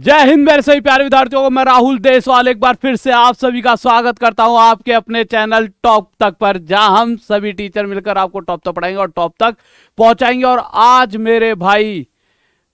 जय हिंद मेरे सभी प्यारे विद्यार्थियों को मैं राहुल देशवाल एक बार फिर से आप सभी का स्वागत करता हूं आपके अपने चैनल टॉप तक पर जहां हम सभी टीचर मिलकर आपको टॉप तक पढ़ाएंगे और टॉप तक पहुंचाएंगे और आज मेरे भाई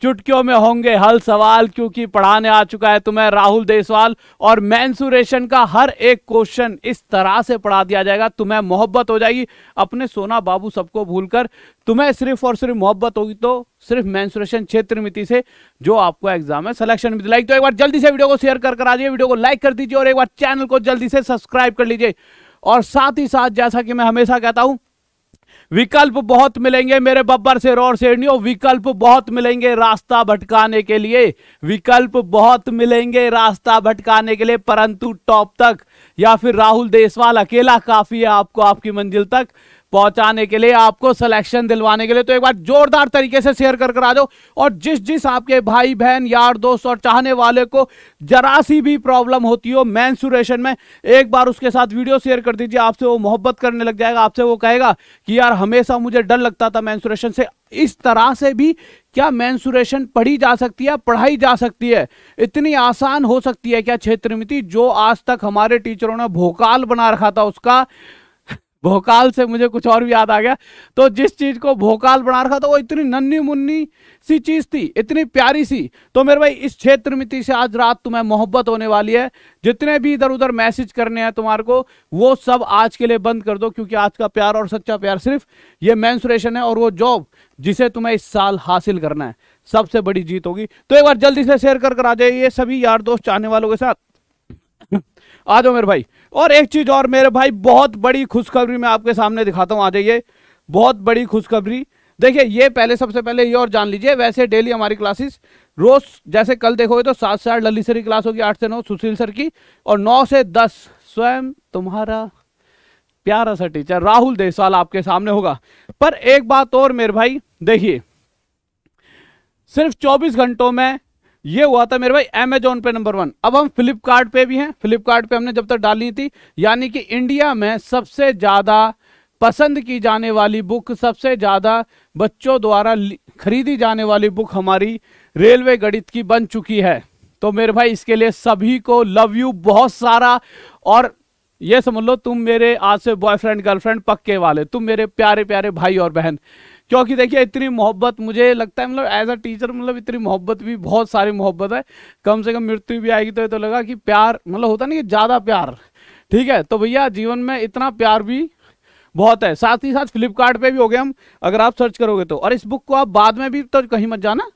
चुटकियों में होंगे हल सवाल क्योंकि पढ़ाने आ चुका है तुम्हें राहुल देसवाल और मैंसुरेशन का हर एक क्वेश्चन इस तरह से पढ़ा दिया जाएगा तुम्हें मोहब्बत हो जाएगी अपने सोना बाबू सबको भूलकर तुम्हें सिर्फ और सिर्फ मोहब्बत होगी तो सिर्फ मैंसुरेशन क्षेत्र मिति से जो आपको एग्जाम में सिलेक्शन मिति लाइक तो एक बार जल्दी से वीडियो को शेयर कर करा दीजिए वीडियो को लाइक कर दीजिए और एक बार चैनल को जल्दी से सब्सक्राइब कर लीजिए और साथ ही साथ जैसा कि मैं हमेशा कहता हूँ विकल्प बहुत मिलेंगे मेरे बब्बर से रोड शेरणियों विकल्प बहुत मिलेंगे रास्ता भटकाने के लिए विकल्प बहुत मिलेंगे रास्ता भटकाने के लिए परंतु टॉप तक या फिर राहुल देसवाल अकेला काफी है आपको आपकी मंजिल तक पहुंचाने के लिए आपको सिलेक्शन दिलवाने के लिए तो एक बार जोरदार तरीके से शेयर कर कर आ जाओ और जिस जिस आपके भाई बहन यार दोस्त और चाहने वाले को जरा सी भी प्रॉब्लम होती हो मैंसुरेशन में एक बार उसके साथ वीडियो शेयर कर दीजिए आपसे वो मोहब्बत करने लग जाएगा आपसे वो कहेगा कि यार हमेशा मुझे डर लगता था मैंसुरेशन से इस तरह से भी क्या मैंसुरेशन पढ़ी जा सकती है पढ़ाई जा सकती है इतनी आसान हो सकती है क्या क्षेत्र जो आज तक हमारे टीचरों ने भोकाल बना रखा था उसका भोकाल से मुझे कुछ और भी याद आ गया तो जिस चीज़ को भोकाल बना रखा था वो इतनी नन्नी मुन्नी सी चीज़ थी इतनी प्यारी सी तो मेरे भाई इस क्षेत्र मिति से आज रात तुम्हें मोहब्बत होने वाली है जितने भी इधर उधर मैसेज करने हैं तुम्हारे को वो सब आज के लिए बंद कर दो क्योंकि आज का प्यार और सच्चा प्यार सिर्फ ये मैंसुरेशन है और वो जॉब जिसे तुम्हें इस साल हासिल करना है सबसे बड़ी जीत होगी तो एक बार जल्दी से शेयर कर कर आ जाइए सभी यार दोस्त चाहने वालों के साथ आ जाओ मेरे भाई और एक चीज़ और मेरे भाई बहुत बड़ी खुशखबरी मैं आपके सामने दिखाता हूँ आ जाइए बहुत बड़ी खुशखबरी देखिए ये पहले सबसे पहले ये और जान लीजिए वैसे डेली हमारी क्लासेस रोज जैसे कल देखोगे तो सात से आठ ललित सर की क्लास होगी आठ से नौ सुशील सर की और नौ से दस स्वयं तुम्हारा प्यारा सा टीचर राहुल देसवाल आपके सामने होगा पर एक बात और मेरे भाई देखिए सिर्फ 24 घंटों में ये हुआ था मेरे भाई अमेजोन पे नंबर वन अब हम फ्लिपकार्ट पे भी हैं फ्लिपकार्ट पे हमने जब तक डाली थी यानी कि इंडिया में सबसे ज़्यादा पसंद की जाने वाली बुक सबसे ज़्यादा बच्चों द्वारा खरीदी जाने वाली बुक हमारी रेलवे गणित की बन चुकी है तो मेरे भाई इसके लिए सभी को लव यू बहुत सारा और ये समझ लो तुम मेरे आज से बॉयफ्रेंड गर्लफ्रेंड पक्के वाले तुम मेरे प्यारे प्यारे भाई और बहन क्योंकि देखिए इतनी मोहब्बत मुझे लगता है मतलब एज अ टीचर मतलब इतनी मोहब्बत भी बहुत सारी मोहब्बत है कम से कम मृत्यु भी आएगी तो ये तो लगा कि प्यार मतलब होता नहीं कि ज़्यादा प्यार ठीक है तो भैया जीवन में इतना प्यार भी बहुत है साथ ही साथ फ्लिपकार्ट पे भी हो गए हम अगर आप सर्च करोगे तो और इस बुक को आप बाद में भी तो कहीं मत जाना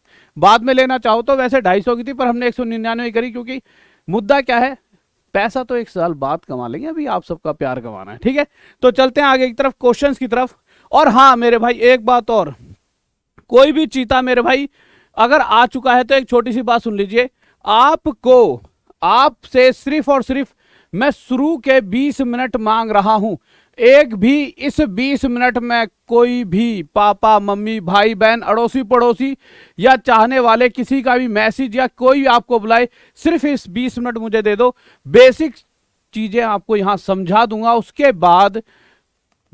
बाद में लेना चाहो तो वैसे ढाई सौ की थी पर हमने एक सौ निन्यानवे करी क्योंकि मुद्दा क्या है पैसा तो एक साल बाद कमा लेंगे अभी आप सबका प्यार कमाना है ठीक है तो चलते हैं आगे की तरफ क्वेश्चंस की तरफ और हाँ मेरे भाई एक बात और कोई भी चीता मेरे भाई अगर आ चुका है तो एक छोटी सी बात सुन लीजिए आपको आपसे सिर्फ और सिर्फ मैं शुरू के 20 मिनट मांग रहा हूं एक भी इस 20 मिनट में कोई भी पापा मम्मी भाई बहन अड़ोसी पड़ोसी या चाहने वाले किसी का भी मैसेज या कोई आपको बुलाए सिर्फ इस 20 मिनट मुझे दे दो बेसिक चीज़ें आपको यहां समझा दूंगा उसके बाद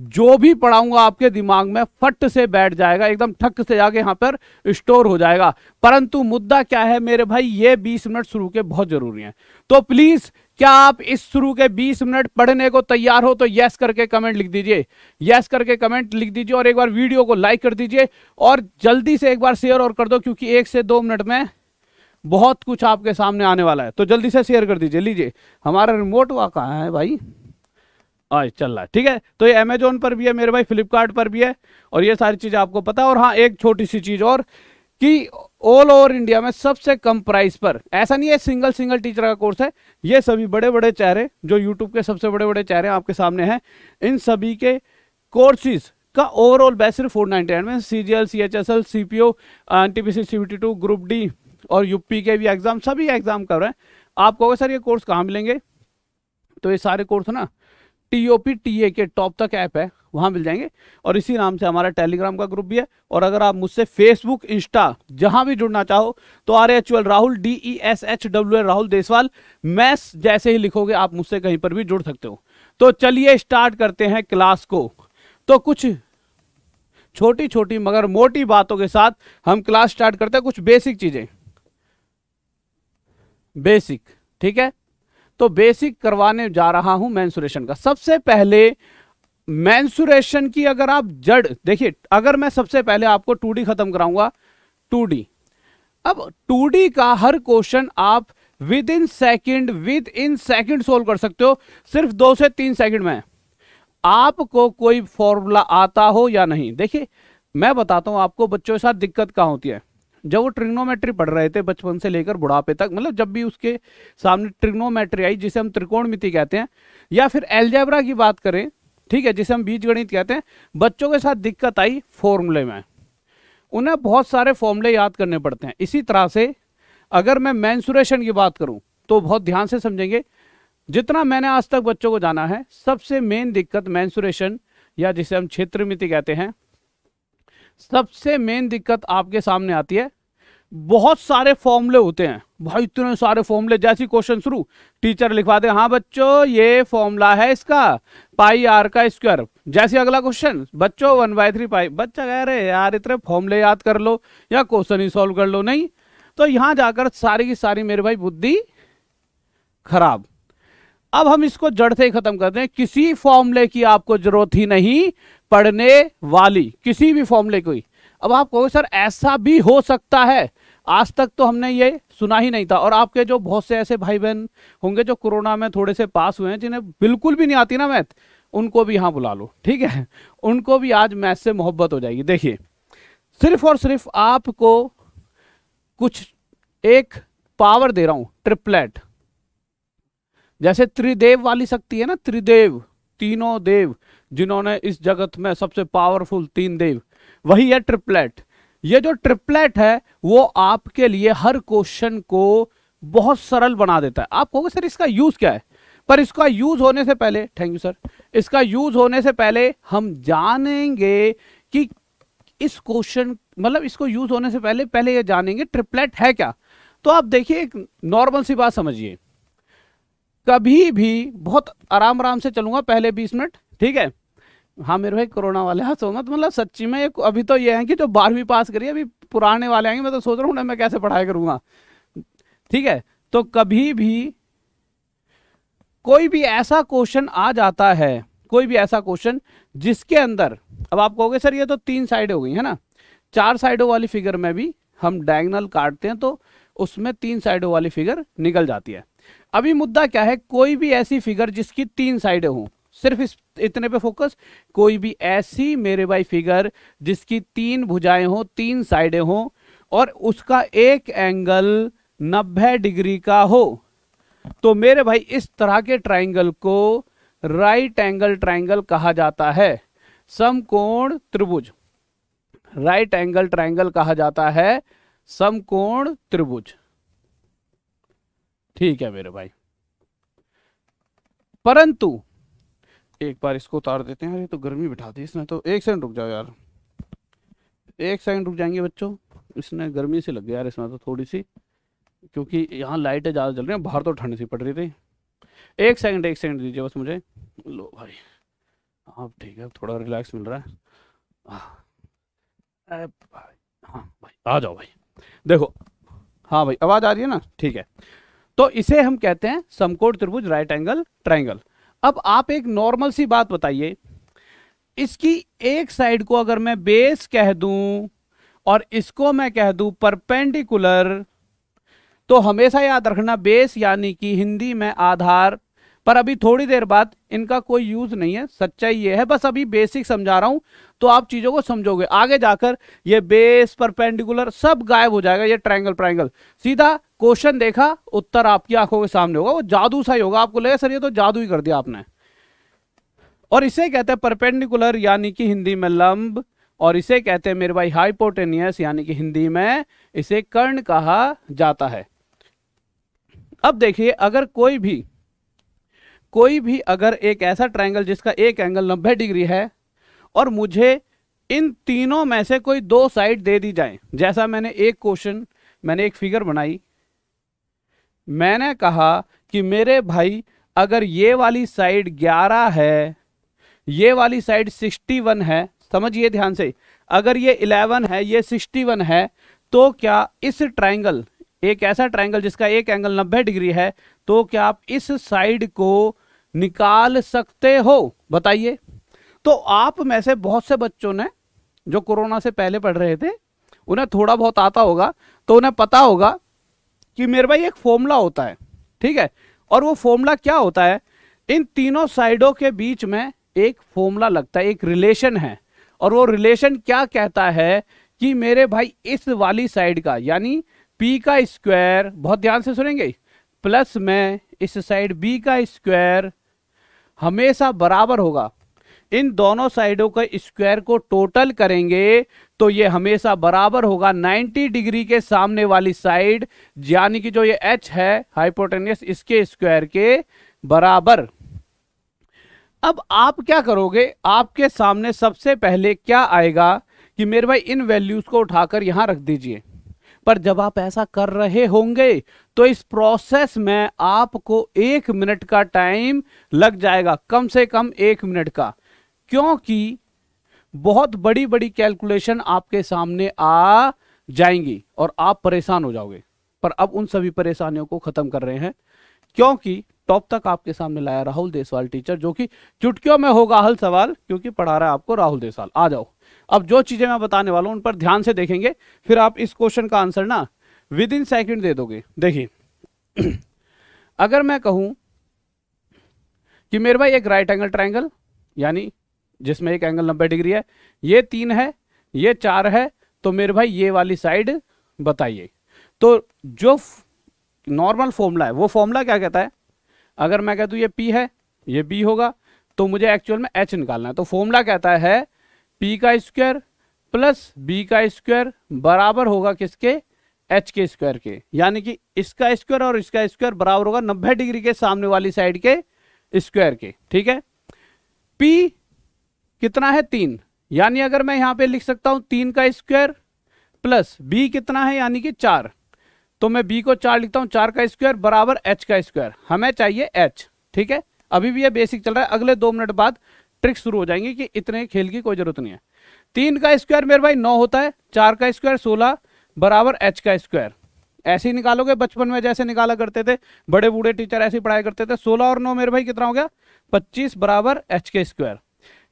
जो भी पढ़ाऊंगा आपके दिमाग में फट से बैठ जाएगा एकदम ठक से जाके यहाँ पर स्टोर हो जाएगा परंतु मुद्दा क्या है मेरे भाई ये 20 मिनट शुरू के बहुत जरूरी हैं तो प्लीज क्या आप इस शुरू के 20 मिनट पढ़ने को तैयार हो तो यस करके कमेंट लिख दीजिए यस करके कमेंट लिख दीजिए और एक बार वीडियो को लाइक कर दीजिए और जल्दी से एक बार शेयर और कर दो क्योंकि एक से दो मिनट में बहुत कुछ आपके सामने आने वाला है तो जल्दी से शेयर कर दीजिए लीजिए हमारा रिमोट वहाँ कहाँ है भाई आज चल रहा है ठीक है तो ये अमेजोन पर भी है मेरे भाई फ्लिपकार्ट पर भी है और ये सारी चीज़ आपको पता है और हाँ एक छोटी सी चीज़ और कि ऑल ओवर इंडिया में सबसे कम प्राइस पर ऐसा नहीं है सिंगल सिंगल टीचर का कोर्स है ये सभी बड़े बड़े चेहरे जो यूट्यूब के सबसे बड़े बड़े चेहरे आपके सामने हैं इन सभी के कोर्सेज का ओवरऑल बैच सिर्फ फोर नाइनटी नाइन में C G L C H S L C P O N T P C C B T two group D और यूपी के भी एग्जाम सभी एग्जाम कर रहे हैं आप कहोगे सर ये कोर्स कहाँ मिलेंगे तो ये सारे कोर्स ना T O P T A के टॉप तक ऐप है वहाँ मिल जाएंगे और इसी नाम से हमारा टेलीग्राम का ग्रुप भी है और अगर आप मुझसे फेसबुक इंस्टा जहाँ भी जुड़ना चाहो तो R H L Rahul D E S H W L Rahul Deswal मैस जैसे ही लिखोगे आप मुझसे कहीं पर भी जुड़ सकते हो तो चलिए स्टार्ट करते हैं क्लास को तो कुछ छोटी छोटी मगर मोटी बातों के साथ हम क्लास स्टार्ट करते हैं कुछ बेसिक चीजें बेसिक ठीक है तो बेसिक करवाने जा रहा हूं मैंसुरेशन का सबसे पहले मैंसुरेशन की अगर आप जड़ देखिए अगर मैं सबसे पहले आपको टू खत्म कराऊंगा टू अब टू का हर क्वेश्चन आप within second within second solve कर सकते हो सिर्फ दो से तीन सेकेंड में आपको कोई फॉर्मूला आता हो या नहीं देखिए मैं बताता हूं आपको बच्चों के साथ दिक्कत कहाँ होती है जब वो ट्रिग्नोमेट्री पढ़ रहे थे बचपन से लेकर बुढ़ापे तक मतलब जब भी उसके सामने ट्रिग्नोमेट्री आई जिसे हम त्रिकोणमिति कहते हैं या फिर एल्जैबरा की बात करें ठीक है जिसे हम बीज गणित कहते हैं बच्चों के साथ दिक्कत आई फॉर्मूले में उन्हें बहुत सारे फॉर्मूले याद करने पड़ते हैं इसी तरह से अगर मैं मैंसुरेशन की बात करूं तो बहुत ध्यान से समझेंगे जितना मैंने आज तक बच्चों को जाना है सबसे मेन दिक्कत मैंसुरेशन या जिसे हम क्षेत्र मिति कहते हैं सबसे मेन दिक्कत आपके सामने आती है बहुत सारे फॉर्मूले होते हैं भाई इतने सारे फॉर्मूले जैसे क्वेश्चन शुरू टीचर लिखवा दे हाँ बच्चों ये फॉर्मूला है इसका पाई आर का स्क्वायर जैसे अगला क्वेश्चन बच्चों वन बाय थ्री पाई बच्चा कह रहे यार इतने फॉर्मूले याद कर लो या क्वेश्चन ही सॉल्व कर लो नहीं तो यहां जाकर सारी की सारी मेरे भाई बुद्धि खराब अब हम इसको जड़ से ही खत्म कर दें किसी फॉर्मूले की आपको जरूरत ही नहीं पढ़ने वाली किसी भी फॉर्मूले की अब आप कहोगे सर ऐसा भी हो सकता है आज तक तो हमने ये सुना ही नहीं था और आपके जो बहुत से ऐसे भाई बहन होंगे जो कोरोना में थोड़े से पास हुए हैं जिन्हें बिल्कुल भी नहीं आती ना मैथ उनको भी यहाँ बुला लो ठीक है उनको भी आज मैथ से मोहब्बत हो जाएगी देखिए सिर्फ और सिर्फ आपको कुछ एक पावर दे रहा हूं ट्रिपलेट जैसे त्रिदेव वाली शक्ति है ना त्रिदेव तीनों देव जिन्होंने इस जगत में सबसे पावरफुल तीन देव वही है ट्रिपलेट ये जो ट्रिपलेट है वो आपके लिए हर क्वेश्चन को बहुत सरल बना देता है आप कहोगे सर इसका यूज क्या है पर इसका यूज होने से पहले थैंक यू सर इसका यूज होने से पहले हम जानेंगे कि इस क्वेश्चन मतलब इसको यूज होने से पहले पहले ये जानेंगे ट्रिपलेट है क्या तो आप देखिए एक नॉर्मल सी बात समझिए कभी भी बहुत आराम आराम से चलूंगा पहले बीस मिनट ठीक है हाँ मेरे भाई कोरोना वाले हाँ सोमत तो मतलब सच्ची में ये अभी तो ये है कि जो बारहवीं पास करिए अभी पुराने वाले आएंगे मैं तो सोच रहा हूँ मैं कैसे पढ़ाई करूँगा ठीक है तो कभी भी कोई भी ऐसा क्वेश्चन आ जाता है कोई भी ऐसा क्वेश्चन जिसके अंदर अब आप कहोगे सर ये तो तीन साइड हो गई है ना चार साइडों वाली फिगर में भी हम डायगनल काटते हैं तो उसमें तीन साइडों वाली फिगर निकल जाती है अभी मुद्दा क्या है कोई भी ऐसी फिगर जिसकी तीन साइडें हों सिर्फ इस इतने पे फोकस कोई भी ऐसी मेरे भाई फिगर जिसकी तीन भुजाएं हो तीन साइडें हो और उसका एक एंगल 90 डिग्री का हो तो मेरे भाई इस तरह के ट्राइंगल को राइट एंगल ट्राइंगल कहा जाता है समकोण त्रिभुज राइट एंगल ट्राइंगल कहा जाता है समकोण त्रिभुज ठीक है मेरे भाई परंतु एक बार इसको उतार देते हैं अरे तो गर्मी बिठा दी इसने तो एक सेकंड रुक जाओ यार एक सेकंड रुक जाएंगे बच्चों इसने गर्मी से लग गया यार इसमें तो थोड़ी सी क्योंकि यहाँ लाइटें ज़्यादा जल रही हैं बाहर तो ठंड सी पड़ रही थी एक सेकंड एक सेकंड दीजिए बस मुझे लो भाई हाँ ठीक है थोड़ा रिलैक्स मिल रहा है हाँ। भाई हाँ भाई आ जाओ भाई देखो हाँ भाई आवाज़ आ रही है ना ठीक है तो इसे हम कहते हैं समकोण त्रिभुज राइट एंगल ट्राइंगल अब आप एक नॉर्मल सी बात बताइए इसकी एक साइड को अगर मैं बेस कह दूं और इसको मैं कह दूं परपेंडिकुलर तो हमेशा याद रखना बेस यानी कि हिंदी में आधार पर अभी थोड़ी देर बाद इनका कोई यूज नहीं है सच्चाई ये है बस अभी बेसिक समझा रहा हूं तो आप चीजों को समझोगे आगे जाकर ये बेस परपेंडिकुलर सब गायब हो जाएगा ये ट्रायंगल ट्रायंगल सीधा क्वेश्चन देखा उत्तर आपकी आंखों के सामने होगा वो जादू सा ही होगा आपको लगे सर ये तो जादू ही कर दिया आपने और इसे कहते हैं परपेंडिकुलर यानी कि हिंदी में लंब और इसे कहते हैं मेरे भाई हाइपोटेनियस यानी कि हिंदी में इसे कर्ण कहा जाता है अब देखिए अगर कोई भी कोई भी अगर एक ऐसा ट्राइंगल जिसका एक एंगल 90 डिग्री है और मुझे इन तीनों में से कोई दो साइड दे दी जाए जैसा मैंने एक क्वेश्चन मैंने एक फिगर बनाई मैंने कहा कि मेरे भाई अगर ये वाली साइड 11 है ये वाली साइड 61 है समझिए ध्यान से अगर ये 11 है ये 61 है तो क्या इस ट्राइंगल एक ऐसा ट्राइंगल जिसका एक एंगल 90 डिग्री है तो क्या आप इस साइड को निकाल सकते हो बताइए तो आप में से बहुत से बच्चों ने जो कोरोना से पहले पढ़ रहे थे उन्हें थोड़ा बहुत आता होगा तो उन्हें पता होगा कि मेरे भाई एक फॉर्मूला होता है ठीक है और वो फॉर्मूला क्या होता है इन तीनों साइडों के बीच में एक फॉर्मूला लगता है एक रिलेशन है और वो रिलेशन क्या कहता है कि मेरे भाई इस वाली साइड का यानी पी का स्क्वायर बहुत ध्यान से सुनेंगे प्लस में इस साइड बी का स्क्वायर हमेशा बराबर होगा इन दोनों साइडों के स्क्वायर को टोटल करेंगे तो ये हमेशा बराबर होगा 90 डिग्री के सामने वाली साइड यानी कि जो ये एच है हाइपोटेनियस इसके स्क्वायर के बराबर अब आप क्या करोगे आपके सामने सबसे पहले क्या आएगा कि मेरे भाई इन वैल्यूज को उठाकर यहां रख दीजिए पर जब आप ऐसा कर रहे होंगे तो इस प्रोसेस में आपको एक मिनट का टाइम लग जाएगा कम से कम एक मिनट का क्योंकि बहुत बड़ी बड़ी कैलकुलेशन आपके सामने आ जाएंगी और आप परेशान हो जाओगे पर अब उन सभी परेशानियों को खत्म कर रहे हैं क्योंकि टॉप तक आपके सामने लाया राहुल देसवाल टीचर जो कि चुटकियों में होगा हल सवाल क्योंकि पढ़ा रहा है आपको राहुल देसवाल आ जाओ अब जो चीज़ें मैं बताने वाला हूं उन पर ध्यान से देखेंगे फिर आप इस क्वेश्चन का आंसर ना विद इन सेकेंड दे दोगे देखिए अगर मैं कहूं कि मेरे भाई एक राइट एंगल ट्राइंगल यानी जिसमें एक एंगल नब्बे डिग्री है ये तीन है ये चार है तो मेरे भाई ये वाली साइड बताइए तो जो नॉर्मल फॉर्मूला है वो फॉर्मूला क्या कहता है अगर मैं कहता हूँ ये पी है ये बी होगा तो मुझे एक्चुअल में एच निकालना है तो फॉर्मूला कहता है पी का स्क्वायर प्लस बी का स्क्वायर बराबर होगा किसके एच के स्क्वायर के यानी कि इसका स्क्वायर और इसका स्क्वायर बराबर होगा नब्बे डिग्री के सामने वाली साइड के स्क्वायर के ठीक है पी कितना है तीन यानी अगर मैं यहां पे लिख सकता हूं तीन का स्क्वायर प्लस बी कितना है यानी कि चार तो मैं बी को चार लिखता हूं चार का स्क्वायर बराबर एच का स्क्वायर हमें चाहिए एच ठीक है अभी भी यह बेसिक चल रहा है अगले दो मिनट बाद ट्रिक्स शुरू हो जाएंगे कि इतने खेल की कोई जरूरत नहीं है तीन का स्क्वायर मेरे भाई नौ होता है चार का स्क्वायर सोलह बराबर एच का स्क्वायर ऐसे ही निकालोगे बचपन में जैसे निकाला करते थे बड़े बूढ़े टीचर ऐसे पढ़ाई करते थे सोलह और नौ मेरे भाई कितना हो गया पच्चीस बराबर एच के स्क्वायर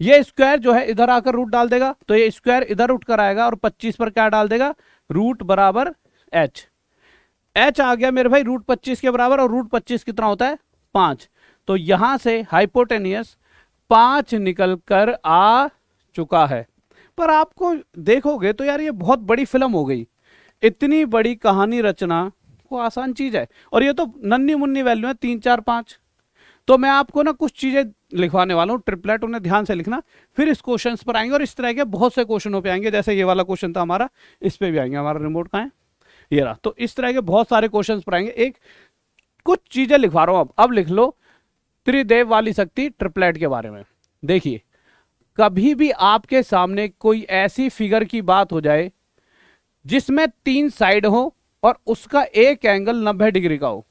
ये स्क्वायर जो है इधर आकर रूट डाल देगा तो ये स्क्वायर इधर उठ कर आएगा और पच्चीस पर क्या डाल देगा रूट बराबर एच एच आ गया मेरे भाई रूट पच्चीस के बराबर और रूट पच्चीस कितना होता है पांच तो यहां से हाइपोटेनियस पांच निकल कर आ चुका है पर आपको देखोगे तो यार ये बहुत बड़ी फिल्म हो गई इतनी बड़ी कहानी रचना को आसान चीज है और ये तो नन्नी मुन्नी वैल्यू है तीन चार पांच तो मैं आपको ना कुछ चीजें लिखवाने वाला हूँ ट्रिपलेट उन्हें ध्यान से लिखना फिर इस क्वेश्चन पर आएंगे और इस तरह के बहुत से क्वेश्चनों पे आएंगे जैसे ये वाला क्वेश्चन था हमारा इस पे भी आएंगे हमारा रिमोट का है ये रहा तो इस तरह के बहुत सारे क्वेश्चन पर आएंगे एक कुछ चीजें लिखवा रहा हूँ अब अब लिख लो त्रिदेव वाली शक्ति ट्रिपलेट के बारे में देखिए कभी भी आपके सामने कोई ऐसी फिगर की बात हो जाए जिसमें तीन साइड हो और उसका एक एंगल नब्बे डिग्री का हो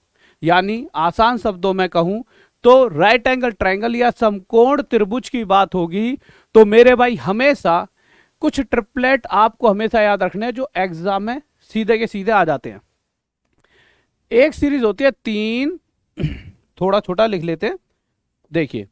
यानी आसान शब्दों में कहूं तो राइट एंगल ट्रायंगल या समकोण त्रिभुज की बात होगी तो मेरे भाई हमेशा कुछ ट्रिपलेट आपको हमेशा याद रखने जो एग्जाम में सीधे के सीधे आ जाते हैं एक सीरीज होती है तीन थोड़ा छोटा लिख लेते हैं देखिए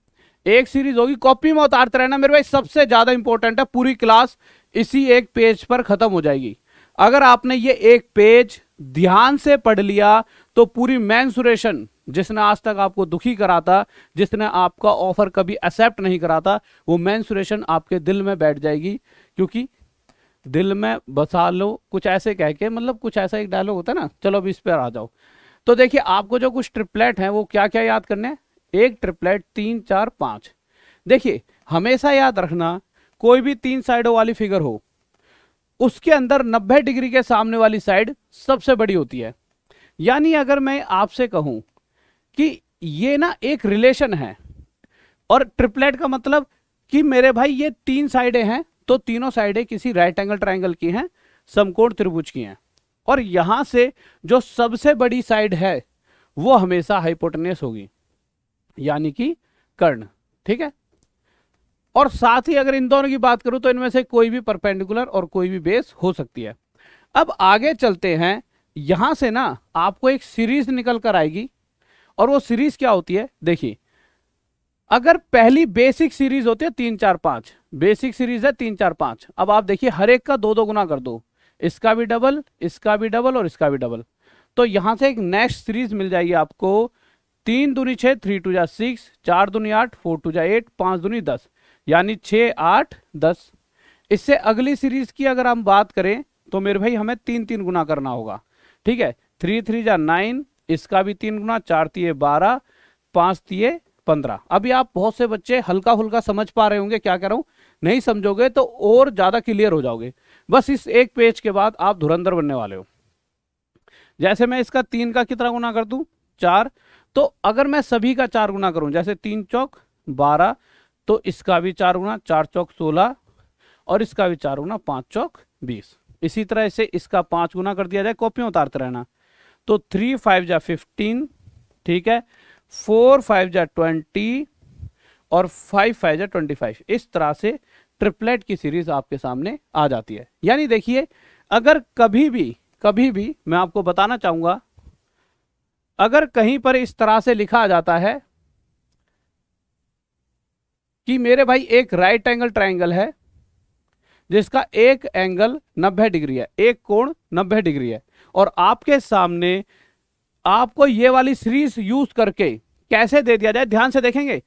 एक सीरीज होगी कॉपी में उतारते रहना मेरे भाई सबसे ज्यादा इंपॉर्टेंट है पूरी क्लास इसी एक पेज पर खत्म हो जाएगी अगर आपने ये एक पेज ध्यान से पढ़ लिया तो पूरी मैंसुरेशन जिसने आज तक आपको दुखी करा था जिसने आपका ऑफर कभी एक्सेप्ट नहीं करा था वो मैंसुरेशन आपके दिल में बैठ जाएगी क्योंकि दिल में बसा लो कुछ ऐसे कह के मतलब कुछ ऐसा एक डायलॉग होता है ना चलो अब इस पर आ जाओ तो देखिए आपको जो कुछ ट्रिपलेट है वो क्या क्या याद करने एक ट्रिपलेट तीन चार पाँच देखिए हमेशा याद रखना कोई भी तीन साइडों वाली फिगर हो उसके अंदर 90 डिग्री के सामने वाली साइड सबसे बड़ी होती है यानी अगर मैं आपसे कहूं कि ये ना एक रिलेशन है और ट्रिपलेट का मतलब कि मेरे भाई ये तीन साइडें हैं तो तीनों साइडें किसी राइट एंगल ट्राइंगल की हैं समकोण त्रिभुज की हैं और यहां से जो सबसे बड़ी साइड है वो हमेशा हाइपोटनियस होगी यानी कि कर्ण ठीक है और साथ ही अगर इन दोनों की बात करूं तो इनमें से कोई भी परपेंडिकुलर और कोई भी बेस हो सकती है अब आगे चलते हैं यहां से ना आपको एक सीरीज निकल कर आएगी और वो सीरीज क्या होती है देखिए अगर पहली बेसिक सीरीज होती है तीन चार पांच बेसिक सीरीज है तीन चार पांच अब आप देखिए हर एक का दो दो गुना कर दो इसका भी डबल इसका भी डबल और इसका भी डबल तो यहां से एक नेक्स्ट सीरीज मिल जाएगी आपको तीन दूनी छः थ्री टू जा सिक्स चार दूनी आठ फोर टू जा एट पाँच दूनी दस यानी छः आठ दस इससे अगली सीरीज की अगर हम बात करें तो मेरे भाई हमें तीन तीन गुना करना होगा ठीक है थ्री थ्री जा नाइन इसका भी तीन गुना चार तीय बारह पाँच तीय पंद्रह अभी आप बहुत से बच्चे हल्का हल्का समझ पा रहे होंगे क्या कह रहा हूँ नहीं समझोगे तो और ज़्यादा क्लियर हो जाओगे बस इस एक पेज के बाद आप धुरंधर बनने वाले हो जैसे मैं इसका तीन का कितना गुना कर दूँ चार तो अगर मैं सभी का चार गुना करूं जैसे तीन चौक बारह तो इसका भी चार गुना चार चौक सोलह और इसका भी चार गुना पाँच चौक बीस इसी तरह से इसका पाँच गुना कर दिया जाए कॉपियों उतारते रहना तो थ्री फाइव जा फिफ्टीन ठीक है फोर फाइव जा ट्वेंटी और फाइव फाइव जा ट्वेंटी फाइव इस तरह से ट्रिपलेट की सीरीज आपके सामने आ जाती है यानी देखिए अगर कभी भी कभी भी मैं आपको बताना चाहूँगा अगर कहीं पर इस तरह से लिखा जाता है कि मेरे भाई एक राइट एंगल ट्राइंगल है जिसका एक एंगल 90 डिग्री है एक कोण 90 डिग्री है और आपके सामने आपको ये वाली सीरीज यूज करके कैसे दे दिया जाए ध्यान से देखेंगे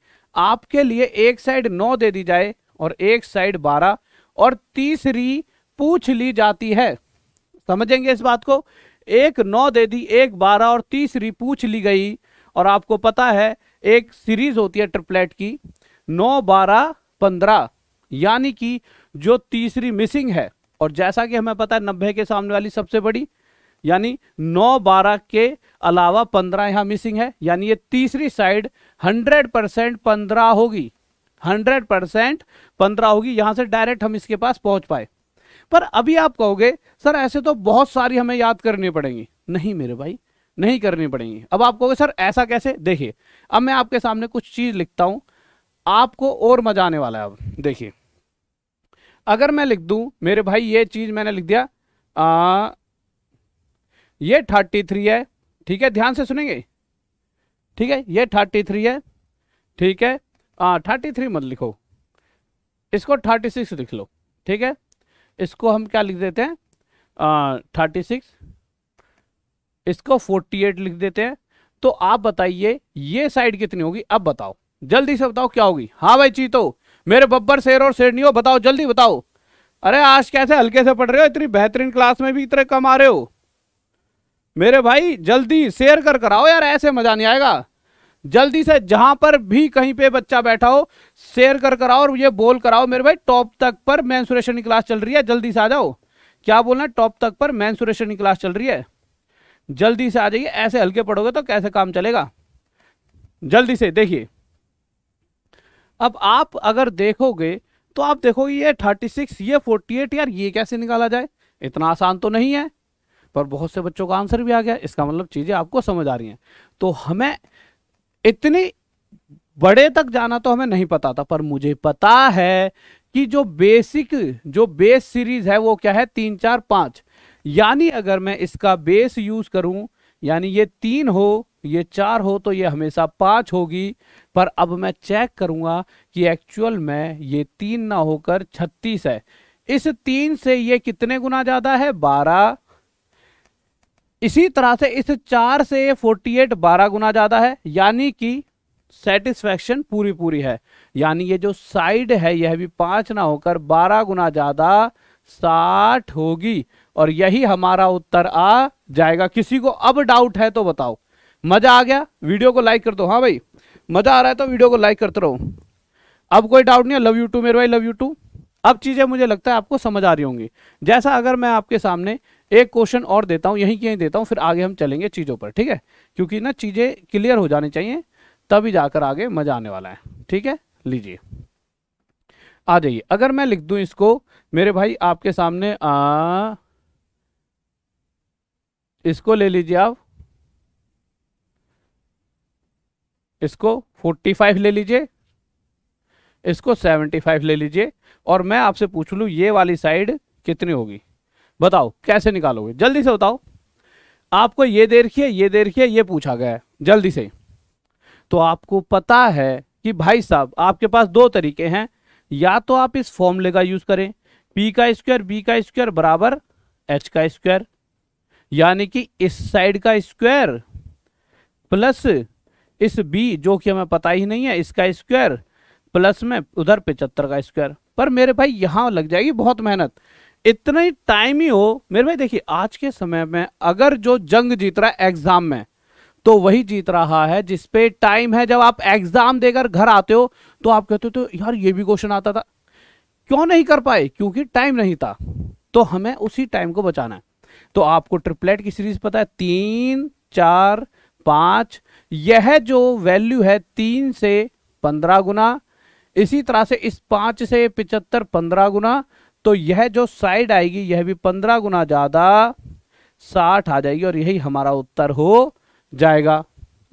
आपके लिए एक साइड नौ दे दी जाए और एक साइड बारह और तीसरी पूछ ली जाती है समझेंगे इस बात को एक नौ दे दी एक बारह और तीसरी पूछ ली गई और आपको पता है एक सीरीज होती है ट्रिपलेट की नौ बारह पंद्रह यानी कि जो तीसरी मिसिंग है और जैसा कि हमें पता है नब्बे के सामने वाली सबसे बड़ी यानी नौ बारह के अलावा पंद्रह यहां मिसिंग है यानी ये तीसरी साइड हंड्रेड परसेंट पंद्रह होगी हंड्रेड परसेंट पंद्रह होगी यहां से डायरेक्ट हम इसके पास पहुंच पाए पर अभी आप कहोगे सर ऐसे तो बहुत सारी हमें याद करनी पड़ेंगी नहीं मेरे भाई नहीं करनी पड़ेंगी अब आप कहोगे सर ऐसा कैसे देखिए अब मैं आपके सामने कुछ चीज लिखता हूं आपको और मजा आने वाला है अब देखिए अगर मैं लिख दूं मेरे भाई ये चीज मैंने लिख दिया आ, ये थर्टी थ्री है ठीक है ध्यान से सुनेंगे ठीक है ये थर्टी थ्री है ठीक है थर्टी थ्री मत लिखो इसको थर्टी सिक्स लिख लो ठीक है इसको हम क्या लिख देते हैं थर्टी सिक्स इसको फोर्टी एट लिख देते हैं तो आप बताइए ये साइड कितनी होगी अब बताओ जल्दी से बताओ क्या होगी हाँ भाई तो मेरे बब्बर शेर और शेरनी हो बताओ जल्दी बताओ अरे आज कैसे हल्के से पढ़ रहे हो इतनी बेहतरीन क्लास में भी इतने कम आ रहे हो मेरे भाई जल्दी शेयर कर कराओ यार ऐसे मजा नहीं आएगा जल्दी से जहां पर भी कहीं पे बच्चा बैठा हो शेयर कर कराओ और ये बोल कराओ मेरे भाई टॉप तक पर मैंसुरेशन की क्लास चल रही है जल्दी से आ जाओ क्या बोलना टॉप तक पर मैंसुरेशन की क्लास चल रही है जल्दी से आ जाइए ऐसे हल्के पढ़ोगे तो कैसे काम चलेगा जल्दी से देखिए अब आप अगर देखोगे तो आप देखोगे ये थर्टी सिक्स ये फोर्टी एट यार ये कैसे निकाला जाए इतना आसान तो नहीं है पर बहुत से बच्चों का आंसर भी आ गया इसका मतलब चीज़ें आपको समझ आ रही हैं तो हमें इतनी बड़े तक जाना तो हमें नहीं पता था पर मुझे पता है कि जो बेसिक जो बेस सीरीज है वो क्या है तीन चार पांच यानी अगर मैं इसका बेस यूज करूं यानी ये तीन हो ये चार हो तो ये हमेशा पांच होगी पर अब मैं चेक करूंगा कि एक्चुअल में ये तीन ना होकर छत्तीस है इस तीन से ये कितने गुना ज्यादा है बारह इसी तरह से इस चार से फोर्टी एट बारह गुना ज़्यादा है यानी कि सेटिस्फेक्शन पूरी पूरी है यानी ये जो साइड है यह भी पांच ना होकर बारह गुना ज़्यादा साठ होगी और यही हमारा उत्तर आ जाएगा किसी को अब डाउट है तो बताओ मज़ा आ गया वीडियो को लाइक कर दो हाँ भाई मज़ा आ रहा है तो वीडियो को लाइक करते रहो अब कोई डाउट नहीं है लव यू टू मेरे भाई लव यू टू अब चीज़ें मुझे लगता है आपको समझ आ रही होंगी जैसा अगर मैं आपके सामने एक क्वेश्चन और देता हूँ यहीं के यहीं देता हूँ फिर आगे हम चलेंगे चीज़ों पर ठीक है क्योंकि ना चीज़ें क्लियर हो जानी चाहिए तभी जाकर आगे मजा आने वाला है ठीक है लीजिए आ जाइए अगर मैं लिख दूं इसको मेरे भाई आपके सामने आ, इसको ले लीजिए आप इसको 45 ले लीजिए इसको 75 ले लीजिए और मैं आपसे पूछ लूँ ये वाली साइड कितनी होगी बताओ कैसे निकालोगे जल्दी से बताओ आपको ये दे रखी ये दे रखी ये पूछा गया है जल्दी से तो आपको पता है कि भाई साहब आपके पास दो तरीके हैं या तो आप इस फॉर्मूले का यूज करें पी का स्क्वायर बी का स्क्वायर बराबर एच का स्क्वायर यानी कि इस साइड का स्क्वायर प्लस इस बी जो कि हमें पता ही नहीं है इसका स्क्वायर प्लस में उधर पिचहत्तर का स्क्वायर पर मेरे भाई यहाँ लग जाएगी बहुत मेहनत इतना ही टाइम ही हो मेरे भाई देखिए आज के समय में अगर जो जंग जीत रहा है एग्जाम में तो वही जीत रहा है जिसपे टाइम है जब आप एग्जाम देकर घर आते हो तो आप कहते हो तो यार ये भी क्वेश्चन आता था क्यों नहीं कर पाए क्योंकि टाइम नहीं था तो हमें उसी टाइम को बचाना है तो आपको ट्रिपलेट की सीरीज पता है तीन चार पांच यह जो वैल्यू है तीन से पंद्रह गुना इसी तरह से इस पांच से पिचहत्तर पंद्रह गुना तो यह जो साइड आएगी यह भी पंद्रह गुना ज़्यादा साठ आ जाएगी और यही हमारा उत्तर हो जाएगा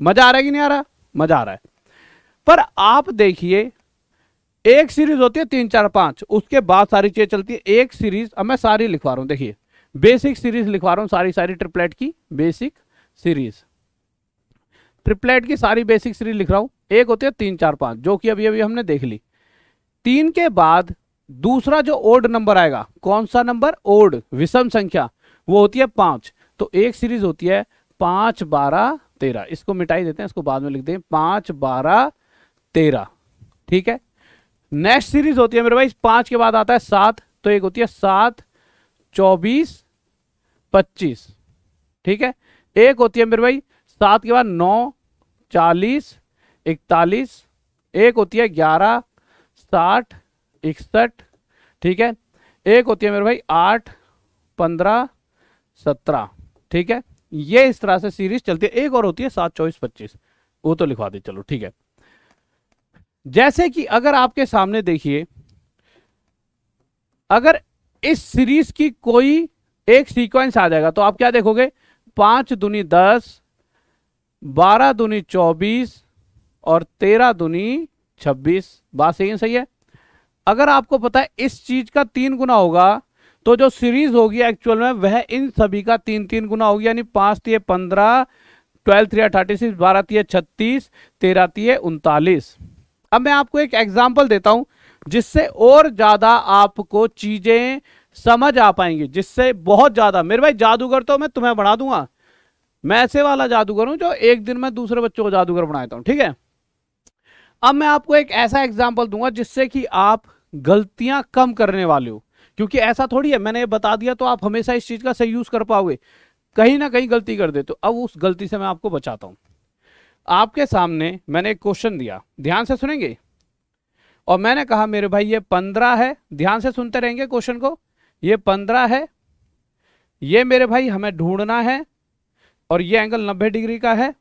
मज़ा आ रहा है कि नहीं आ रहा मज़ा आ रहा है पर आप देखिए एक सीरीज होती है तीन चार पांच उसके बाद सारी चीज़ें चलती है एक सीरीज अब मैं सारी लिखवा रहा हूं देखिए बेसिक सीरीज लिखवा रहा हूं सारी सारी ट्रिपलेट की बेसिक सीरीज ट्रिपलेट की सारी बेसिक सीरीज लिख रहा हूं एक होती है तीन चार पांच जो कि अभी अभी हमने देख ली तीन के बाद दूसरा जो ओड नंबर आएगा कौन सा नंबर ओड विषम संख्या वो होती है पांच तो एक सीरीज होती है पांच बारह तेरह इसको मिटाई देते हैं इसको बाद में लिख दें पांच बारह तेरह ठीक है नेक्स्ट सीरीज होती है मेरे भाई पांच के बाद आता है सात तो एक होती है सात चौबीस पच्चीस ठीक है एक होती है मेरे भाई सात के बाद नौ चालीस इकतालीस एक होती है ग्यारह साठ इकसठ ठीक है एक होती है मेरे भाई आठ पंद्रह सत्रह ठीक है ये इस तरह से सीरीज चलती है एक और होती है सात चौबीस पच्चीस वो तो लिखवा दे चलो ठीक है जैसे कि अगर आपके सामने देखिए अगर इस सीरीज की कोई एक सीक्वेंस आ जाएगा तो आप क्या देखोगे पांच दुनी दस बारह दुनी चौबीस और तेरह दुनी छब्बीस बात सही है सही है अगर आपको पता है इस चीज का तीन गुना होगा तो जो सीरीज होगी एक्चुअल में वह इन सभी का तीन तीन गुना होगी यानी पांच तीय पंद्रह ट्वेल्व थ्री थर्टी सिक्स बारह तीय छत्तीस तेरह तीय उनतालीस अब मैं आपको एक एग्जाम्पल देता हूं जिससे और ज्यादा आपको चीजें समझ आ पाएंगी जिससे बहुत ज्यादा मेरे भाई जादूगर तो मैं तुम्हें बढ़ा दूंगा मैं ऐसे वाला जादूगर हूं जो एक दिन में दूसरे बच्चों को जादूगर बनाता हूं ठीक है अब मैं आपको एक ऐसा एग्जाम्पल दूंगा जिससे कि आप गलतियां कम करने वाले हो क्योंकि ऐसा थोड़ी है मैंने ये बता दिया तो आप हमेशा इस चीज का सही यूज कर पाओगे कहीं ना कहीं गलती कर देते हो अब उस गलती से मैं आपको बचाता हूं आपके सामने मैंने एक क्वेश्चन दिया ध्यान से सुनेंगे और मैंने कहा मेरे भाई ये पंद्रह है ध्यान से सुनते रहेंगे क्वेश्चन को ये पंद्रह है ये मेरे भाई हमें ढूंढना है और ये एंगल नब्बे डिग्री का है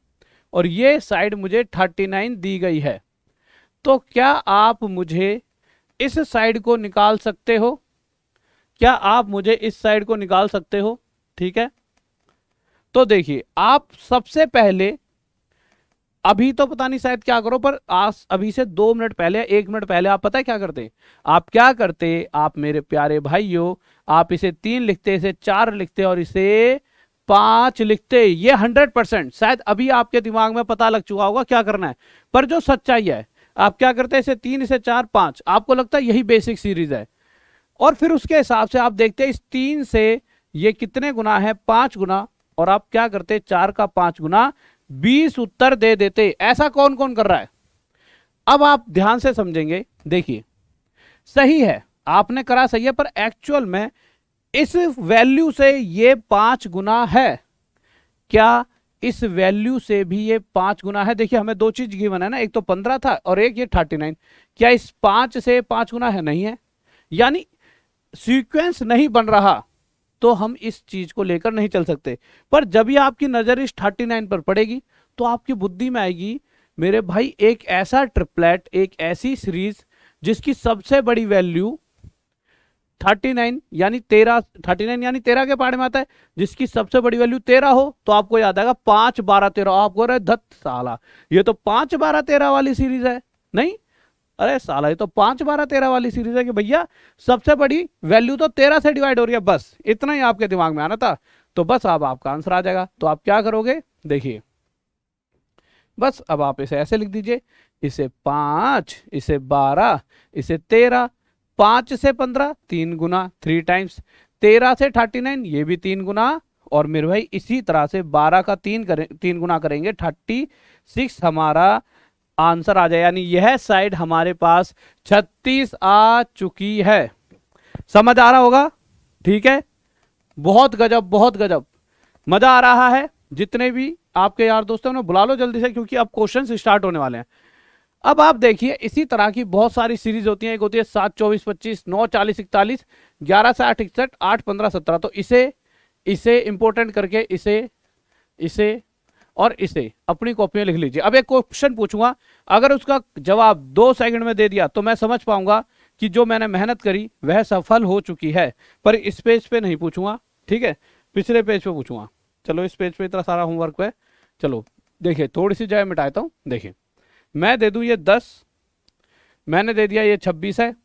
और ये साइड मुझे थर्टी नाइन दी गई है तो क्या आप मुझे इस साइड को निकाल सकते हो क्या आप मुझे इस साइड को निकाल सकते हो ठीक है तो देखिए आप सबसे पहले अभी तो पता नहीं शायद क्या करो पर आज अभी से दो मिनट पहले एक मिनट पहले आप पता है क्या करते आप क्या करते आप मेरे प्यारे भाइयों आप इसे तीन लिखते इसे चार लिखते और इसे पांच लिखते ये हंड्रेड परसेंट शायद अभी आपके दिमाग में पता लग चुका होगा क्या करना है पर जो सच्चाई है आप क्या करते हैं इसे तीन इसे चार पाँच आपको लगता है यही बेसिक सीरीज है और फिर उसके हिसाब से आप देखते हैं इस तीन से ये कितने गुना है पाँच गुना और आप क्या करते चार का पाँच गुना बीस उत्तर दे देते ऐसा कौन कौन कर रहा है अब आप ध्यान से समझेंगे देखिए सही है आपने करा सही है पर एक्चुअल में इस वैल्यू से ये पाँच गुना है क्या इस वैल्यू से भी ये पांच गुना है देखिए हमें दो चीज गिवन है ना एक तो पंद्रह था और एक ये थर्टी नाइन क्या इस पांच से पांच गुना है नहीं है यानी सीक्वेंस नहीं बन रहा तो हम इस चीज को लेकर नहीं चल सकते पर जब ये आपकी नजर इस थर्टी नाइन पर पड़ेगी तो आपकी बुद्धि में आएगी मेरे भाई एक ऐसा ट्रिपलेट एक ऐसी सीरीज जिसकी सबसे बड़ी वैल्यू थर्टी नाइन यानी तेरह थर्टी नाइन यानी तेरह के पहाड़ में आता है जिसकी सबसे बड़ी वैल्यू तेरह हो तो आपको याद आएगा पांच बारह तेरह आपको रहे धत साला ये तो पांच बारह तेरह वाली सीरीज है नहीं अरे साला ये तो पांच बारह तेरह वाली सीरीज है कि भैया सबसे बड़ी वैल्यू तो तेरह से डिवाइड हो रही है बस इतना ही आपके दिमाग में आना था तो बस अब आपका आंसर आ जाएगा तो आप क्या करोगे देखिए बस अब आप इसे ऐसे लिख दीजिए इसे पांच इसे बारह इसे तेरह पांच से पंद्रह तीन गुना थ्री टाइम्स तेरह से थर्टी नाइन ये भी तीन गुना और मेरे भाई इसी तरह से बारह का तीन करें तीन गुना करेंगे थर्टी सिक्स हमारा आंसर आ जाए यानी यह साइड हमारे पास छत्तीस आ चुकी है समझ आ रहा होगा ठीक है बहुत गजब बहुत गजब मजा आ रहा है जितने भी आपके यार दोस्तों ने बुला लो जल्दी से क्योंकि अब क्वेश्चन स्टार्ट होने वाले हैं अब आप देखिए इसी तरह की बहुत सारी सीरीज होती है एक होती है सात चौबीस पच्चीस नौ चालीस इकतालीस ग्यारह साठ इकसठ आठ पंद्रह सत्रह तो इसे इसे इंपोर्टेंट करके इसे इसे और इसे अपनी कॉपियां लिख लीजिए अब एक क्वेश्चन पूछूंगा अगर उसका जवाब दो सेकंड में दे दिया तो मैं समझ पाऊंगा कि जो मैंने मेहनत करी वह सफल हो चुकी है पर इस पेज पे नहीं पूछूंगा ठीक है पिछले पेज पे पूछूंगा चलो इस पेज पे इतना सारा होमवर्क है चलो देखिए थोड़ी सी जगह मिटाता हूँ देखिए मैं दे दूँ ये दस मैंने दे दिया ये छब्बीस है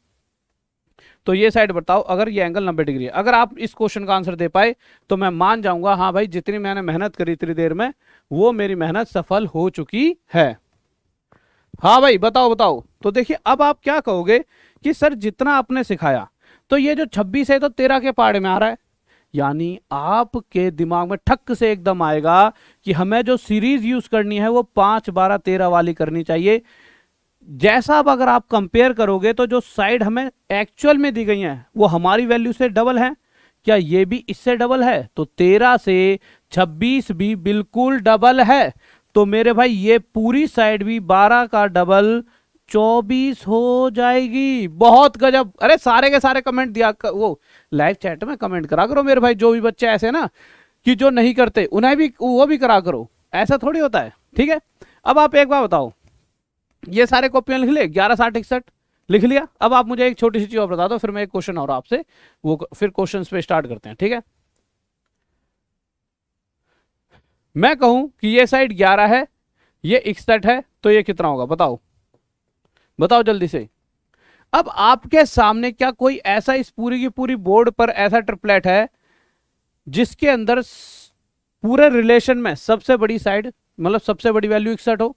तो ये साइड बताओ अगर ये एंगल नब्बे डिग्री है अगर आप इस क्वेश्चन का आंसर दे पाए तो मैं मान जाऊंगा हाँ भाई जितनी मैंने मेहनत करी इतनी देर में वो मेरी मेहनत सफल हो चुकी है हाँ भाई बताओ बताओ तो देखिए अब आप क्या कहोगे कि सर जितना आपने सिखाया तो ये जो छब्बीस है तो तेरह के पहाड़ में आ रहा है यानी आपके दिमाग में ठक से एकदम आएगा कि हमें जो सीरीज यूज करनी है वो पांच बारह तेरह वाली करनी चाहिए जैसा अब अगर आप कंपेयर करोगे तो जो साइड हमें एक्चुअल में दी गई हैं वो हमारी वैल्यू से डबल है क्या ये भी इससे डबल है तो तेरह से छब्बीस भी बिल्कुल डबल है तो मेरे भाई ये पूरी साइड भी बारह का डबल चौबीस हो जाएगी बहुत गजब अरे सारे के सारे कमेंट दिया कर, वो लाइव चैट में कमेंट करा करो मेरे भाई जो भी बच्चे ऐसे ना कि जो नहीं करते उन्हें भी वो भी करा करो ऐसा थोड़ी होता है ठीक है अब आप एक बार बताओ ये सारे कॉपियां लिख ले ग्यारह साठ इकसठ लिख लिया अब आप मुझे एक छोटी सी चीज और बता दो फिर मैं एक क्वेश्चन और आपसे वो फिर क्वेश्चन पे स्टार्ट करते हैं ठीक है मैं कहूं कि ये साइड ग्यारह है ये इकसठ है तो ये कितना होगा बताओ बताओ जल्दी से अब आपके सामने क्या कोई ऐसा इस पूरी की पूरी बोर्ड पर ऐसा ट्रिपलेट है जिसके अंदर पूरे रिलेशन में सबसे बड़ी साइड मतलब सबसे बड़ी वैल्यू इकसठ हो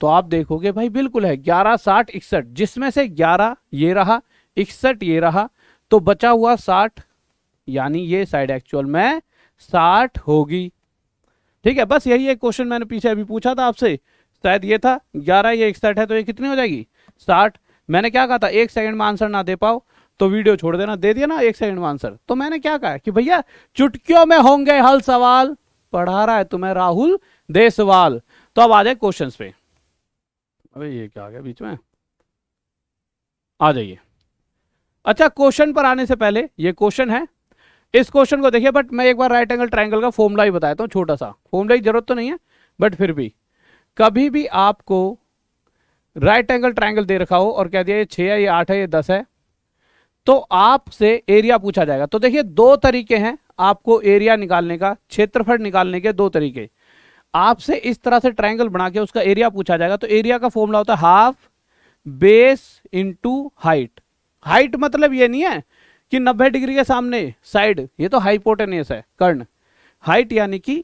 तो आप देखोगे भाई बिल्कुल है ग्यारह साठ इकसठ जिसमें से ग्यारह ये रहा इकसठ ये रहा तो बचा हुआ साठ यानी ये साइड एक्चुअल में साठ होगी ठीक है बस यही एक क्वेश्चन मैंने पीछे अभी पूछा था आपसे शायद ये था ग्यारह ये इकसठ है तो ये कितनी हो जाएगी स्टार्ट मैंने क्या कहा था एक सेकंड में आंसर ना दे पाओ तो वीडियो छोड़ देना दे दिया ना एक सेकंड में आंसर तो मैंने क्या कहा कि भैया चुटकियों में होंगे हल सवाल पढ़ा रहा है तुम्हें राहुल देसवाल तो अब आ जाए क्वेश्चन पे अरे ये क्या आ गया बीच में आ जाइए अच्छा क्वेश्चन पर आने से पहले ये क्वेश्चन है इस क्वेश्चन को देखिए बट मैं एक बार राइट एंगल ट्राइंगल का फॉर्मुला ही बताया था छोटा सा फॉर्मुला की जरूरत तो नहीं है बट फिर भी कभी भी आपको राइट एंगल ट्राइंगल दे रखा हो और कह दिया ये छह है ये आठ है ये दस है तो आपसे एरिया पूछा जाएगा तो देखिए दो तरीके हैं आपको एरिया निकालने का क्षेत्रफल निकालने के दो तरीके आपसे इस तरह से ट्राइंगल बना के उसका एरिया पूछा जाएगा तो एरिया का फॉर्मूला होता है half base into height height मतलब ये नहीं है कि 90 डिग्री के सामने साइड ये तो हाइपोटेनियस है कर्ण हाइट यानी कि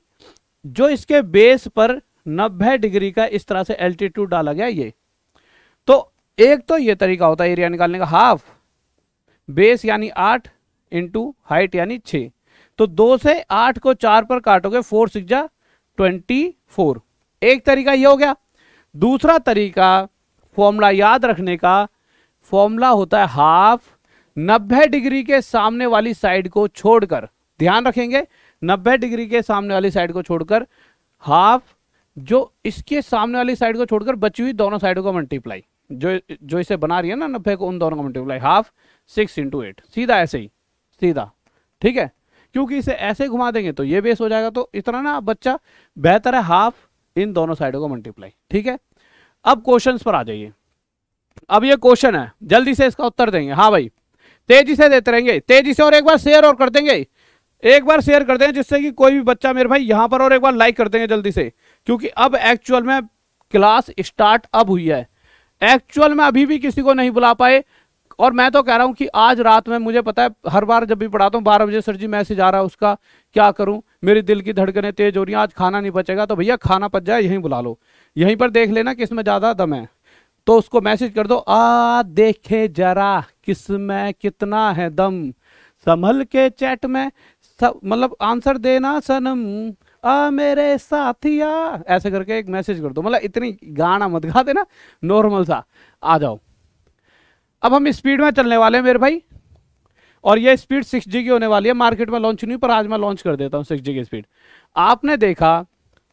जो इसके बेस पर 90 डिग्री का इस तरह से एल्टीट्यूड डाला गया ये तो एक तो ये तरीका होता है एरिया निकालने का हाफ बेस यानी आठ इंटू हाइट यानी छ तो दो से आठ को चार पर काटोगे फोर सिक्स जा ट्वेंटी फोर एक तरीका ये हो गया दूसरा तरीका फॉर्मूला याद रखने का फॉर्मूला होता है हाफ नब्बे डिग्री के सामने वाली साइड को छोड़कर ध्यान रखेंगे नब्बे डिग्री के सामने वाली साइड को छोड़कर हाफ जो इसके सामने वाली साइड को छोड़कर बची हुई दोनों साइडों को मल्टीप्लाई जो जो इसे बना रही है ना नब्बे को उन दोनों का multiply half six into eight सीधा ऐसे ही सीधा ठीक है क्योंकि इसे ऐसे घुमा देंगे तो ये बेस हो जाएगा तो इतना ना बच्चा बेहतर है हाफ इन दोनों साइडों का मल्टीप्लाई ठीक है अब क्वेश्चन पर आ जाइए अब ये क्वेश्चन है जल्दी से इसका उत्तर देंगे हाँ भाई तेजी से देते रहेंगे तेजी से और एक बार शेयर और कर देंगे एक बार शेयर कर देंगे जिससे कि कोई भी बच्चा मेरे भाई यहां पर और एक बार लाइक कर देंगे जल्दी से क्योंकि अब एक्चुअल में क्लास स्टार्ट अब हुई है एक्चुअल में अभी भी किसी को नहीं बुला पाए और मैं तो कह रहा हूँ कि आज रात में मुझे पता है हर बार जब भी पढ़ाता हूँ बारह बजे सर जी मैसेज आ रहा है उसका क्या करूँ मेरी दिल की धड़कनें तेज हो रही हैं आज खाना नहीं बचेगा तो भैया खाना पच जाए यहीं बुला लो यहीं पर देख लेना किसमें ज़्यादा दम है तो उसको मैसेज कर दो आ देखे जरा किस में कितना है दम संभल के चैट में सब मतलब आंसर देना सनम आ मेरे साथिया ऐसे करके एक मैसेज कर दो मतलब इतनी गाना मत गा देना नॉर्मल सा आ जाओ अब हम स्पीड में चलने वाले हैं मेरे भाई और ये स्पीड सिक्स जी की होने वाली है मार्केट में लॉन्च नहीं पर आज मैं लॉन्च कर देता हूँ सिक्स जी की स्पीड आपने देखा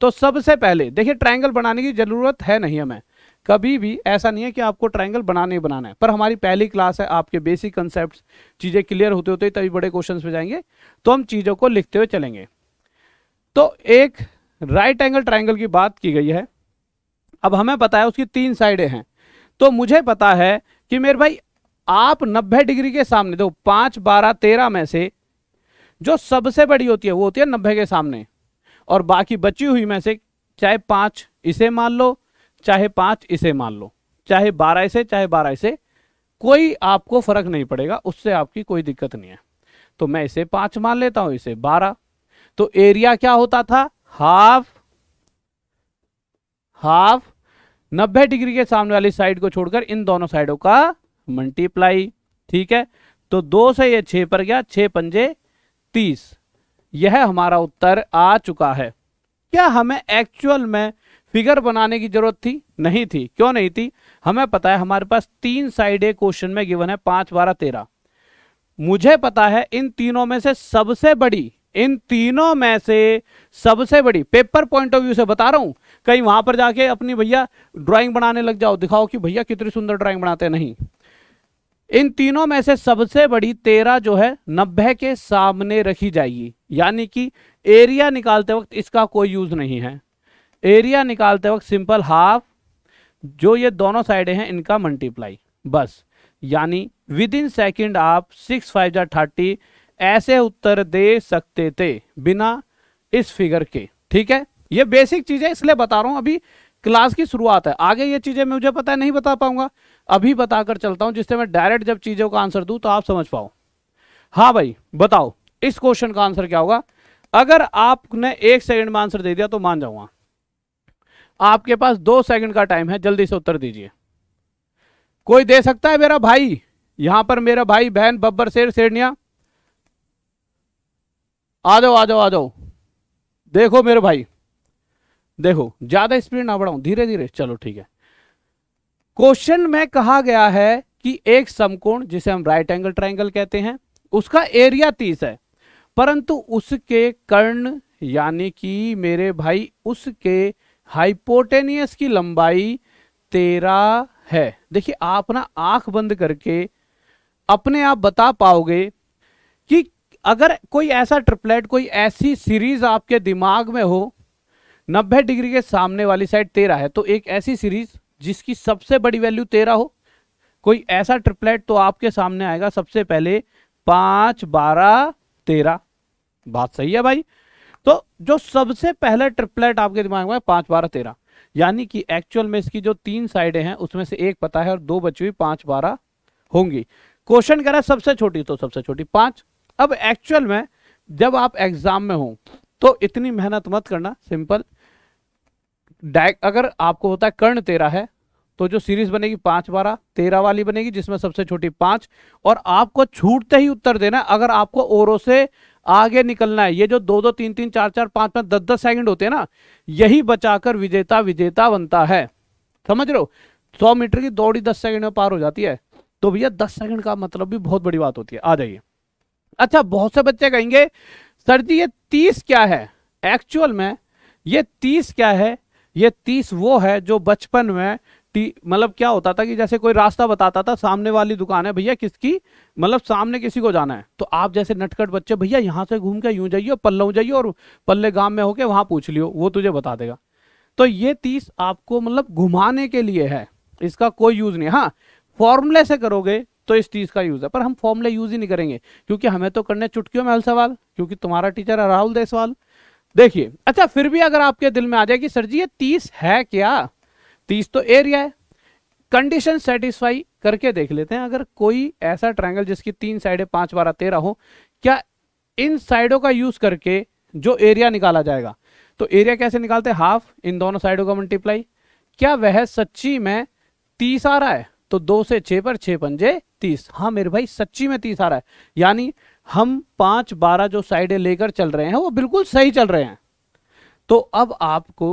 तो सबसे पहले देखिए ट्रायंगल बनाने की ज़रूरत है नहीं हमें कभी भी ऐसा नहीं है कि आपको ट्रायंगल बनाने ही बनाना है पर हमारी पहली क्लास है आपके बेसिक कंसेप्ट चीज़ें क्लियर होते होते तभी बड़े क्वेश्चन में जाएंगे तो हम चीज़ों को लिखते हुए चलेंगे तो एक राइट एंगल ट्राइंगल की बात की गई है अब हमें पता है उसकी तीन साइडें हैं तो मुझे पता है कि मेरे भाई आप 90 डिग्री के सामने दो तो पांच बारह तेरह में से जो सबसे बड़ी होती है वो होती है नब्बे के सामने और बाकी बची हुई में से चाहे पांच इसे मान लो चाहे पांच इसे मान लो चाहे बारह इसे चाहे बारह इसे कोई आपको फर्क नहीं पड़ेगा उससे आपकी कोई दिक्कत नहीं है तो मैं इसे पांच मान लेता हूं इसे बारह तो एरिया क्या होता था हाफ हाफ नब्बे डिग्री के सामने वाली साइड को छोड़कर इन दोनों साइडों का मल्टीप्लाई ठीक है तो दो से ये छह पर गया छह पंजे तीस यह हमारा उत्तर आ चुका है क्या हमें एक्चुअल में फिगर बनाने की जरूरत थी नहीं थी क्यों नहीं थी हमें पता है हमारे पास तीन ए क्वेश्चन में गिवन है पांच बारह तेरह मुझे पता है इन तीनों में से सबसे बड़ी इन तीनों में से सबसे बड़ी पेपर पॉइंट ऑफ व्यू से बता रहा हूं कहीं वहां पर जाके अपनी भैया ड्राइंग बनाने लग जाओ दिखाओ कि भैया कितनी सुंदर ड्राइंग बनाते नहीं इन तीनों में से सबसे बड़ी तेरह जो है नब्बे के सामने रखी जाएगी यानी कि एरिया निकालते वक्त इसका कोई यूज नहीं है एरिया निकालते वक्त सिंपल हाफ जो ये दोनों साइड हैं इनका मल्टीप्लाई बस यानी विद इन सेकेंड आप सिक्स फाइव जा थर्टी ऐसे उत्तर दे सकते थे बिना इस फिगर के ठीक है ये बेसिक चीजें इसलिए बता रहा हूं अभी क्लास की शुरुआत है आगे ये चीजें मुझे पता है नहीं बता पाऊंगा अभी बताकर चलता हूं जिससे मैं डायरेक्ट जब चीजों का आंसर दूं तो आप समझ पाओ हाँ भाई बताओ इस क्वेश्चन का आंसर क्या होगा अगर आपने एक सेकंड में आंसर दे दिया तो मान जाऊंगा आपके पास दो सेकंड का टाइम है जल्दी से उत्तर दीजिए कोई दे सकता है मेरा भाई यहां पर मेरा भाई बहन बब्बर शेर शेरनिया आ जाओ आ जाओ आ जाओ देखो मेरे भाई देखो ज़्यादा स्पीड ना बढ़ाऊं धीरे धीरे चलो ठीक है क्वेश्चन में कहा गया है कि एक समकोण जिसे हम राइट एंगल ट्राइंगल कहते हैं उसका एरिया तीस है परंतु उसके कर्ण यानी कि मेरे भाई उसके हाइपोटेनियस की लंबाई तेरा है देखिए आप ना आंख बंद करके अपने आप बता पाओगे कि अगर कोई ऐसा ट्रिपलेट कोई ऐसी सीरीज आपके दिमाग में हो 90 डिग्री के सामने वाली साइड तेरह है तो एक ऐसी सीरीज जिसकी सबसे बड़ी वैल्यू तेरह हो कोई ऐसा ट्रिपलेट तो आपके सामने आएगा सबसे पहले पांच बारह तेरह बात सही है भाई तो जो सबसे पहला ट्रिपलेट आपके दिमाग में पांच बारह तेरह यानी कि एक्चुअल में इसकी जो तीन साइडें हैं उसमें से एक पता है और दो बची हुई पांच बारह होंगी क्वेश्चन कह रहा है सबसे छोटी तो सबसे छोटी पांच अब एक्चुअल में जब आप एग्जाम में हो तो इतनी मेहनत मत करना सिंपल डायरेक्ट अगर आपको होता है कर्ण तेरा है तो जो सीरीज बनेगी पांच बारह तेरह वाली बनेगी जिसमें सबसे छोटी पांच और आपको छूटते ही उत्तर देना अगर आपको ओरो से आगे निकलना है ये जो दो दो तीन तीन चार चार पांच पांच दस दस सेकंड होते हैं ना यही बचाकर विजेता विजेता बनता है समझ रहे हो सौ मीटर की दौड़ी दस सेकंड में पार हो जाती है तो भैया दस सेकंड का मतलब भी बहुत बड़ी बात होती है आ जाइए अच्छा बहुत से बच्चे कहेंगे सर जी ये तीस क्या है एक्चुअल में ये तीस क्या है ये तीस वो है जो बचपन में मतलब क्या होता था कि जैसे कोई रास्ता बताता था सामने वाली दुकान है भैया किसकी मतलब सामने किसी को जाना है तो आप जैसे नटकट बच्चे भैया यहां से घूम के यूं जाइए पल्लव जाइए और पल्ले गांव में होके वहां पूछ लियो वो तुझे बता देगा तो ये तीस आपको मतलब घुमाने के लिए है इसका कोई यूज नहीं हाँ फॉर्मूले से करोगे तो इस चीज़ का यूज़ है पर हम फॉर्मूला यूज़ ही नहीं करेंगे क्योंकि हमें तो करने चुटकियों में हल सवाल क्योंकि तुम्हारा टीचर है राहुल देसवाल देखिए अच्छा फिर भी अगर आपके दिल में आ जाए कि सर जी ये तीस है क्या तीस तो एरिया है कंडीशन सेटिस्फाई करके देख लेते हैं अगर कोई ऐसा ट्रायंगल जिसकी तीन साइडें पांच बारह तेरह हो क्या इन साइडों का यूज़ करके जो एरिया निकाला जाएगा तो एरिया कैसे निकालते हैं हाफ इन दोनों साइडों का मल्टीप्लाई क्या वह सच्ची में तीस आ रहा है तो दो से छह पर छह पंजे तीस हाँ मेरे भाई सच्ची में तीस आ रहा है यानी हम पांच बारह जो साइडें लेकर चल रहे हैं वो बिल्कुल सही चल रहे हैं तो अब आपको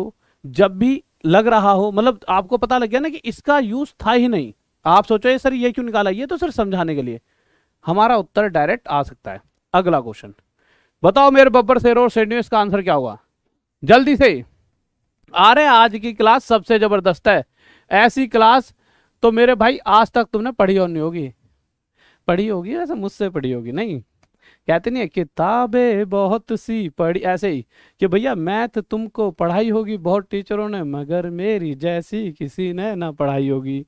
जब भी लग रहा हो मतलब आपको पता लग गया ना कि इसका यूज़ था ही नहीं आप सोचो ये सर ये क्यों निकाला ये तो सर समझाने के लिए हमारा उत्तर डायरेक्ट आ सकता है अगला क्वेश्चन बताओ मेरे बब्बर शेर और आंसर क्या हुआ जल्दी से आ रहे आज की क्लास सबसे ज़बरदस्त है ऐसी क्लास तो मेरे भाई आज तक तुमने पढ़ी और नहीं होगी पढ़ी होगी ऐसे मुझसे पढ़ी होगी नहीं कहते नहीं किताबें बहुत सी पढ़ी ऐसे ही कि भैया मैथ तुमको पढ़ाई होगी बहुत टीचरों ने मगर मेरी जैसी किसी ने ना पढ़ाई होगी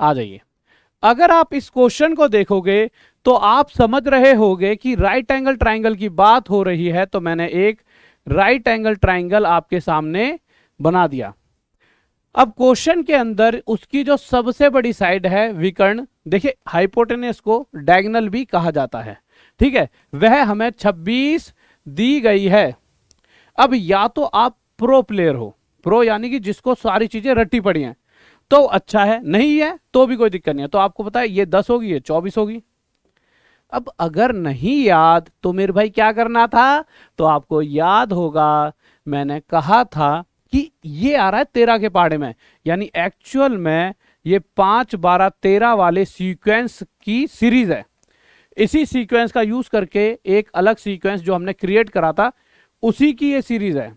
आ जाइए अगर आप इस क्वेश्चन को देखोगे तो आप समझ रहे होगे कि राइट एंगल ट्राइंगल की बात हो रही है तो मैंने एक राइट एंगल ट्राइंगल आपके सामने बना दिया अब क्वेश्चन के अंदर उसकी जो सबसे बड़ी साइड है विकर्ण देखिए हाइपोटेनस को डायगनल भी कहा जाता है ठीक है वह हमें 26 दी गई है अब या तो आप प्रो प्लेयर हो प्रो यानी कि जिसको सारी चीजें रटी पड़ी हैं तो अच्छा है नहीं है तो भी कोई दिक्कत नहीं है तो आपको पता है ये दस होगी ये चौबीस होगी अब अगर नहीं याद तो मेरे भाई क्या करना था तो आपको याद होगा मैंने कहा था कि ये आ रहा है तेरह के पहाड़े में यानी एक्चुअल में ये पाँच बारह तेरह वाले सीक्वेंस की सीरीज है इसी सीक्वेंस का यूज़ करके एक अलग सीक्वेंस जो हमने क्रिएट करा था उसी की ये सीरीज है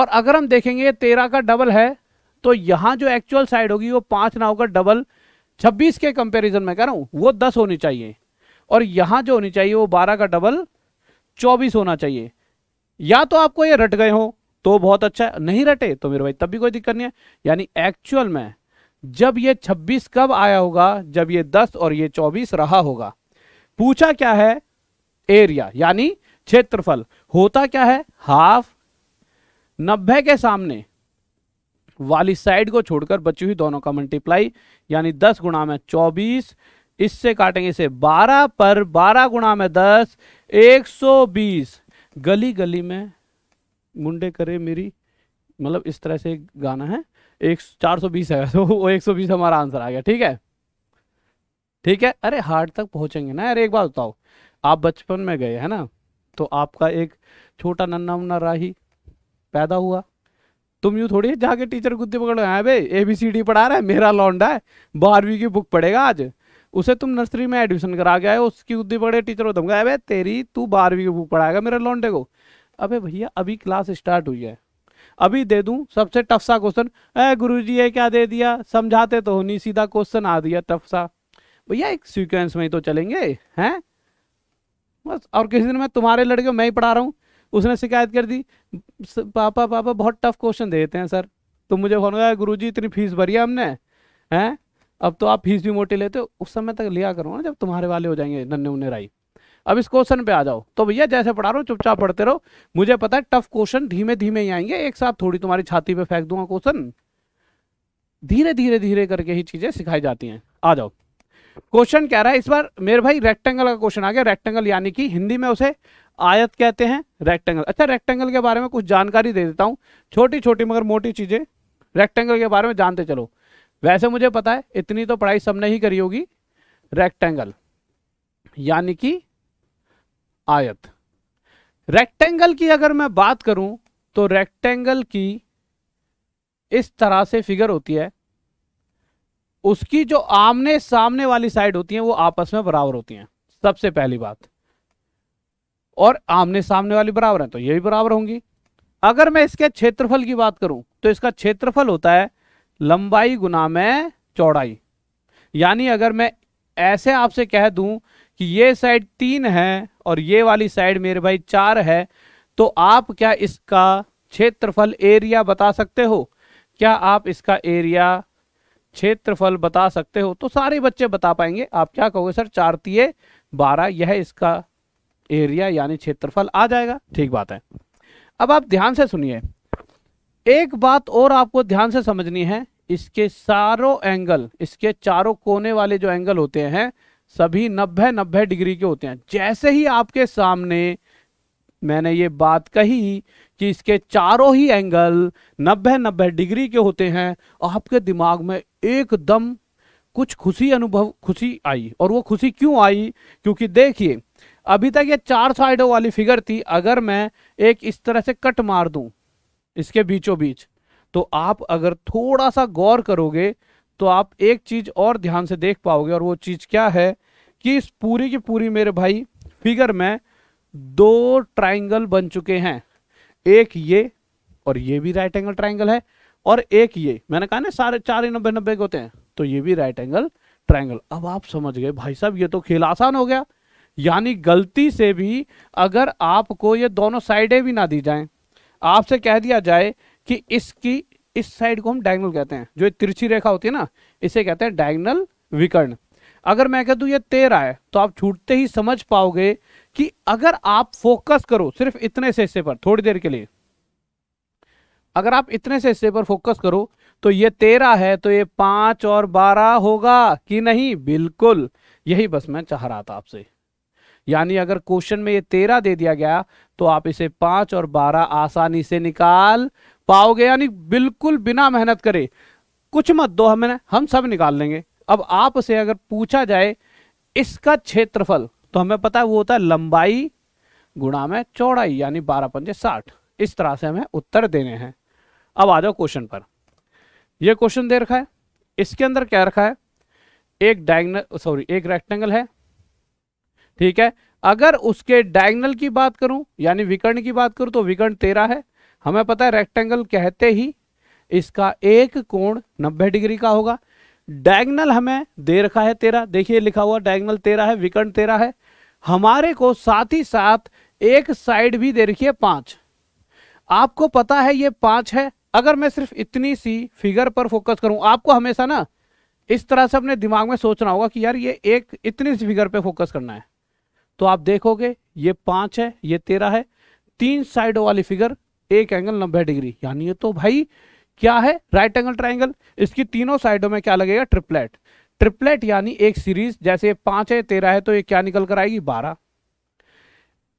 और अगर हम देखेंगे तेरह का डबल है तो यहाँ जो एक्चुअल साइड होगी वो पाँच ना होकर डबल छब्बीस के कंपेरिजन में कह रहा हूँ वो दस होनी चाहिए और यहाँ जो होनी चाहिए वो बारह का डबल चौबीस होना चाहिए या तो आपको ये रट गए हों तो बहुत अच्छा है नहीं रटे तो मेरे भाई तब भी कोई दिक्कत नहीं है यानी एक्चुअल में जब ये 26 कब आया होगा जब ये 10 और ये 24 रहा होगा पूछा क्या है एरिया यानी क्षेत्रफल होता क्या है हाफ नब्बे के सामने वाली साइड को छोड़कर बची हुई दोनों का मल्टीप्लाई यानी 10 गुणा में 24 इससे काटेंगे इसे 12 पर 12 गुणा में 10 120 गली गली में गुंडे करे मेरी मतलब इस तरह से गाना है एक चार सौ बीस है तो वो एक सौ बीस हमारा आंसर आ गया ठीक है ठीक है अरे हार्ट तक पहुंचेंगे ना अरे एक बात बताओ आप बचपन में गए है ना तो आपका एक छोटा नन्ना उन्ना राही पैदा हुआ तुम यूँ थोड़ी जाके टीचर गुद्दे पकड़ो है भाई ए बी सी डी पढ़ा रहा है मेरा लौंडा है बारहवीं की बुक पढ़ेगा आज उसे तुम नर्सरी में एडमिशन करा के आए उसकी गुद्दी पकड़े टीचर को तुम गए तेरी तू बारहवीं की बुक पढ़ाएगा मेरे लौंडे को अबे भैया अभी क्लास स्टार्ट हुई है अभी दे दूं सबसे टफ सा क्वेश्चन ए गुरु जी ये क्या दे दिया समझाते तो हो नहीं सीधा क्वेश्चन आ दिया टफ सा भैया एक सीक्वेंस में ही तो चलेंगे हैं बस और किसी दिन मैं तुम्हारे लड़के मैं ही पढ़ा रहा हूँ उसने शिकायत कर दी पापा पापा बहुत टफ क्वेश्चन देते हैं सर तो मुझे फोन गया गुरु जी इतनी फीस भरी है हमने हैं अब तो आप फीस भी मोटी लेते हो उस समय तक लिया करो ना जब तुम्हारे वाले हो जाएंगे नन्हे उन्ने राई अब इस क्वेश्चन पे आ जाओ तो भैया जैसे पढ़ा रहा हूँ चुपचाप पढ़ते रहो मुझे पता है टफ क्वेश्चन धीमे धीमे ही आएंगे एक साथ थोड़ी तुम्हारी छाती पे फेंक दूंगा क्वेश्चन धीरे धीरे धीरे करके ही चीजें सिखाई जाती हैं आ जाओ क्वेश्चन कह रहा है इस बार मेरे भाई रेक्टेंगल का क्वेश्चन आ गया रेक्टेंगल यानी कि हिंदी में उसे आयत कहते हैं रेक्टेंगल अच्छा रेक्टेंगल के बारे में कुछ जानकारी दे देता हूँ छोटी छोटी मगर मोटी चीजें रेक्टेंगल के बारे में जानते चलो वैसे मुझे पता है इतनी तो पढ़ाई सबने ही करी होगी रेक्टेंगल यानी कि आयत रेक्टेंगल की अगर मैं बात करूं तो रेक्टेंगल की इस तरह से फिगर होती है उसकी जो आमने सामने वाली साइड होती है वो आपस में बराबर होती हैं सबसे पहली बात और आमने सामने वाली बराबर है तो ये भी बराबर होंगी अगर मैं इसके क्षेत्रफल की बात करूं तो इसका क्षेत्रफल होता है लंबाई गुना में चौड़ाई यानी अगर मैं ऐसे आपसे कह दूं कि ये साइड तीन है और ये वाली साइड मेरे भाई चार है तो आप क्या इसका क्षेत्रफल एरिया बता सकते हो क्या आप इसका एरिया क्षेत्रफल बता सकते हो तो सारे बच्चे बता पाएंगे आप क्या कहोगे सर चार तीये बारह यह इसका एरिया यानी क्षेत्रफल आ जाएगा ठीक बात है अब आप ध्यान से सुनिए एक बात और आपको ध्यान से समझनी है इसके सारों एंगल इसके चारों कोने वाले जो एंगल होते हैं सभी नब्बे नब्बे डिग्री के होते हैं जैसे ही आपके सामने मैंने ये बात कही कि इसके चारों ही एंगल नब्बे नब्बे डिग्री के होते हैं आपके दिमाग में एकदम कुछ खुशी अनुभव खुशी आई और वो खुशी क्यों आई क्योंकि देखिए अभी तक ये चार साइडों वाली फिगर थी अगर मैं एक इस तरह से कट मार दूं इसके बीचों बीच तो आप अगर थोड़ा सा गौर करोगे तो आप एक चीज़ और ध्यान से देख पाओगे और वो चीज़ क्या है कि इस पूरी की पूरी मेरे भाई फिगर में दो ट्राइंगल बन चुके हैं एक ये और ये भी राइट एंगल ट्राइंगल है और एक ये मैंने कहा ना सारे चार नब्बे नब्बे होते हैं तो ये भी राइट एंगल ट्राइंगल अब आप समझ गए भाई साहब ये तो खेल आसान हो गया यानी गलती से भी अगर आपको ये दोनों साइडें भी ना दी जाएं आपसे कह दिया जाए कि इसकी इस साइड को हम डायगनल कहते हैं जो तिरछी रेखा होती है ना इसे कहते हैं डायगनल विकर्ण अगर मैं कह दूं ये तेरह है तो आप छूटते ही समझ पाओगे कि अगर आप फोकस करो सिर्फ इतने से हिस्से पर थोड़ी देर के लिए अगर आप इतने से हिस्से पर फोकस करो तो ये तेरह है तो ये पांच और बारह होगा कि नहीं बिल्कुल यही बस मैं चाह रहा था आपसे यानी अगर क्वेश्चन में ये तेरह दे दिया गया तो आप इसे पांच और बारह आसानी से निकाल पाओगे यानी बिल्कुल बिना मेहनत करे कुछ मत दो हमें हम सब निकाल लेंगे अब आपसे अगर पूछा जाए इसका क्षेत्रफल तो हमें पता है वो होता है लंबाई गुणा में चौड़ाई यानी बारह पंजे साठ इस तरह से हमें उत्तर देने हैं अब आ जाओ क्वेश्चन पर यह क्वेश्चन दे रखा है इसके अंदर क्या रखा है एक डायगनल सॉरी एक रेक्टेंगल है ठीक है अगर उसके डायगनल की बात करूं यानी विकर्ण की बात करूं तो विकर्ण तेरह है हमें पता है रेक्टेंगल कहते ही इसका एक कोण 90 डिग्री का होगा डायगनल हमें दे रखा है तेरा देखिए लिखा हुआ डायगनल तेरा है विकर्ण तेरा है हमारे को साथ ही साथ एक साइड भी दे रखी है पांच आपको पता है ये पांच है अगर मैं सिर्फ इतनी सी फिगर पर फोकस करूं आपको हमेशा ना इस तरह से अपने दिमाग में सोचना होगा कि यार ये एक इतनी सी फिगर पे फोकस करना है तो आप देखोगे ये पांच है ये तेरह है तीन साइड वाली फिगर एक एंगल नब्बे डिग्री यानी ये तो भाई क्या है राइट एंगल ट्राइंगल इसकी तीनों साइडों में क्या लगेगा ट्रिपलेट ट्रिपलेट यानी एक सीरीज जैसे पांच है तेरह है तो ये क्या निकल कर आएगी बारह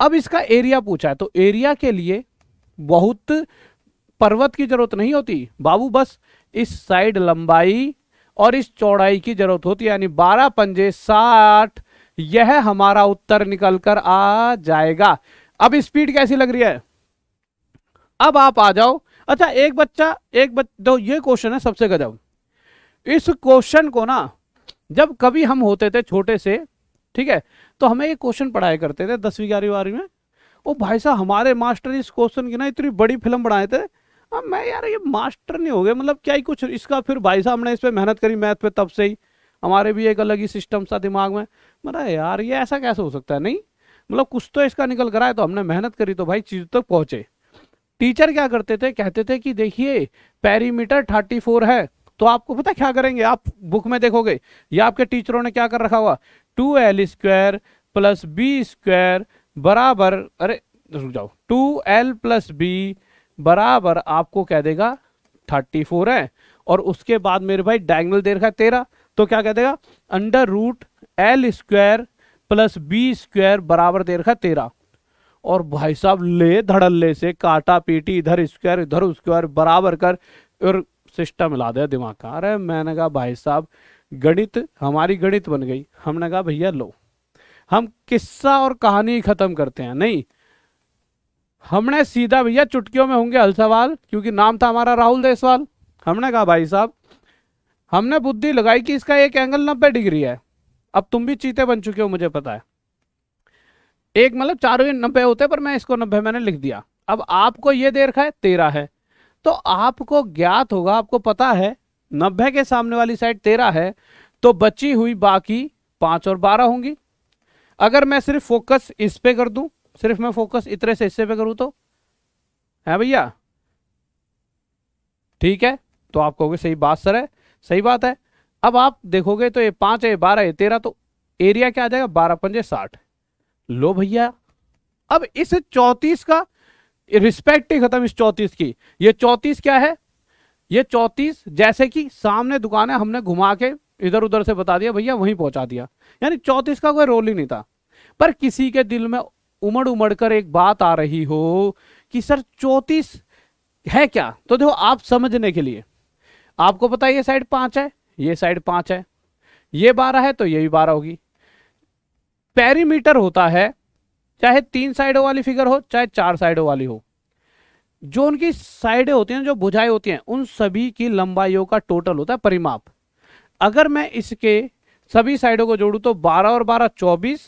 अब इसका एरिया पूछा है तो एरिया के लिए बहुत पर्वत की जरूरत नहीं होती बाबू बस इस साइड लंबाई और इस चौड़ाई की जरूरत होती है यानी बारह पंजे साठ यह हमारा उत्तर निकल कर आ जाएगा अब स्पीड कैसी लग रही है अब आप आ जाओ अच्छा एक बच्चा एक बच दो ये क्वेश्चन है सबसे गजब इस क्वेश्चन को ना जब कभी हम होते थे छोटे से ठीक है तो हमें ये क्वेश्चन पढ़ाया करते थे दसवीं ग्यारहवीं बारहवीं में ओ भाई साहब हमारे मास्टर इस क्वेश्चन की ना इतनी बड़ी फिल्म बनाए थे अब मैं यार ये मास्टर नहीं हो गए मतलब क्या ही कुछ इसका फिर भाई साहब ने इस पर मेहनत करी मैथ पे तब से ही हमारे भी एक अलग ही सिस्टम सा दिमाग में मतलब यार ये ऐसा कैसे हो सकता है नहीं मतलब कुछ तो इसका निकल कर आए तो हमने मेहनत करी तो भाई चीज़ तक तो पहुँचे टीचर क्या करते थे कहते थे कि देखिए पैरीमीटर 34 है तो आपको पता क्या करेंगे आप बुक में देखोगे या आपके टीचरों ने क्या कर रखा हुआ two L square plus B square बराबर अरे रुक जाओ टू एल प्लस बी बराबर आपको कह देगा थर्टी फोर है और उसके बाद मेरे भाई डायगनल दे रखा है तेरह तो क्या कह देगा under root L square plus B square बराबर दे रखा है तेरह और भाई साहब ले धड़ल्ले से काटा पीटी इधर स्क्वायर इधर स्क्वायर बराबर कर और सिस्टम ला दिया दिमाग का अरे मैंने कहा भाई साहब गणित हमारी गणित बन गई हमने कहा भैया लो हम किस्सा और कहानी खत्म करते हैं नहीं हमने सीधा भैया चुटकियों में होंगे हल सवाल क्योंकि नाम था हमारा राहुल देसवाल हमने कहा भाई साहब हमने बुद्धि लगाई कि इसका एक एंगल नब्बे डिग्री है अब तुम भी चीते बन चुके हो मुझे पता है एक मतलब चारों नब्बे होते पर मैं इसको नब्बे मैंने लिख दिया अब आपको ये दे रखा है तेरह है तो आपको ज्ञात होगा आपको पता है नब्बे के सामने वाली साइड तेरह है तो बची हुई बाकी पाँच और बारह होंगी अगर मैं सिर्फ फोकस इस पे कर दूं सिर्फ मैं फोकस इतने से इससे पे करूं तो है भैया ठीक है तो आप कहोगे सही बात सर है सही बात है अब आप देखोगे तो ये पाँच है बारह है तेरह तो एरिया क्या आ जाएगा बारह पंजे साठ लो भैया अब इस चौतीस का रिस्पेक्ट ही खत्म इस चौतीस की ये चौतीस क्या है ये चौतीस जैसे कि सामने दुकान है हमने घुमा के इधर उधर से बता दिया भैया वहीं पहुंचा दिया यानी चौतीस का कोई रोल ही नहीं था पर किसी के दिल में उमड़ उमड़ कर एक बात आ रही हो कि सर चौतीस है क्या तो देखो आप समझने के लिए आपको पता ये साइड पांच है ये साइड पांच है ये बारह है तो ये भी बारह होगी पेरीमीटर होता है चाहे तीन साइडों वाली फिगर हो चाहे चार साइडों वाली हो जो उनकी साइडें होती हैं जो भुजाएं होती हैं उन सभी की लंबाइयों का टोटल होता है परिमाप अगर मैं इसके सभी साइडों को जोड़ू तो 12 और 12 24,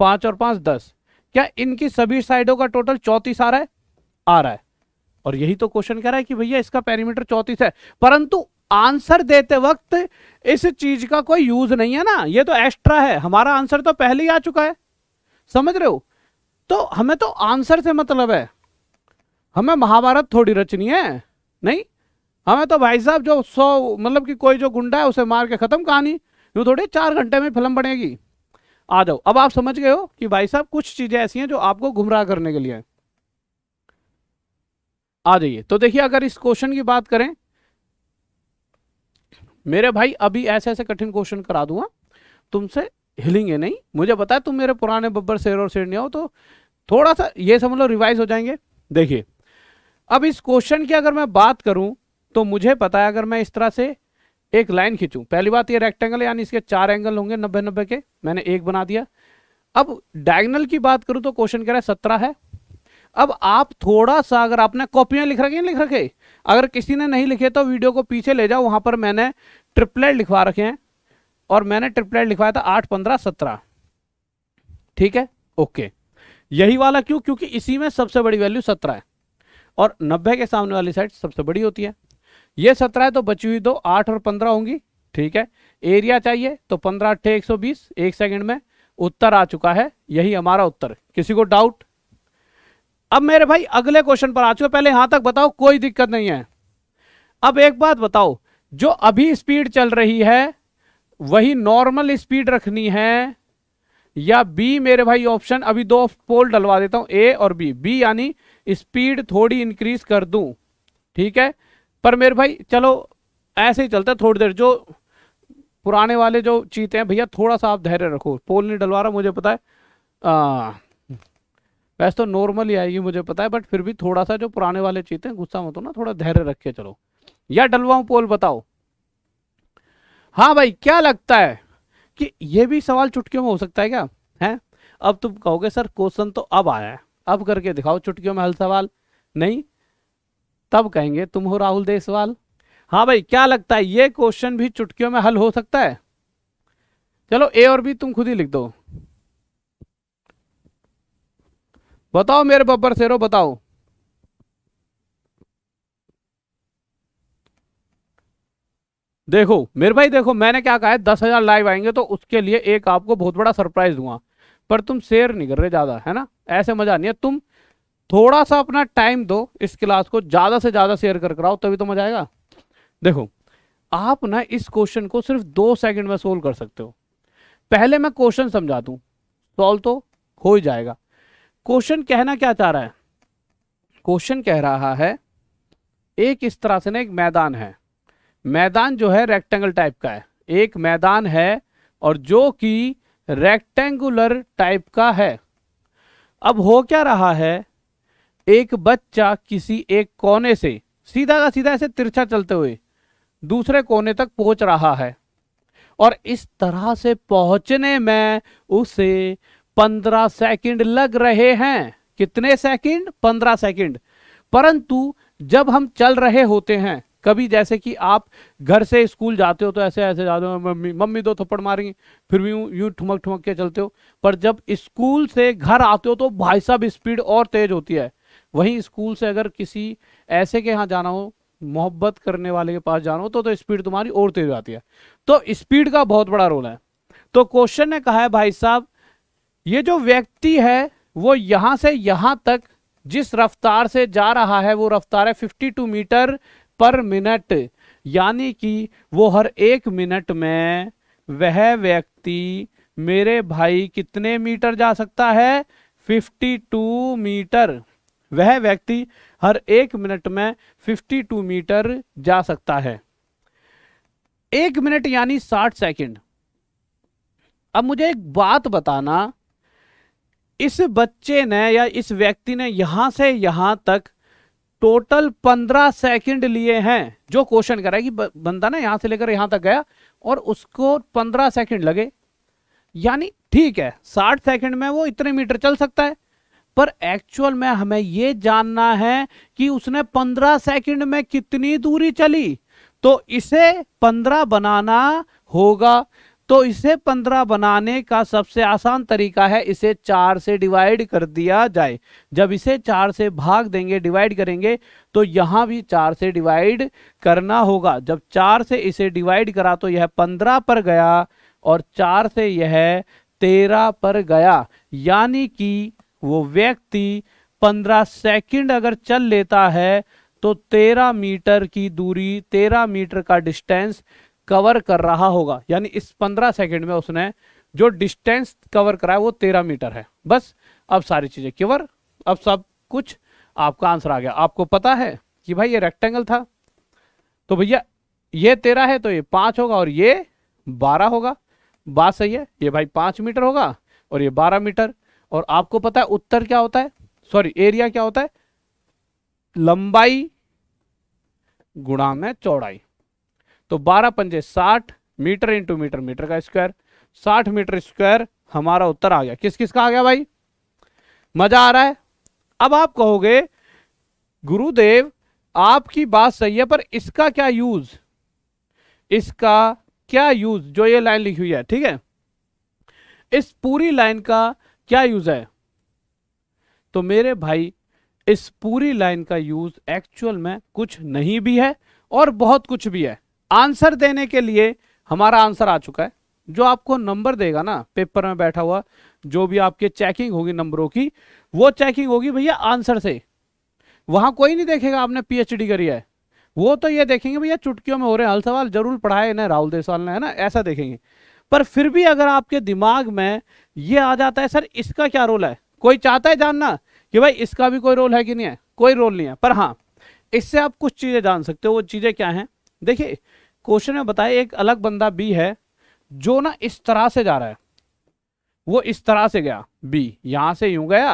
5 और 5 10 क्या इनकी सभी साइडों का टोटल चौंतीस आ रहा है आ रहा है और यही तो क्वेश्चन कह रहा है कि भैया इसका पेरीमीटर चौंतीस है परंतु आंसर देते वक्त इस चीज का कोई यूज नहीं है ना ये तो एक्स्ट्रा है हमारा आंसर तो पहले ही आ चुका है समझ रहे हो तो हमें तो आंसर से मतलब है हमें महाभारत थोड़ी रचनी है नहीं हमें तो भाई साहब जो सौ मतलब कि कोई जो गुंडा है उसे मार के ख़त्म कहानी यूँ थोड़ी चार घंटे में फिल्म बनेगी आ जाओ अब आप समझ गए हो कि भाई साहब कुछ चीज़ें ऐसी हैं जो आपको गुमराह करने के लिए आ जाइए तो देखिए अगर इस क्वेश्चन की बात करें मेरे भाई अभी ऐसे ऐसे कठिन क्वेश्चन करा दूंगा तुमसे हिलेंगे नहीं मुझे बताया तुम मेरे पुराने बब्बर शेर और शेरनिया हो तो थोड़ा सा ये समझ लो रिवाइज हो जाएंगे देखिए अब इस क्वेश्चन की अगर मैं बात करूं तो मुझे पता है अगर मैं इस तरह से एक लाइन खींचूं पहली बात ये रेक्टेंगल यानी इसके चार एंगल होंगे नब्बे नब्बे के मैंने एक बना दिया अब डायगनल की बात करूं तो क्वेश्चन कह रहा है सत्रह है अब आप थोड़ा सा अगर आपने कॉपियां लिख रखी लिख रखे अगर किसी ने नहीं लिखे तो वीडियो को पीछे ले जाओ वहाँ पर मैंने ट्रिपलेट लिखवा रखे हैं और मैंने ट्रिपलेट लिखवाया था आठ पंद्रह सत्रह ठीक है ओके यही वाला क्यों क्योंकि इसी में सबसे बड़ी वैल्यू सत्रह है और नब्बे के सामने वाली साइड सबसे बड़ी होती है ये सत्रह है तो बची हुई दो आठ और पंद्रह होंगी ठीक है एरिया चाहिए तो पंद्रह अट्ठे एक सौ बीस एक सेकेंड में उत्तर आ चुका है यही हमारा उत्तर किसी को डाउट अब मेरे भाई अगले क्वेश्चन पर आ चुके पहले यहां तक बताओ कोई दिक्कत नहीं है अब एक बात बताओ जो अभी स्पीड चल रही है वही नॉर्मल स्पीड रखनी है या बी मेरे भाई ऑप्शन अभी दो पोल डलवा देता हूं ए और बी बी यानी स्पीड थोड़ी इंक्रीज कर दूं ठीक है पर मेरे भाई चलो ऐसे ही चलता है थोड़ी देर जो पुराने वाले जो चीते हैं भैया थोड़ा सा आप धैर्य रखो पोल नहीं डलवा रहा मुझे पता है आ, वैसे तो नॉर्मल ही आएगी मुझे पता है बट फिर भी थोड़ा सा जो पुराने वाले चीते हैं गुस्सा मत हो ना थोड़ा धैर्य रखे चलो या डलवाऊ पोल बताओ हाँ भाई क्या लगता है कि ये भी सवाल चुटकियों में हो सकता है क्या है अब तुम कहोगे सर क्वेश्चन तो अब आया है अब करके दिखाओ चुटकियों में हल सवाल नहीं तब कहेंगे तुम हो राहुल देसवाल हाँ भाई क्या लगता है ये क्वेश्चन भी चुटकियों में हल हो सकता है चलो ए और बी तुम खुद ही लिख दो बताओ मेरे बब्बर शेरों बताओ देखो मेरे भाई देखो मैंने क्या कहा है दस हजार लाइव आएंगे तो उसके लिए एक आपको बहुत बड़ा सरप्राइज दूंगा पर तुम शेयर नहीं कर रहे ज्यादा है ना ऐसे मजा नहीं है तुम थोड़ा सा अपना टाइम दो इस क्लास को ज्यादा से ज्यादा शेयर कर कराओ तभी तो मजा आएगा देखो आप ना इस क्वेश्चन को सिर्फ दो सेकंड में सोल्व कर सकते हो पहले मैं क्वेश्चन समझा दू सॉल्व तो हो ही जाएगा क्वेश्चन कहना क्या चाह रहा है क्वेश्चन कह रहा है एक इस तरह से ना एक मैदान है मैदान जो है रेक्टेंगल टाइप का है एक मैदान है और जो कि रेक्टेंगुलर टाइप का है अब हो क्या रहा है एक बच्चा किसी एक कोने से सीधा का सीधा ऐसे तिरछा चलते हुए दूसरे कोने तक पहुंच रहा है और इस तरह से पहुंचने में उसे पंद्रह सेकंड लग रहे हैं कितने सेकंड पंद्रह सेकंड परंतु जब हम चल रहे होते हैं कभी जैसे कि आप घर से स्कूल जाते हो तो ऐसे ऐसे जाते हो मम्मी मम्मी दो थप्पड़ मारेंगे फिर भी यूं यूं ठुमक ठुमक के चलते हो पर जब स्कूल से घर आते हो तो भाई साहब स्पीड और तेज होती है वहीं स्कूल से अगर किसी ऐसे के यहाँ जाना हो मोहब्बत करने वाले के पास जाना हो तो, तो स्पीड तुम्हारी और तेज आती है तो स्पीड का बहुत बड़ा रोल है तो क्वेश्चन ने कहा है भाई साहब ये जो व्यक्ति है वो यहाँ से यहाँ तक जिस रफ्तार से जा रहा है वो रफ्तार है 52 मीटर पर मिनट यानी कि वो हर एक मिनट में वह व्यक्ति मेरे भाई कितने मीटर जा सकता है 52 मीटर वह व्यक्ति हर एक मिनट में 52 मीटर जा सकता है एक मिनट यानी 60 सेकंड अब मुझे एक बात बताना इस बच्चे ने या इस व्यक्ति ने यहां से यहां तक टोटल पंद्रह सेकंड लिए हैं जो क्वेश्चन है कि बंदा ना यहां से लेकर यहां तक गया और उसको पंद्रह सेकंड लगे यानी ठीक है साठ सेकंड में वो इतने मीटर चल सकता है पर एक्चुअल में हमें ये जानना है कि उसने पंद्रह सेकंड में कितनी दूरी चली तो इसे पंद्रह बनाना होगा तो इसे पंद्रह बनाने का सबसे आसान तरीका है इसे चार से डिवाइड कर दिया जाए जब इसे चार से भाग देंगे डिवाइड करेंगे तो यहाँ भी चार से डिवाइड करना होगा जब चार से इसे डिवाइड करा तो यह पंद्रह पर गया और चार से यह तेरह पर गया यानी कि वो व्यक्ति पंद्रह सेकंड अगर चल लेता है तो तेरह मीटर की दूरी तेरह मीटर का डिस्टेंस कवर कर रहा होगा यानी इस पंद्रह सेकेंड में उसने जो डिस्टेंस कवर करा है वो तेरह मीटर है बस अब सारी चीज़ें क्यूवर अब सब कुछ आपका आंसर आ गया आपको पता है कि भाई ये रेक्टेंगल था तो भैया ये तेरह है तो ये पांच होगा और ये बारह होगा बात सही है ये भाई पांच मीटर होगा और ये बारह मीटर और आपको पता है उत्तर क्या होता है सॉरी एरिया क्या होता है लंबाई गुणा में चौड़ाई तो बारह पंजे साठ मीटर इंटू मीटर मीटर का स्क्वायर साठ मीटर स्क्वायर हमारा उत्तर आ गया किस किस का आ गया भाई मजा आ रहा है अब आप कहोगे गुरुदेव आपकी बात सही है पर इसका क्या यूज इसका क्या यूज जो ये लाइन लिखी हुई है ठीक है इस पूरी लाइन का क्या यूज है तो मेरे भाई इस पूरी लाइन का यूज एक्चुअल में कुछ नहीं भी है और बहुत कुछ भी है आंसर देने के लिए हमारा आंसर आ चुका है जो आपको नंबर देगा ना पेपर में बैठा हुआ जो भी आपके चेकिंग होगी नंबरों की वो चेकिंग होगी भैया आंसर से वहां कोई नहीं देखेगा आपने पीएचडी करी है वो तो ये देखेंगे भैया चुटकियों में हो रहे हल सवाल जरूर पढ़ाए ना राहुल देसवाल ने है ना ऐसा देखेंगे पर फिर भी अगर आपके दिमाग में ये आ जाता है सर इसका क्या रोल है कोई चाहता है जानना कि भाई इसका भी कोई रोल है कि नहीं है कोई रोल नहीं है पर हाँ इससे आप कुछ चीज़ें जान सकते हो वो चीज़ें क्या है देखिए क्वेश्चन में बताया एक अलग बंदा बी है जो ना इस तरह से जा रहा है वो इस तरह से गया बी यहाँ से यूं गया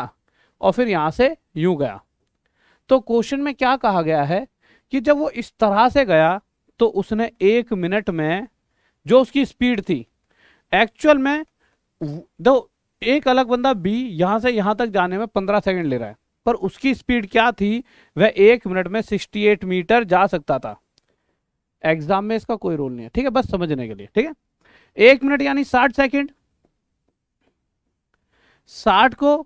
और फिर यहाँ से यूं गया तो क्वेश्चन में क्या कहा गया है कि जब वो इस तरह से गया तो उसने एक मिनट में जो उसकी स्पीड थी एक्चुअल में दो एक अलग बंदा बी यहाँ से यहाँ तक जाने में पंद्रह सेकंड ले रहा है पर उसकी स्पीड क्या थी वह एक मिनट में एट मीटर जा सकता था एग्जाम में इसका कोई रोल नहीं है ठीक है बस समझने के लिए ठीक है एक मिनट यानी साठ सेकेंड साठ को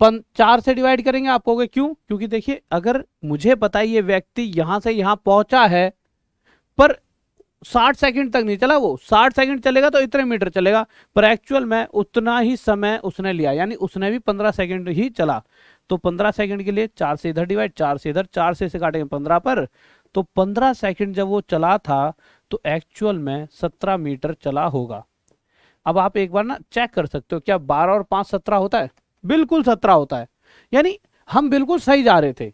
पन, चार से डिवाइड करेंगे आप कहोगे क्यों क्योंकि देखिए अगर मुझे पता है ये व्यक्ति यहां से यहां पहुंचा है पर साठ सेकंड तक नहीं चला वो साठ सेकंड चलेगा तो इतने मीटर चलेगा पर एक्चुअल में उतना ही समय उसने लिया यानी उसने भी पंद्रह सेकंड ही चला तो पंद्रह सेकंड के लिए चार से इधर डिवाइड चार से इधर चार से, से काटेंगे पंद्रह पर तो 15 सेकंड जब वो चला था तो एक्चुअल में 17 मीटर चला होगा अब आप एक बार ना चेक कर सकते हो क्या 12 और 5 17 होता है बिल्कुल 17 होता है यानी हम बिल्कुल सही जा रहे थे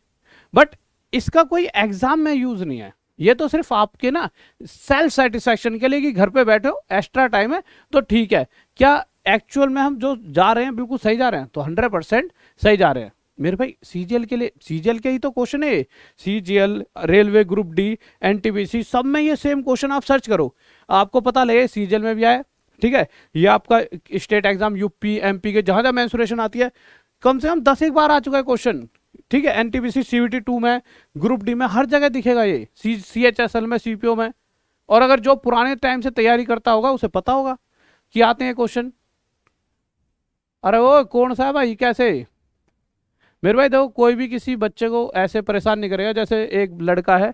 बट इसका कोई एग्जाम में यूज नहीं है ये तो सिर्फ आपके ना सेल्फ सेटिस्फेक्शन के लिए कि घर पे बैठे हो एक्स्ट्रा टाइम है तो ठीक है क्या एक्चुअल में हम जो जा रहे हैं बिल्कुल सही जा रहे हैं तो हंड्रेड परसेंट सही जा रहे हैं मेरे भाई सीजीएल के लिए सीजीएल के ही तो क्वेश्चन है CGL railway group D NTPC सब में ये सेम क्वेश्चन आप सर्च करो आपको पता लगे सीजीएल में भी आया ठीक है ये आपका स्टेट एग्जाम यूपी एमपी के जहां जहां मैं आती है कम से कम दस एक बार आ चुका है क्वेश्चन ठीक है एनटीपीसी सीवीटी टू में ग्रुप डी में हर जगह दिखेगा ये C C H S L में सीपीओ में और अगर जो पुराने टाइम से तैयारी करता होगा उसे पता होगा कि आते हैं क्वेश्चन अरे वो कौन सा है भाई कैसे मेरे भाई देखो कोई भी किसी बच्चे को ऐसे परेशान नहीं करेगा जैसे एक लड़का है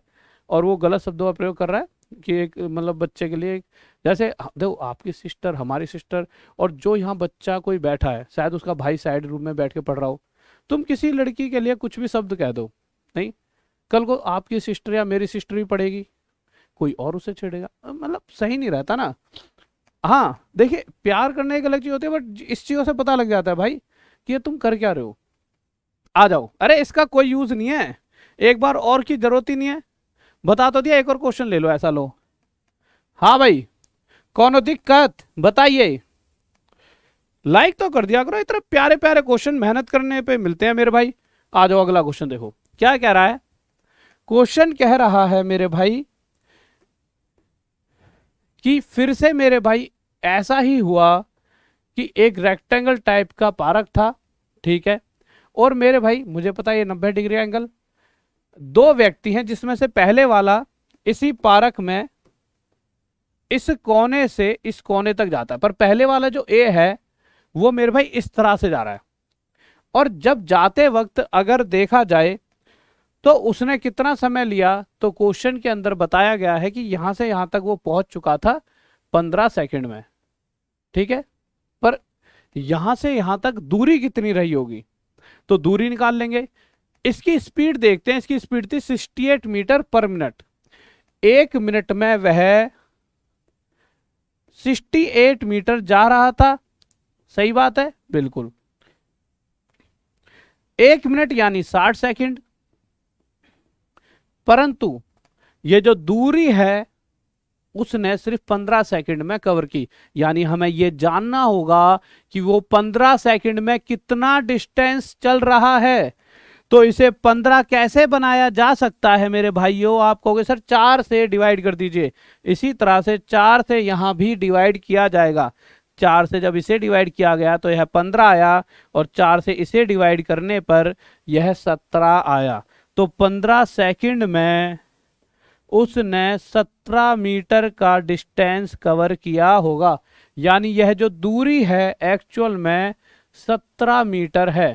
और वो गलत शब्दों का प्रयोग कर रहा है कि एक मतलब बच्चे के लिए जैसे देखो आपकी सिस्टर हमारी सिस्टर और जो यहाँ बच्चा कोई बैठा है शायद उसका भाई साइड रूम में बैठ के पढ़ रहा हो तुम किसी लड़की के लिए कुछ भी शब्द कह दो नहीं कल को आपकी सिस्टर या मेरी सिस्टर भी पढ़ेगी कोई और उसे छेड़ेगा मतलब सही नहीं रहता ना हाँ देखिए प्यार करने एक अलग चीज़ होती है बट इस चीज़ों से पता लग जाता है भाई कि ये तुम कर क्या रहे हो आ जाओ अरे इसका कोई यूज नहीं है एक बार और की जरूरत ही नहीं है बता तो दिया एक और क्वेश्चन ले लो ऐसा लो हाँ भाई कौन दिक्कत बताइए लाइक तो कर दिया करो इतने प्यारे प्यारे क्वेश्चन मेहनत करने पे मिलते हैं मेरे भाई आ जाओ अगला क्वेश्चन देखो क्या कह रहा है क्वेश्चन कह रहा है मेरे भाई कि फिर से मेरे भाई ऐसा ही हुआ कि एक रेक्टेंगल टाइप का पार्क था ठीक है और मेरे भाई मुझे पता है ये नब्बे डिग्री एंगल दो व्यक्ति हैं जिसमें से पहले वाला इसी पारक में इस कोने से इस कोने तक जाता है पर पहले वाला जो ए है वो मेरे भाई इस तरह से जा रहा है और जब जाते वक्त अगर देखा जाए तो उसने कितना समय लिया तो क्वेश्चन के अंदर बताया गया है कि यहां से यहां तक वो पहुंच चुका था पंद्रह सेकंड में ठीक है पर यहां से यहां तक दूरी कितनी रही होगी तो दूरी निकाल लेंगे इसकी स्पीड देखते हैं इसकी स्पीड थी 68 मीटर पर मिनट एक मिनट में वह 68 मीटर जा रहा था सही बात है बिल्कुल एक मिनट यानी 60 सेकंड परंतु यह जो दूरी है उसने सिर्फ पंद्रह सेकंड में कवर की यानी हमें यह जानना होगा कि वो पंद्रह सेकंड में कितना डिस्टेंस चल रहा है तो इसे पंद्रह कैसे बनाया जा सकता है मेरे भाइयों आप कहोगे सर चार से डिवाइड कर दीजिए इसी तरह से चार से यहाँ भी डिवाइड किया जाएगा चार से जब इसे डिवाइड किया गया तो यह पंद्रह आया और चार से इसे डिवाइड करने पर यह सत्रह आया तो पंद्रह सेकंड में उसने 17 मीटर का डिस्टेंस कवर किया होगा यानी यह जो दूरी है एक्चुअल में 17 मीटर है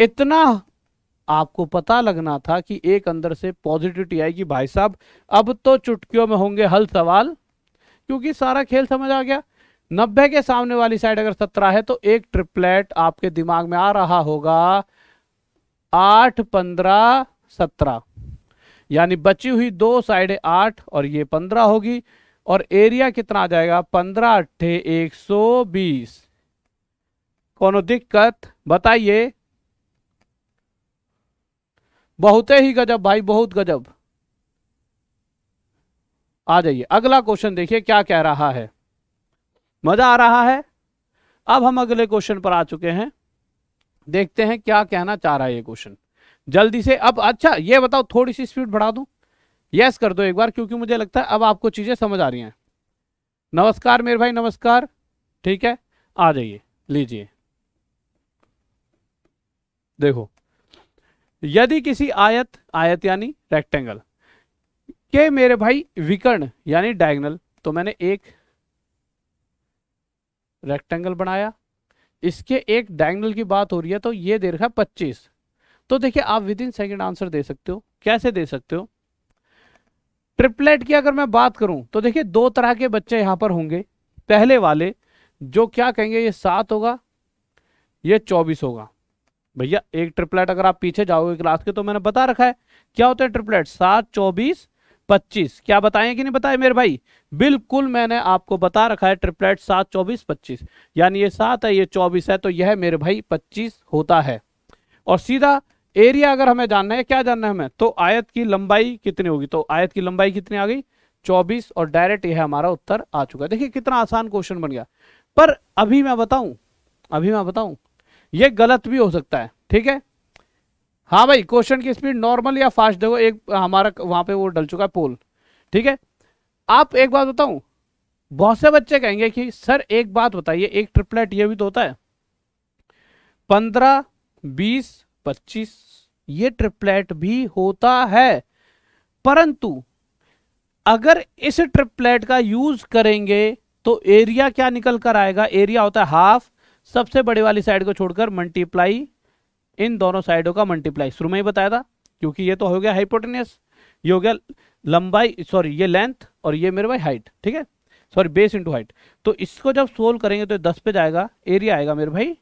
इतना आपको पता लगना था कि एक अंदर से पॉजिटिविटी आएगी भाई साहब अब तो चुटकियों में होंगे हल सवाल क्योंकि सारा खेल समझ आ गया नब्बे के सामने वाली साइड अगर सत्रह है तो एक ट्रिपलेट आपके दिमाग में आ रहा होगा आठ पंद्रह सत्रह यानी बची हुई दो साइड आठ और ये पंद्रह होगी और एरिया कितना आ जाएगा पंद्रह अट्ठे एक सौ बीस कोनो दिक्कत बताइए बहुते ही गजब भाई बहुत गजब आ जाइए अगला क्वेश्चन देखिए क्या कह रहा है मजा आ रहा है अब हम अगले क्वेश्चन पर आ चुके हैं देखते हैं क्या कहना चाह रहा है ये क्वेश्चन जल्दी से अब अच्छा ये बताओ थोड़ी सी स्पीड बढ़ा दूं यस कर दो एक बार क्योंकि मुझे लगता है अब आपको चीज़ें समझ आ रही हैं नमस्कार मेरे भाई नमस्कार ठीक है आ जाइए लीजिए देखो यदि किसी आयत आयत यानी रेक्टेंगल के मेरे भाई विकर्ण यानी डायगनल तो मैंने एक रेक्टेंगल बनाया इसके एक डायगनल की बात हो रही है तो ये दे रखा है पच्चीस तो देखिए आप विद इन सेकेंड आंसर दे सकते हो कैसे दे सकते हो ट्रिपलेट की अगर मैं बात करूं तो देखिए दो तरह के बच्चे यहां पर होंगे पहले वाले जो क्या कहेंगे ये सात होगा ये चौबीस होगा भैया एक ट्रिपलेट अगर आप पीछे जाओगे क्लास के तो मैंने बता रखा है क्या होता है ट्रिपलेट सात चौबीस पच्चीस क्या बताएं कि नहीं बताए मेरे भाई बिल्कुल मैंने आपको बता रखा है ट्रिपलेट सात चौबीस पच्चीस यानी ये सात है ये चौबीस है तो यह मेरे भाई पच्चीस होता है और सीधा एरिया अगर हमें जानना है क्या जानना है हमें तो आयत की लंबाई कितनी होगी तो आयत की लंबाई कितनी आ गई 24 और डायरेक्ट यह हमारा उत्तर आ चुका है देखिए कितना आसान क्वेश्चन बन गया पर अभी मैं बताऊं अभी मैं बताऊं यह गलत भी हो सकता है ठीक है हाँ भाई क्वेश्चन की स्पीड नॉर्मल या फास्ट देखो एक हमारा वहां पे वो डल चुका है पोल ठीक है आप एक बात बताऊं बहुत से बच्चे कहेंगे कि सर एक बात बताइए एक ट्रिपलेट ये भी तो होता है पंद्रह बीस पच्चीस ये ट्रिपलेट भी होता है परंतु अगर इस ट्रिपलेट का यूज करेंगे तो एरिया क्या निकल कर आएगा एरिया होता है हाफ सबसे बड़े वाली साइड को छोड़कर मल्टीप्लाई इन दोनों साइडों का मल्टीप्लाई शुरू में ही बताया था क्योंकि ये तो हो गया हाइपोटेनियस ये हो गया लंबाई सॉरी ये लेंथ और ये मेरे भाई हाइट ठीक है सॉरी बेस इंटू हाइट तो इसको जब सोल्व करेंगे तो दस पे जाएगा एरिया आएगा मेरे भाई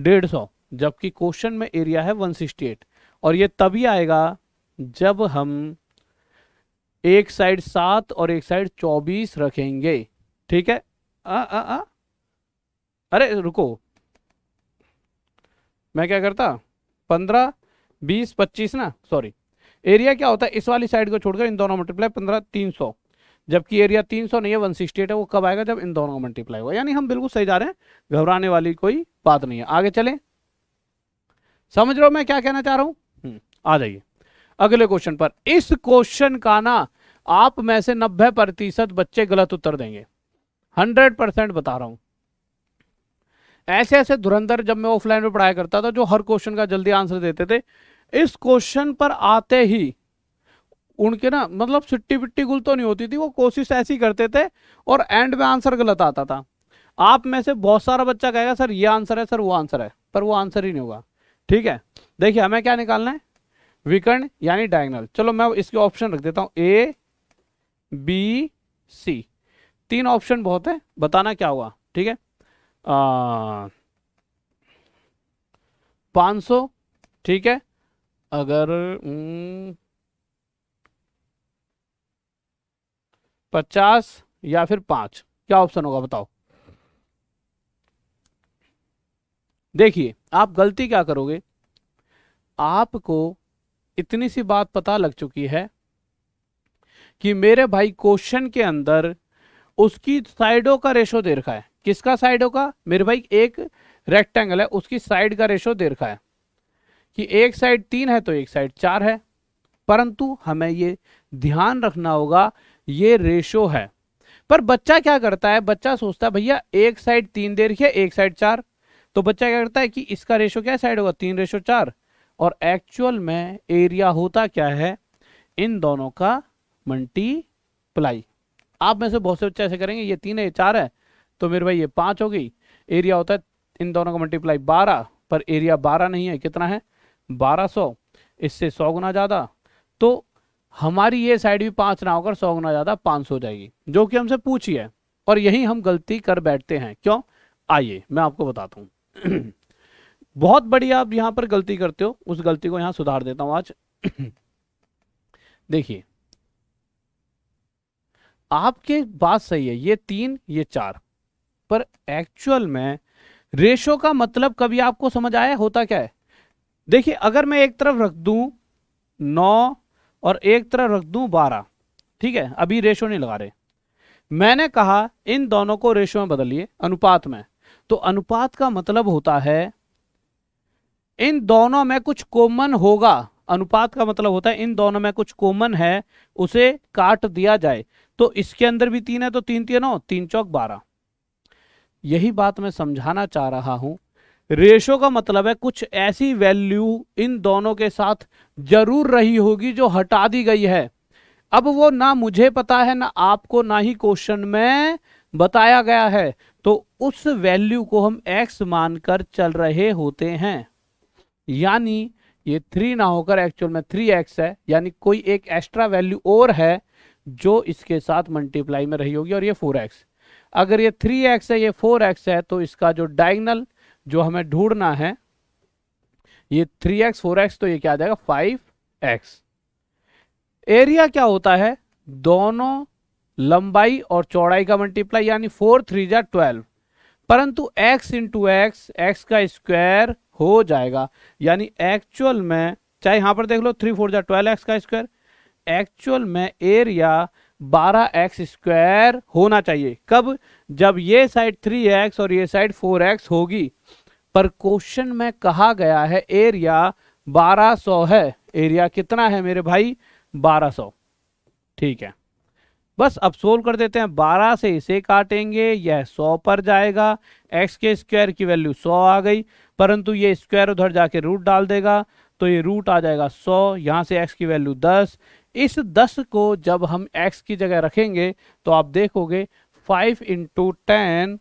डेढ़ सौ जबकि क्वेश्चन में एरिया है वन सिक्सटी एट और ये तभी आएगा जब हम एक साइड सात और एक साइड चौबीस रखेंगे ठीक है आ, आ, आ? अरे रुको मैं क्या करता पंद्रह बीस पच्चीस ना सॉरी एरिया क्या होता है इस वाली साइड को छोड़कर इन दोनों मल्टीप्लाई पंद्रह तीन सौ जबकि एरिया तीन सौ नहीं है वन सिक्सटी एट है वो कब आएगा जब इन दोनों का मल्टीप्लाई होगा यानी हम बिल्कुल सही जा रहे हैं घबराने वाली कोई बात नहीं है आगे चले समझ रहे हो मैं क्या कहना चाह रहा हूं आ जाइए अगले क्वेश्चन पर इस क्वेश्चन का ना आप में से नब्बे प्रतिशत बच्चे गलत उत्तर देंगे हंड्रेड परसेंट बता रहा हूं ऐसे ऐसे धुरंधर जब मैं ऑफलाइन में पढ़ाया करता था जो हर क्वेश्चन का जल्दी आंसर देते थे इस क्वेश्चन पर आते ही उनके ना मतलब सिट्टी पिट्टी गुल तो नहीं होती थी वो कोशिश ऐसी करते थे और एंड में आंसर गलत आता था आप में से बहुत सारा बच्चा कहेगा सर ये आंसर है सर वो आंसर है पर वो आंसर ही नहीं होगा ठीक है देखिए हमें क्या निकालना है विकर्ण यानी डायगनल चलो मैं इसके ऑप्शन रख देता हूं ए बी सी तीन ऑप्शन बहुत है बताना क्या हुआ ठीक है पांच सौ ठीक है अगर हम्म, पचास या फिर पांच क्या ऑप्शन होगा बताओ देखिए आप गलती क्या करोगे आपको इतनी सी बात पता लग चुकी है कि मेरे भाई क्वेश्चन के अंदर उसकी साइडों का रेशो दे रखा है किसका साइडों का मेरे भाई एक रेक्टेंगल है उसकी साइड का रेशो दे रखा है कि एक साइड तीन है तो एक साइड चार है परंतु हमें ये ध्यान रखना होगा ये रेशो है पर बच्चा क्या करता है बच्चा सोचता है भैया एक साइड तीन दे रखी है एक साइड चार तो बच्चा क्या करता है कि इसका रेशो क्या साइड होगा तीन रेशो चार और एक्चुअल में एरिया होता क्या है इन दोनों का मल्टीप्लाई आप में से बहुत से बच्चे ऐसे करेंगे ये तीन है ये चार है तो मेरे भाई ये पांच हो गई एरिया होता है इन दोनों का मल्टीप्लाई बारह पर एरिया बारह नहीं है कितना है बारह सौ इससे सौ गुना ज़्यादा तो हमारी ये साइड भी पांच ना होकर सौ गुना ज़्यादा पांच सौ हो जाएगी जो कि हमसे पूछी है और यही हम गलती कर बैठते हैं क्यों आइए मैं आपको बताता हूँ बहुत बड़ी आप यहां पर गलती करते हो उस गलती को यहां सुधार देता हूं आज देखिए आपके बात सही है ये तीन ये चार पर एक्चुअल में रेशो का मतलब कभी आपको समझ आया होता क्या है देखिए अगर मैं एक तरफ रख दू नौ और एक तरफ रख दू बारह ठीक है अभी रेशो नहीं लगा रहे मैंने कहा इन दोनों को रेशो में बदलिए अनुपात में तो अनुपात का मतलब होता है इन दोनों में कुछ कॉमन होगा अनुपात का मतलब होता है इन दोनों में कुछ कॉमन है उसे काट दिया जाए तो इसके अंदर भी तीन है तो तीन तीन नौ तीन चौक बारह यही बात मैं समझाना चाह रहा हूं रेशो का मतलब है कुछ ऐसी वैल्यू इन दोनों के साथ जरूर रही होगी जो हटा दी गई है अब वो ना मुझे पता है ना आपको ना ही क्वेश्चन में बताया गया है तो उस वैल्यू को हम एक्स मानकर चल रहे होते हैं यानी ये थ्री ना होकर एक्चुअल में थ्री एक्स है यानी कोई एक एक्स्ट्रा वैल्यू और है जो इसके साथ मल्टीप्लाई में रही होगी और ये फोर एक्स अगर ये थ्री एक्स है ये फोर एक्स है तो इसका जो डायगनल जो हमें ढूंढना है ये थ्री एक्स फोर एक्स तो ये क्या आ जाएगा फाइव एक्स एरिया क्या होता है दोनों लंबाई और चौड़ाई का मल्टीप्लाई यानी फोर थ्री जा ट्वेल्व परंतु एक्स इंटू एक्स एक्स का स्क्वायर हो जाएगा यानी एक्चुअल में चाहे यहाँ पर देख लो थ्री फोर जा ट्वेल्व एक्स का स्क्वायर एक्चुअल में एरिया बारह एक्स स्क्वायर होना चाहिए कब जब ये साइड थ्री एक्स और ये साइड फोर एक्स होगी पर क्वेश्चन में कहा गया है एरिया बारह सौ है एरिया कितना है मेरे भाई बारह सौ ठीक है बस अब सोल्व कर देते हैं बारह से इसे काटेंगे यह सौ पर जाएगा एक्स के स्क्वायर की वैल्यू सौ आ गई परंतु ये स्क्वायर उधर जाके रूट डाल देगा तो ये रूट आ जाएगा सौ यहाँ से एक्स की वैल्यू दस इस दस को जब हम एक्स की जगह रखेंगे तो आप देखोगे फाइव इंटू टेन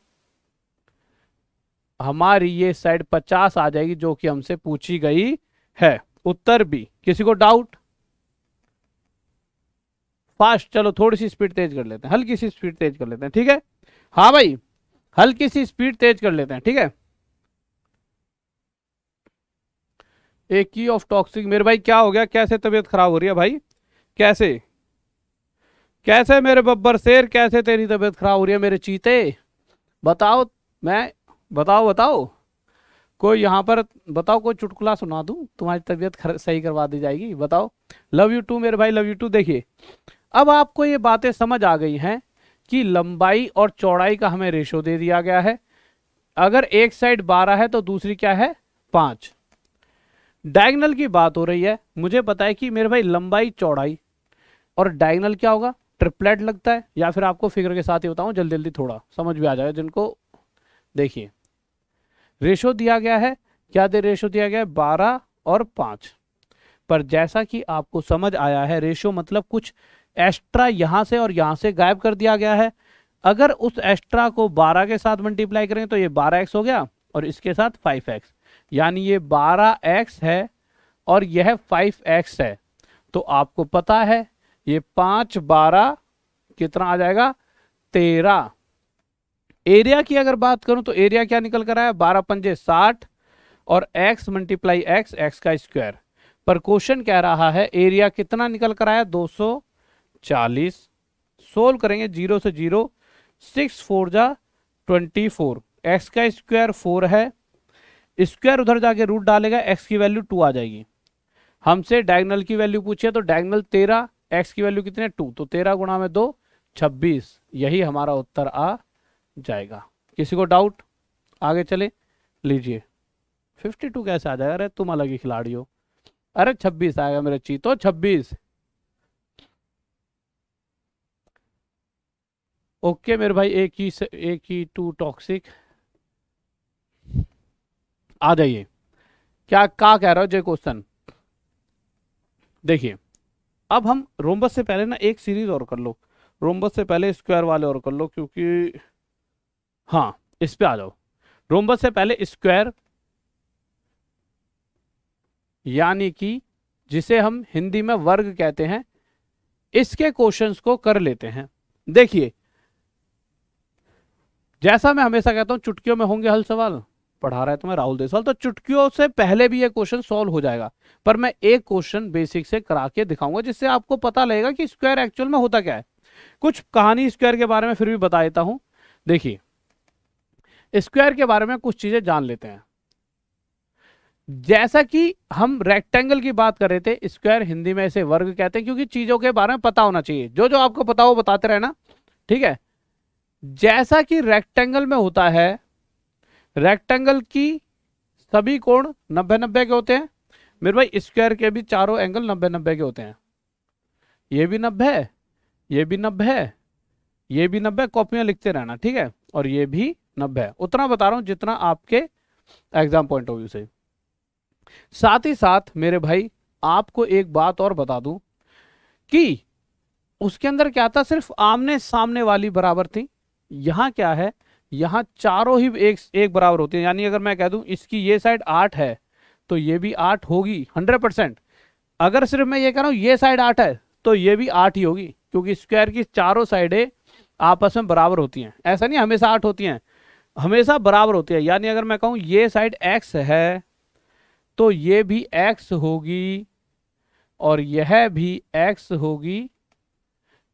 हमारी ये साइड पचास आ जाएगी जो कि हमसे पूछी गई है उत्तर भी किसी को डाउट फास्ट चलो थोड़ी सी स्पीड तेज कर लेते हैं हल्की सी स्पीड तेज कर लेते हैं ठीक है हाँ भाई हल्की सी स्पीड तेज कर लेते हैं ठीक है ए की ऑफ टॉक्सिक मेरे भाई क्या हो गया कैसे तबीयत खराब हो रही है भाई कैसे कैसे मेरे बब्बर शेर कैसे तेरी तबीयत खराब हो रही है मेरे चीते बताओ मैं बताओ बताओ कोई यहाँ पर बताओ कोई चुटकुला सुना दूँ तुम्हारी तबीयत खर, सही करवा दी जाएगी बताओ लव यू टू मेरे भाई लव यू टू देखिए अब आपको ये बातें समझ आ गई हैं कि लंबाई और चौड़ाई का हमें रेशो दे दिया गया है अगर एक साइड बारह है तो दूसरी क्या है पाँच डायगनल की बात हो रही है मुझे पता है कि मेरे भाई लंबाई चौड़ाई और डायगनल क्या होगा ट्रिपलेट लगता है या फिर आपको फिगर के साथ ही बताऊं जल्दी जल्दी थोड़ा समझ भी आ जाएगा जिनको देखिए रेशो दिया गया है क्या दे रेशो दिया गया है बारह और पाँच पर जैसा कि आपको समझ आया है रेशो मतलब कुछ एक्स्ट्रा यहाँ से और यहाँ से गायब कर दिया गया है अगर उस एक्स्ट्रा को बारह के साथ मल्टीप्लाई करें तो ये बारह हो गया और इसके साथ एक्स यानी ये 12x है और यह 5x है तो आपको पता है ये पांच बारह कितना आ जाएगा तेरह एरिया की अगर बात करूं तो एरिया क्या निकल कर आया बारह पंजे साठ और x मल्टीप्लाई एक्स एक्स का स्क्वायर पर क्वेश्चन कह रहा है एरिया कितना निकल कर आया 240 सोल्व करेंगे जीरो से जीरो सिक्स फोर जा ट्वेंटी फोर एक्स का स्क्वायर फोर है स्क्वायर उधर जाके रूट डालेगा एक्स की वैल्यू टू आ जाएगी हमसे डायगनल की वैल्यू पूछिए तो डायगनल तेरह एक्स की वैल्यू कितने टू तो तेरह गुणा में दो छब्बीस यही हमारा उत्तर आ जाएगा किसी को डाउट आगे चले लीजिए फिफ्टी टू कैसे आ जाएगा अरे तुम अलग ही खिलाड़ी हो अरे छब्बीस आएगा मेरे ची तो छब्बीस ओके मेरे भाई एक ही एक ही टू टॉक्सिक आ जाइए क्या क्या कह रहा हो जय क्वेश्चन देखिए अब हम रोमबस से पहले ना एक सीरीज और कर लो रोमबस से पहले स्क्वायर वाले और कर लो क्योंकि हाँ इस पे आ जाओ रोमबस से पहले स्क्वायर यानी कि जिसे हम हिंदी में वर्ग कहते हैं इसके क्वेश्चंस को कर लेते हैं देखिए जैसा मैं हमेशा कहता हूं चुटकियों में होंगे हल सवाल पढ़ा रहा है तुम्हें राहुल देसवाल तो चुटकियों से पहले भी ये क्वेश्चन सॉल्व हो जाएगा पर मैं एक क्वेश्चन बेसिक से करा के दिखाऊंगा जिससे आपको पता लगेगा कि स्क्वायर एक्चुअल में होता क्या है कुछ कहानी स्क्वायर के बारे में फिर भी बता देता हूं देखिए स्क्वायर के बारे में कुछ चीजें जान लेते हैं जैसा कि हम रेक्टेंगल की बात कर रहे थे स्क्वायर हिंदी में इसे वर्ग कहते हैं क्योंकि चीजों के बारे में पता होना चाहिए जो जो आपको पता हो बताते रहना ठीक है जैसा कि रेक्टेंगल में होता है रेक्टेंगल की सभी कोण नब्बे नब्बे के होते हैं मेरे भाई स्क्वायर के भी चारों एंगल नब्बे नब्बे के होते हैं ये भी नब्बे ये भी नब्बे ये भी नब्बे कॉपियां लिखते रहना ठीक है और ये भी नब्बे उतना बता रहा हूं जितना आपके एग्जाम पॉइंट ऑफ व्यू से साथ ही साथ मेरे भाई आपको एक बात और बता दू कि उसके अंदर क्या था सिर्फ आमने सामने वाली बराबर थी यहां क्या है यहाँ चारों ही एक एक बराबर होती है यानी अगर मैं कह दूँ इसकी ये साइड आठ है तो ये भी आठ होगी हंड्रेड परसेंट अगर सिर्फ मैं ये कह रहा हूँ ये साइड आठ है तो ये भी आठ ही होगी क्योंकि स्क्वायर की चारों साइडें आपस में बराबर होती हैं ऐसा नहीं हमेशा आठ होती हैं हमेशा बराबर होती है यानी अगर मैं कहूँ ये साइड एक्स है तो ये भी एक्स होगी और यह भी एक्स होगी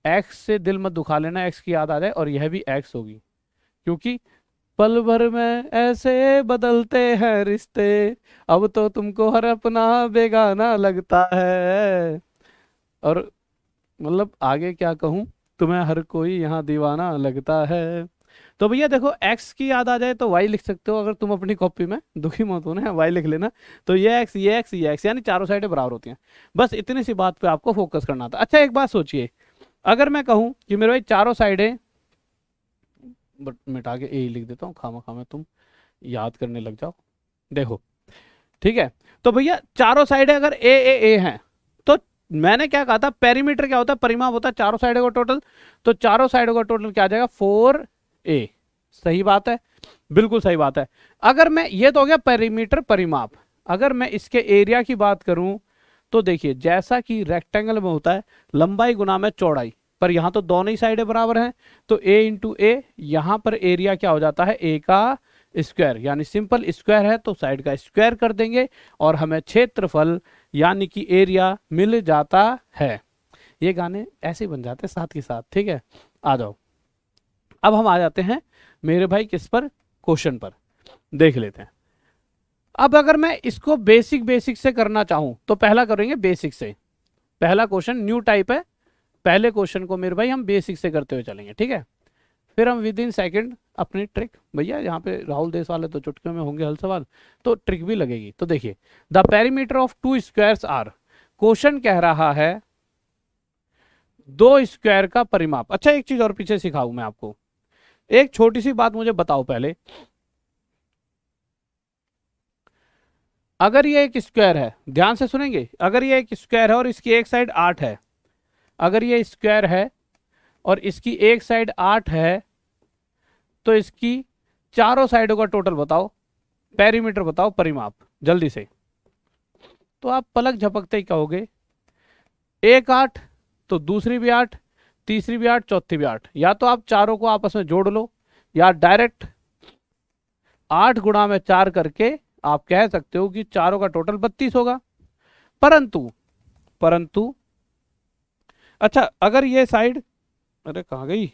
एक्स से दिल मत दुखा लेना एक्स की याद आ जाए और यह भी एक्स होगी क्योंकि पल भर में ऐसे बदलते हैं रिश्ते अब तो तुमको हर अपना बेगाना लगता है और मतलब आगे क्या कहूँ तुम्हें हर कोई यहाँ दीवाना लगता है तो भैया देखो एक्स की याद आ जाए तो वाई लिख सकते हो अगर तुम अपनी कॉपी में दुखी मत होने वाई लिख लेना तो ये एक्स ये एक्स ये एक्स यानी चारों साइडें बराबर होती हैं बस इतनी सी बात पे आपको फोकस करना था अच्छा एक बात सोचिए अगर मैं कहूँ कि मेरे भाई चारों साइडें बट मिटा के ए ही लिख देता हूँ खामा खामा तुम याद करने लग जाओ देखो ठीक है तो भैया चारों साइड अगर ए ए ए हैं तो मैंने क्या कहा था पेरीमीटर क्या होता है परिमाप होता है चारों साइड का टोटल तो चारों साइडों का टोटल क्या आ जाएगा फोर ए सही बात है बिल्कुल सही बात है अगर मैं ये तो हो गया पेरीमीटर परिमाप अगर मैं इसके एरिया की बात करूं तो देखिए जैसा कि रेक्टेंगल में होता है लंबाई गुना में चौड़ाई पर यहां तो दोनों ही साइडें बराबर हैं तो ए इंटू ए यहां पर एरिया क्या हो जाता है ए का स्क्वायर यानी सिंपल स्क्वायर है तो साइड का स्क्वायर कर देंगे और हमें क्षेत्रफल यानी कि एरिया मिल जाता है ये गाने ऐसे ही बन जाते हैं साथ के साथ ठीक है आ जाओ अब हम आ जाते हैं मेरे भाई किस पर क्वेश्चन पर देख लेते हैं अब अगर मैं इसको बेसिक बेसिक से करना चाहूं तो पहला करेंगे बेसिक से पहला क्वेश्चन न्यू टाइप है पहले क्वेश्चन को मेरे भाई हम बेसिक से करते हुए चलेंगे ठीक है फिर हम विद इन सेकेंड अपनी ट्रिक भैया यहाँ पे राहुल देश वाले तो चुटकियों में होंगे हल सवाल तो ट्रिक भी लगेगी तो देखिए the perimeter of two square are question कह रहा है दो स्क्वायर का परिमाप अच्छा एक चीज और पीछे सिखाऊ मैं आपको एक छोटी सी बात मुझे बताओ पहले अगर ये एक स्क्वायर है ध्यान से सुनेंगे अगर ये एक स्क्वायर है और इसकी एक साइड आठ है अगर ये स्क्वायर है और इसकी एक साइड आठ है तो इसकी चारों साइडों का टोटल बताओ पैरीमीटर बताओ परिमाप जल्दी से तो आप पलक झपकते ही कहोगे एक आठ तो दूसरी भी आठ तीसरी भी आठ चौथी भी आठ या तो आप चारों को आपस में जोड़ लो या डायरेक्ट आठ गुणा में चार करके आप कह सकते हो कि चारों का टोटल बत्तीस होगा परंतु परंतु अच्छा अगर ये साइड अरे कहाँ गई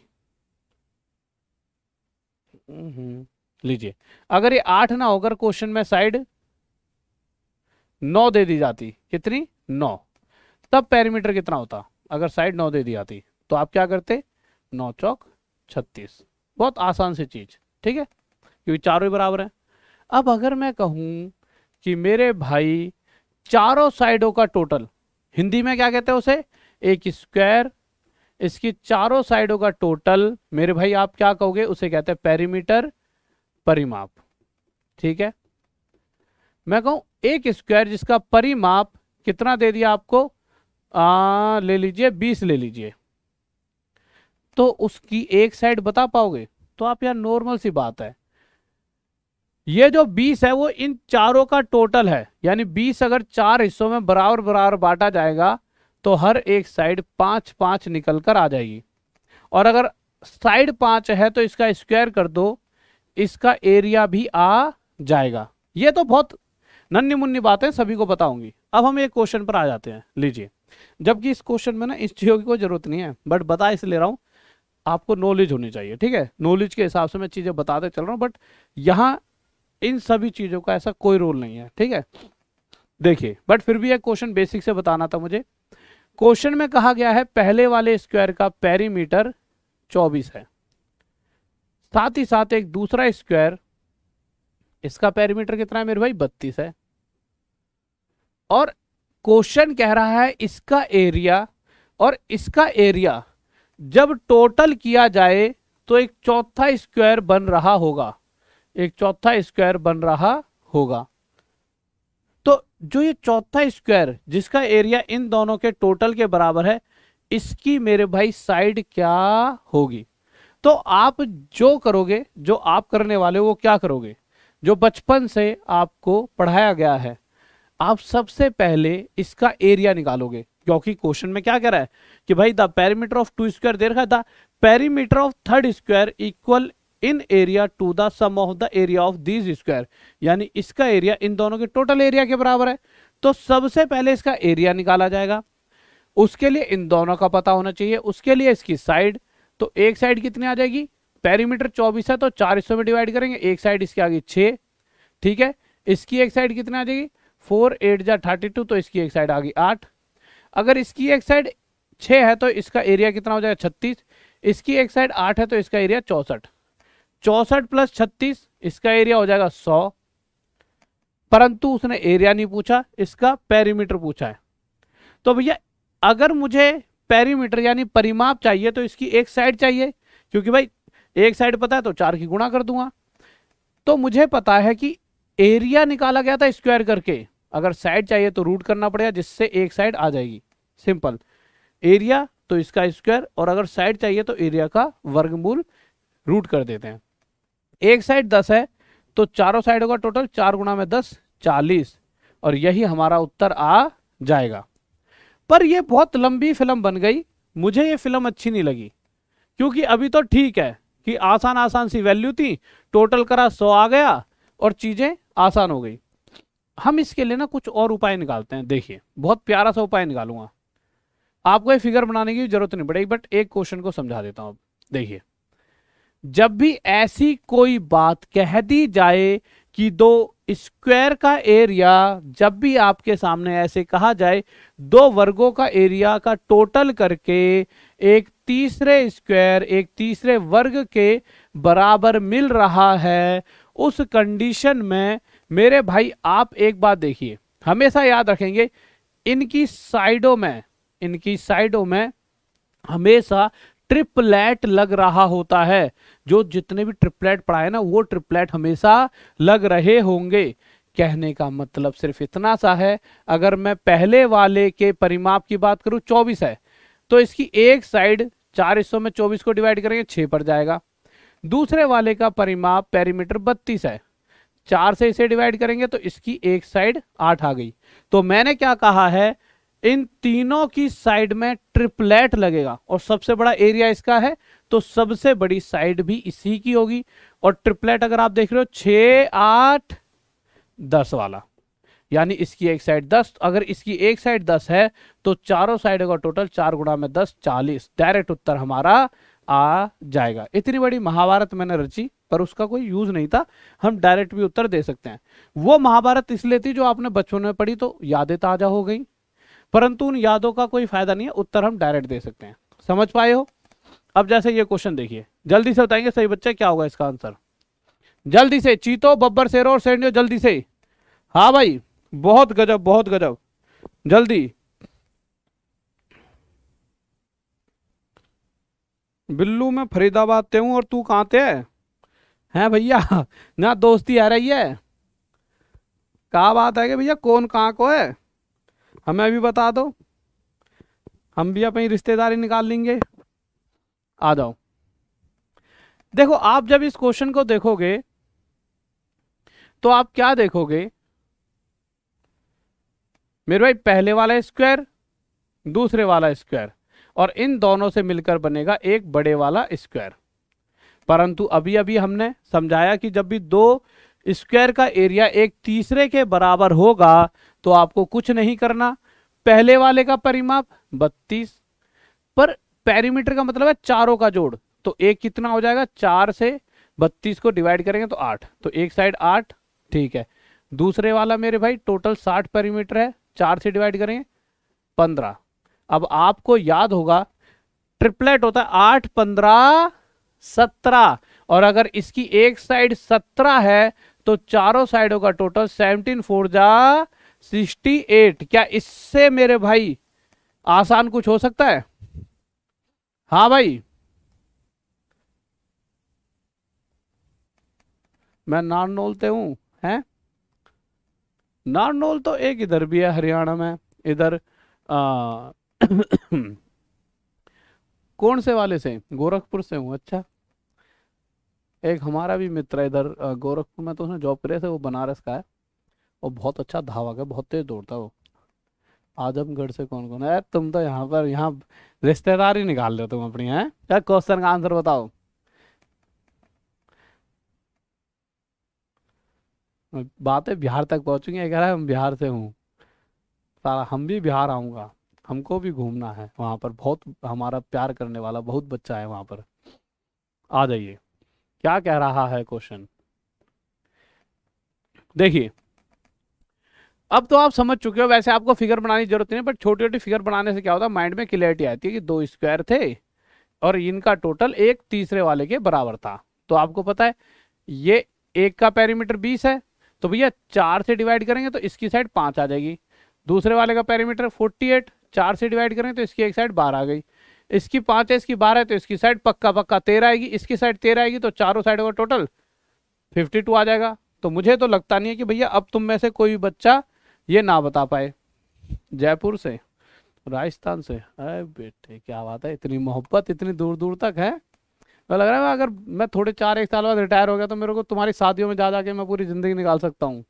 हम्म, हम्म। लीजिए अगर ये आठ ना होकर क्वेश्चन में साइड नौ दे दी जाती कितनी नौ तब पैरामीटर कितना होता अगर साइड नौ दे दी जाती तो आप क्या करते नौ चौक छत्तीस बहुत आसान सी चीज ठीक है क्योंकि चारों ही बराबर है अब अगर मैं कहूं कि मेरे भाई चारों साइडों का टोटल हिंदी में क्या कहते हैं उसे एक स्क्वायर इसकी चारों साइडों का टोटल मेरे भाई आप क्या कहोगे उसे कहते हैं पेरीमीटर परिमाप ठीक है मैं कहूं एक स्क्वायर जिसका परिमाप कितना दे दिया आपको आ, ले लीजिए बीस ले लीजिए तो उसकी एक साइड बता पाओगे तो आप यार नॉर्मल सी बात है ये जो 20 है वो इन चारों का टोटल है यानी 20 अगर चार हिस्सों में बराबर बराबर बांटा जाएगा तो हर एक साइड पांच पांच निकल कर आ जाएगी और अगर साइड पांच है तो इसका स्क्वायर कर दो इसका एरिया भी आ जाएगा ये तो बहुत नन्नी मुन्नी बातें सभी को बताऊंगी अब हम एक क्वेश्चन पर आ जाते हैं लीजिए जबकि इस क्वेश्चन में ना इस चीज़ों की कोई ज़रूरत नहीं है बट बता इसलिए रहा हूं आपको नॉलेज होनी चाहिए ठीक है नॉलेज के हिसाब से मैं चीज़ें बताते चल रहा हूं बट यहां इन सभी चीज़ों का ऐसा कोई रोल नहीं है ठीक है देखिए बट फिर भी एक क्वेश्चन बेसिक से बताना था मुझे क्वेश्चन में कहा गया है पहले वाले स्क्वायर का पेरीमीटर 24 है साथ ही साथ एक दूसरा स्क्वायर इसका पेरीमीटर कितना है मेरे भाई बत्तीस है और क्वेश्चन कह रहा है इसका एरिया और इसका एरिया जब टोटल किया जाए तो एक चौथा स्क्वायर बन रहा होगा एक चौथा स्क्वायर बन रहा होगा जो ये चौथा स्क्वायर जिसका एरिया इन दोनों के टोटल के बराबर है इसकी मेरे भाई साइड क्या होगी तो आप जो करोगे जो आप करने वाले वो क्या करोगे जो बचपन से आपको पढ़ाया गया है आप सबसे पहले इसका एरिया निकालोगे क्योंकि क्वेश्चन में क्या कह रहा है कि भाई the perimeter of two square दे रखा था perimeter of third square equal in area to the sum of the area of these square यानी इसका एरिया इन दोनों के टोटल एरिया के बराबर है तो सबसे पहले इसका एरिया निकाला जाएगा उसके लिए इन दोनों का पता होना चाहिए उसके लिए इसकी साइड तो एक साइड कितनी आ जाएगी पेरीमीटर चौबीस है तो चार हिस्सों में डिवाइड करेंगे एक साइड इसके आगे छः ठीक है इसकी एक साइड कितनी आ जाएगी फोर एट जा थर्टी टू तो इसकी एक साइड आ गई आठ अगर इसकी एक साइड छः है तो इसका एरिया कितना हो जाएगा छत्तीस इसकी एक साइड आठ है तो इसका एरिया चौंसठ चौसठ प्लस छत्तीस इसका एरिया हो जाएगा सौ परंतु उसने एरिया नहीं पूछा इसका पेरीमीटर पूछा है तो भैया अगर मुझे पेरीमीटर यानी परिमाप चाहिए तो इसकी एक साइड चाहिए क्योंकि भाई एक साइड पता है तो चार की गुणा कर दूंगा तो मुझे पता है कि एरिया निकाला गया था स्क्वायर करके अगर साइड चाहिए तो रूट करना पड़ेगा जिससे एक साइड आ जाएगी सिंपल एरिया तो इसका स्क्वायर और अगर साइड चाहिए तो एरिया का वर्गमूल रूट कर देते हैं एक साइड दस है तो चारों साइड होगा टोटल चार गुणा में दस चालीस और यही हमारा उत्तर आ जाएगा पर यह बहुत लंबी फिल्म बन गई मुझे ये फिल्म अच्छी नहीं लगी क्योंकि अभी तो ठीक है कि आसान आसान सी वैल्यू थी टोटल करा सौ आ गया और चीज़ें आसान हो गई हम इसके लिए ना कुछ और उपाय निकालते हैं देखिए बहुत प्यारा सा उपाय निकालूंगा आपको ये फिगर बनाने की जरूरत नहीं पड़ेगी बट एक क्वेश्चन को समझा देता हूँ देखिए जब भी ऐसी कोई बात कह दी जाए कि दो स्क्वायर का एरिया जब भी आपके सामने ऐसे कहा जाए दो वर्गों का एरिया का टोटल करके एक तीसरे स्क्वायर एक तीसरे वर्ग के बराबर मिल रहा है उस कंडीशन में मेरे भाई आप एक बात देखिए हमेशा याद रखेंगे इनकी साइडों में इनकी साइडों में हमेशा ट्रिपलेट लग रहा होता है जो जितने भी ट्रिपलेट पढ़ाए ना वो ट्रिपलेट हमेशा लग रहे होंगे कहने का मतलब सिर्फ इतना सा है अगर मैं पहले वाले के परिमाप की बात करूं 24 है तो इसकी एक साइड चार हिस्सों में 24 को डिवाइड करेंगे 6 पर जाएगा दूसरे वाले का परिमाप पेरीमीटर 32 है चार से इसे डिवाइड करेंगे तो इसकी एक साइड आठ आ गई तो मैंने क्या कहा है इन तीनों की साइड में ट्रिपलेट लगेगा और सबसे बड़ा एरिया इसका है तो सबसे बड़ी साइड भी इसी की होगी और ट्रिपलेट अगर आप देख रहे हो छ आठ दस वाला यानी इसकी एक साइड दस अगर इसकी एक साइड दस है तो चारों साइड का टोटल चार गुणा में दस चालीस डायरेक्ट उत्तर हमारा आ जाएगा इतनी बड़ी महाभारत मैंने रची पर उसका कोई यूज नहीं था हम डायरेक्ट भी उत्तर दे सकते हैं वो महाभारत इसलिए थी जो आपने बचपन में पढ़ी तो यादें ताजा हो गई परंतु उन यादों का कोई फायदा नहीं है उत्तर हम डायरेक्ट दे सकते हैं समझ पाए हो अब जैसे ये क्वेश्चन देखिए जल्दी से बताएंगे सही बच्चा क्या होगा इसका आंसर जल्दी से चीतो बब्बर शेरो और सेंडियो जल्दी से हाँ भाई बहुत गजब बहुत गजब जल्दी बिल्लू मैं फरीदाबाद ते हूँ और तू कहाँ ते है हैं भैया ना दोस्ती आ रही है कहा बात है कि भैया कौन कहाँ को है हमें भी बता दो हम भी अपनी रिश्तेदारी निकाल लेंगे आ जाओ देखो आप जब इस क्वेश्चन को देखोगे तो आप क्या देखोगे मेरे भाई पहले वाला स्क्वायर दूसरे वाला स्क्वायर और इन दोनों से मिलकर बनेगा एक बड़े वाला स्क्वायर परंतु अभी अभी हमने समझाया कि जब भी दो स्क्वायर का एरिया एक तीसरे के बराबर होगा तो आपको कुछ नहीं करना पहले वाले का परिमाप बत्तीस पर पेरीमीटर का मतलब है चारों का जोड़ तो एक कितना हो जाएगा चार से बत्तीस को डिवाइड करेंगे तो आठ तो एक साइड आठ ठीक है दूसरे वाला मेरे भाई टोटल साठ पैरिमीटर है चार से डिवाइड करेंगे पंद्रह अब आपको याद होगा ट्रिपलेट होता है आठ पंद्रह सत्रह और अगर इसकी एक साइड सत्रह है तो चारों साइडों का टोटल सेवनटीन फोर जा सिक्सटी एट क्या इससे मेरे भाई आसान कुछ हो सकता है हाँ भाई मैं नान नोलते हूँ हैं नान नोल तो एक इधर भी है हरियाणा में इधर कौन से वाले से गोरखपुर से हूँ अच्छा एक हमारा भी मित्र इधर गोरखपुर में तो उसने जॉब करे थे वो बनारस का है और बहुत अच्छा धावा का बहुत तेज दौड़ता वो आजमगढ़ से कौन कौन है तुम तो यहाँ पर यहाँ रिश्तेदार ही निकाल रहे हो तुम अपनी है यार क्वेश्चन का आंसर बताओ बातें बिहार तक पहुंचूंगी कह रहा है हम बिहार से हूँ सारा हम भी बिहार आऊंगा हमको भी घूमना है वहां पर बहुत हमारा प्यार करने वाला बहुत बच्चा है वहां पर आ जाइए क्या कह रहा है क्वेश्चन देखिए अब तो आप समझ चुके हो वैसे आपको फिगर बनाने की जरूरत नहीं बट छोटी छोटी फिगर बनाने से क्या होता है माइंड में क्लियरिटी आती है कि दो स्क्वायर थे और इनका टोटल एक तीसरे वाले के बराबर था तो आपको पता है ये एक का पैरीमीटर बीस है तो भैया चार से डिवाइड करेंगे तो इसकी साइड पाँच आ जाएगी दूसरे वाले का पैरीमीटर फोर्टी एट चार से डिवाइड करेंगे तो इसकी एक साइड बारह आ गई इसकी पाँच है इसकी बारह है तो इसकी साइड पक्का पक्का तेरह आएगी इसकी साइड तेरह आएगी तो चारों साइड का टोटल फिफ्टी टू आ जाएगा तो मुझे तो लगता नहीं है कि भैया अब तुम में से कोई भी बच्चा ये ना बता पाए जयपुर से राजस्थान से अरे बेटे क्या बात है इतनी मोहब्बत इतनी दूर दूर तक है तो लग रहा है अगर मैं थोड़े चार एक साल बाद रिटायर हो गया तो मेरे को तुम्हारी शादियों में जा जाके मैं पूरी ज़िंदगी निकाल सकता हूँ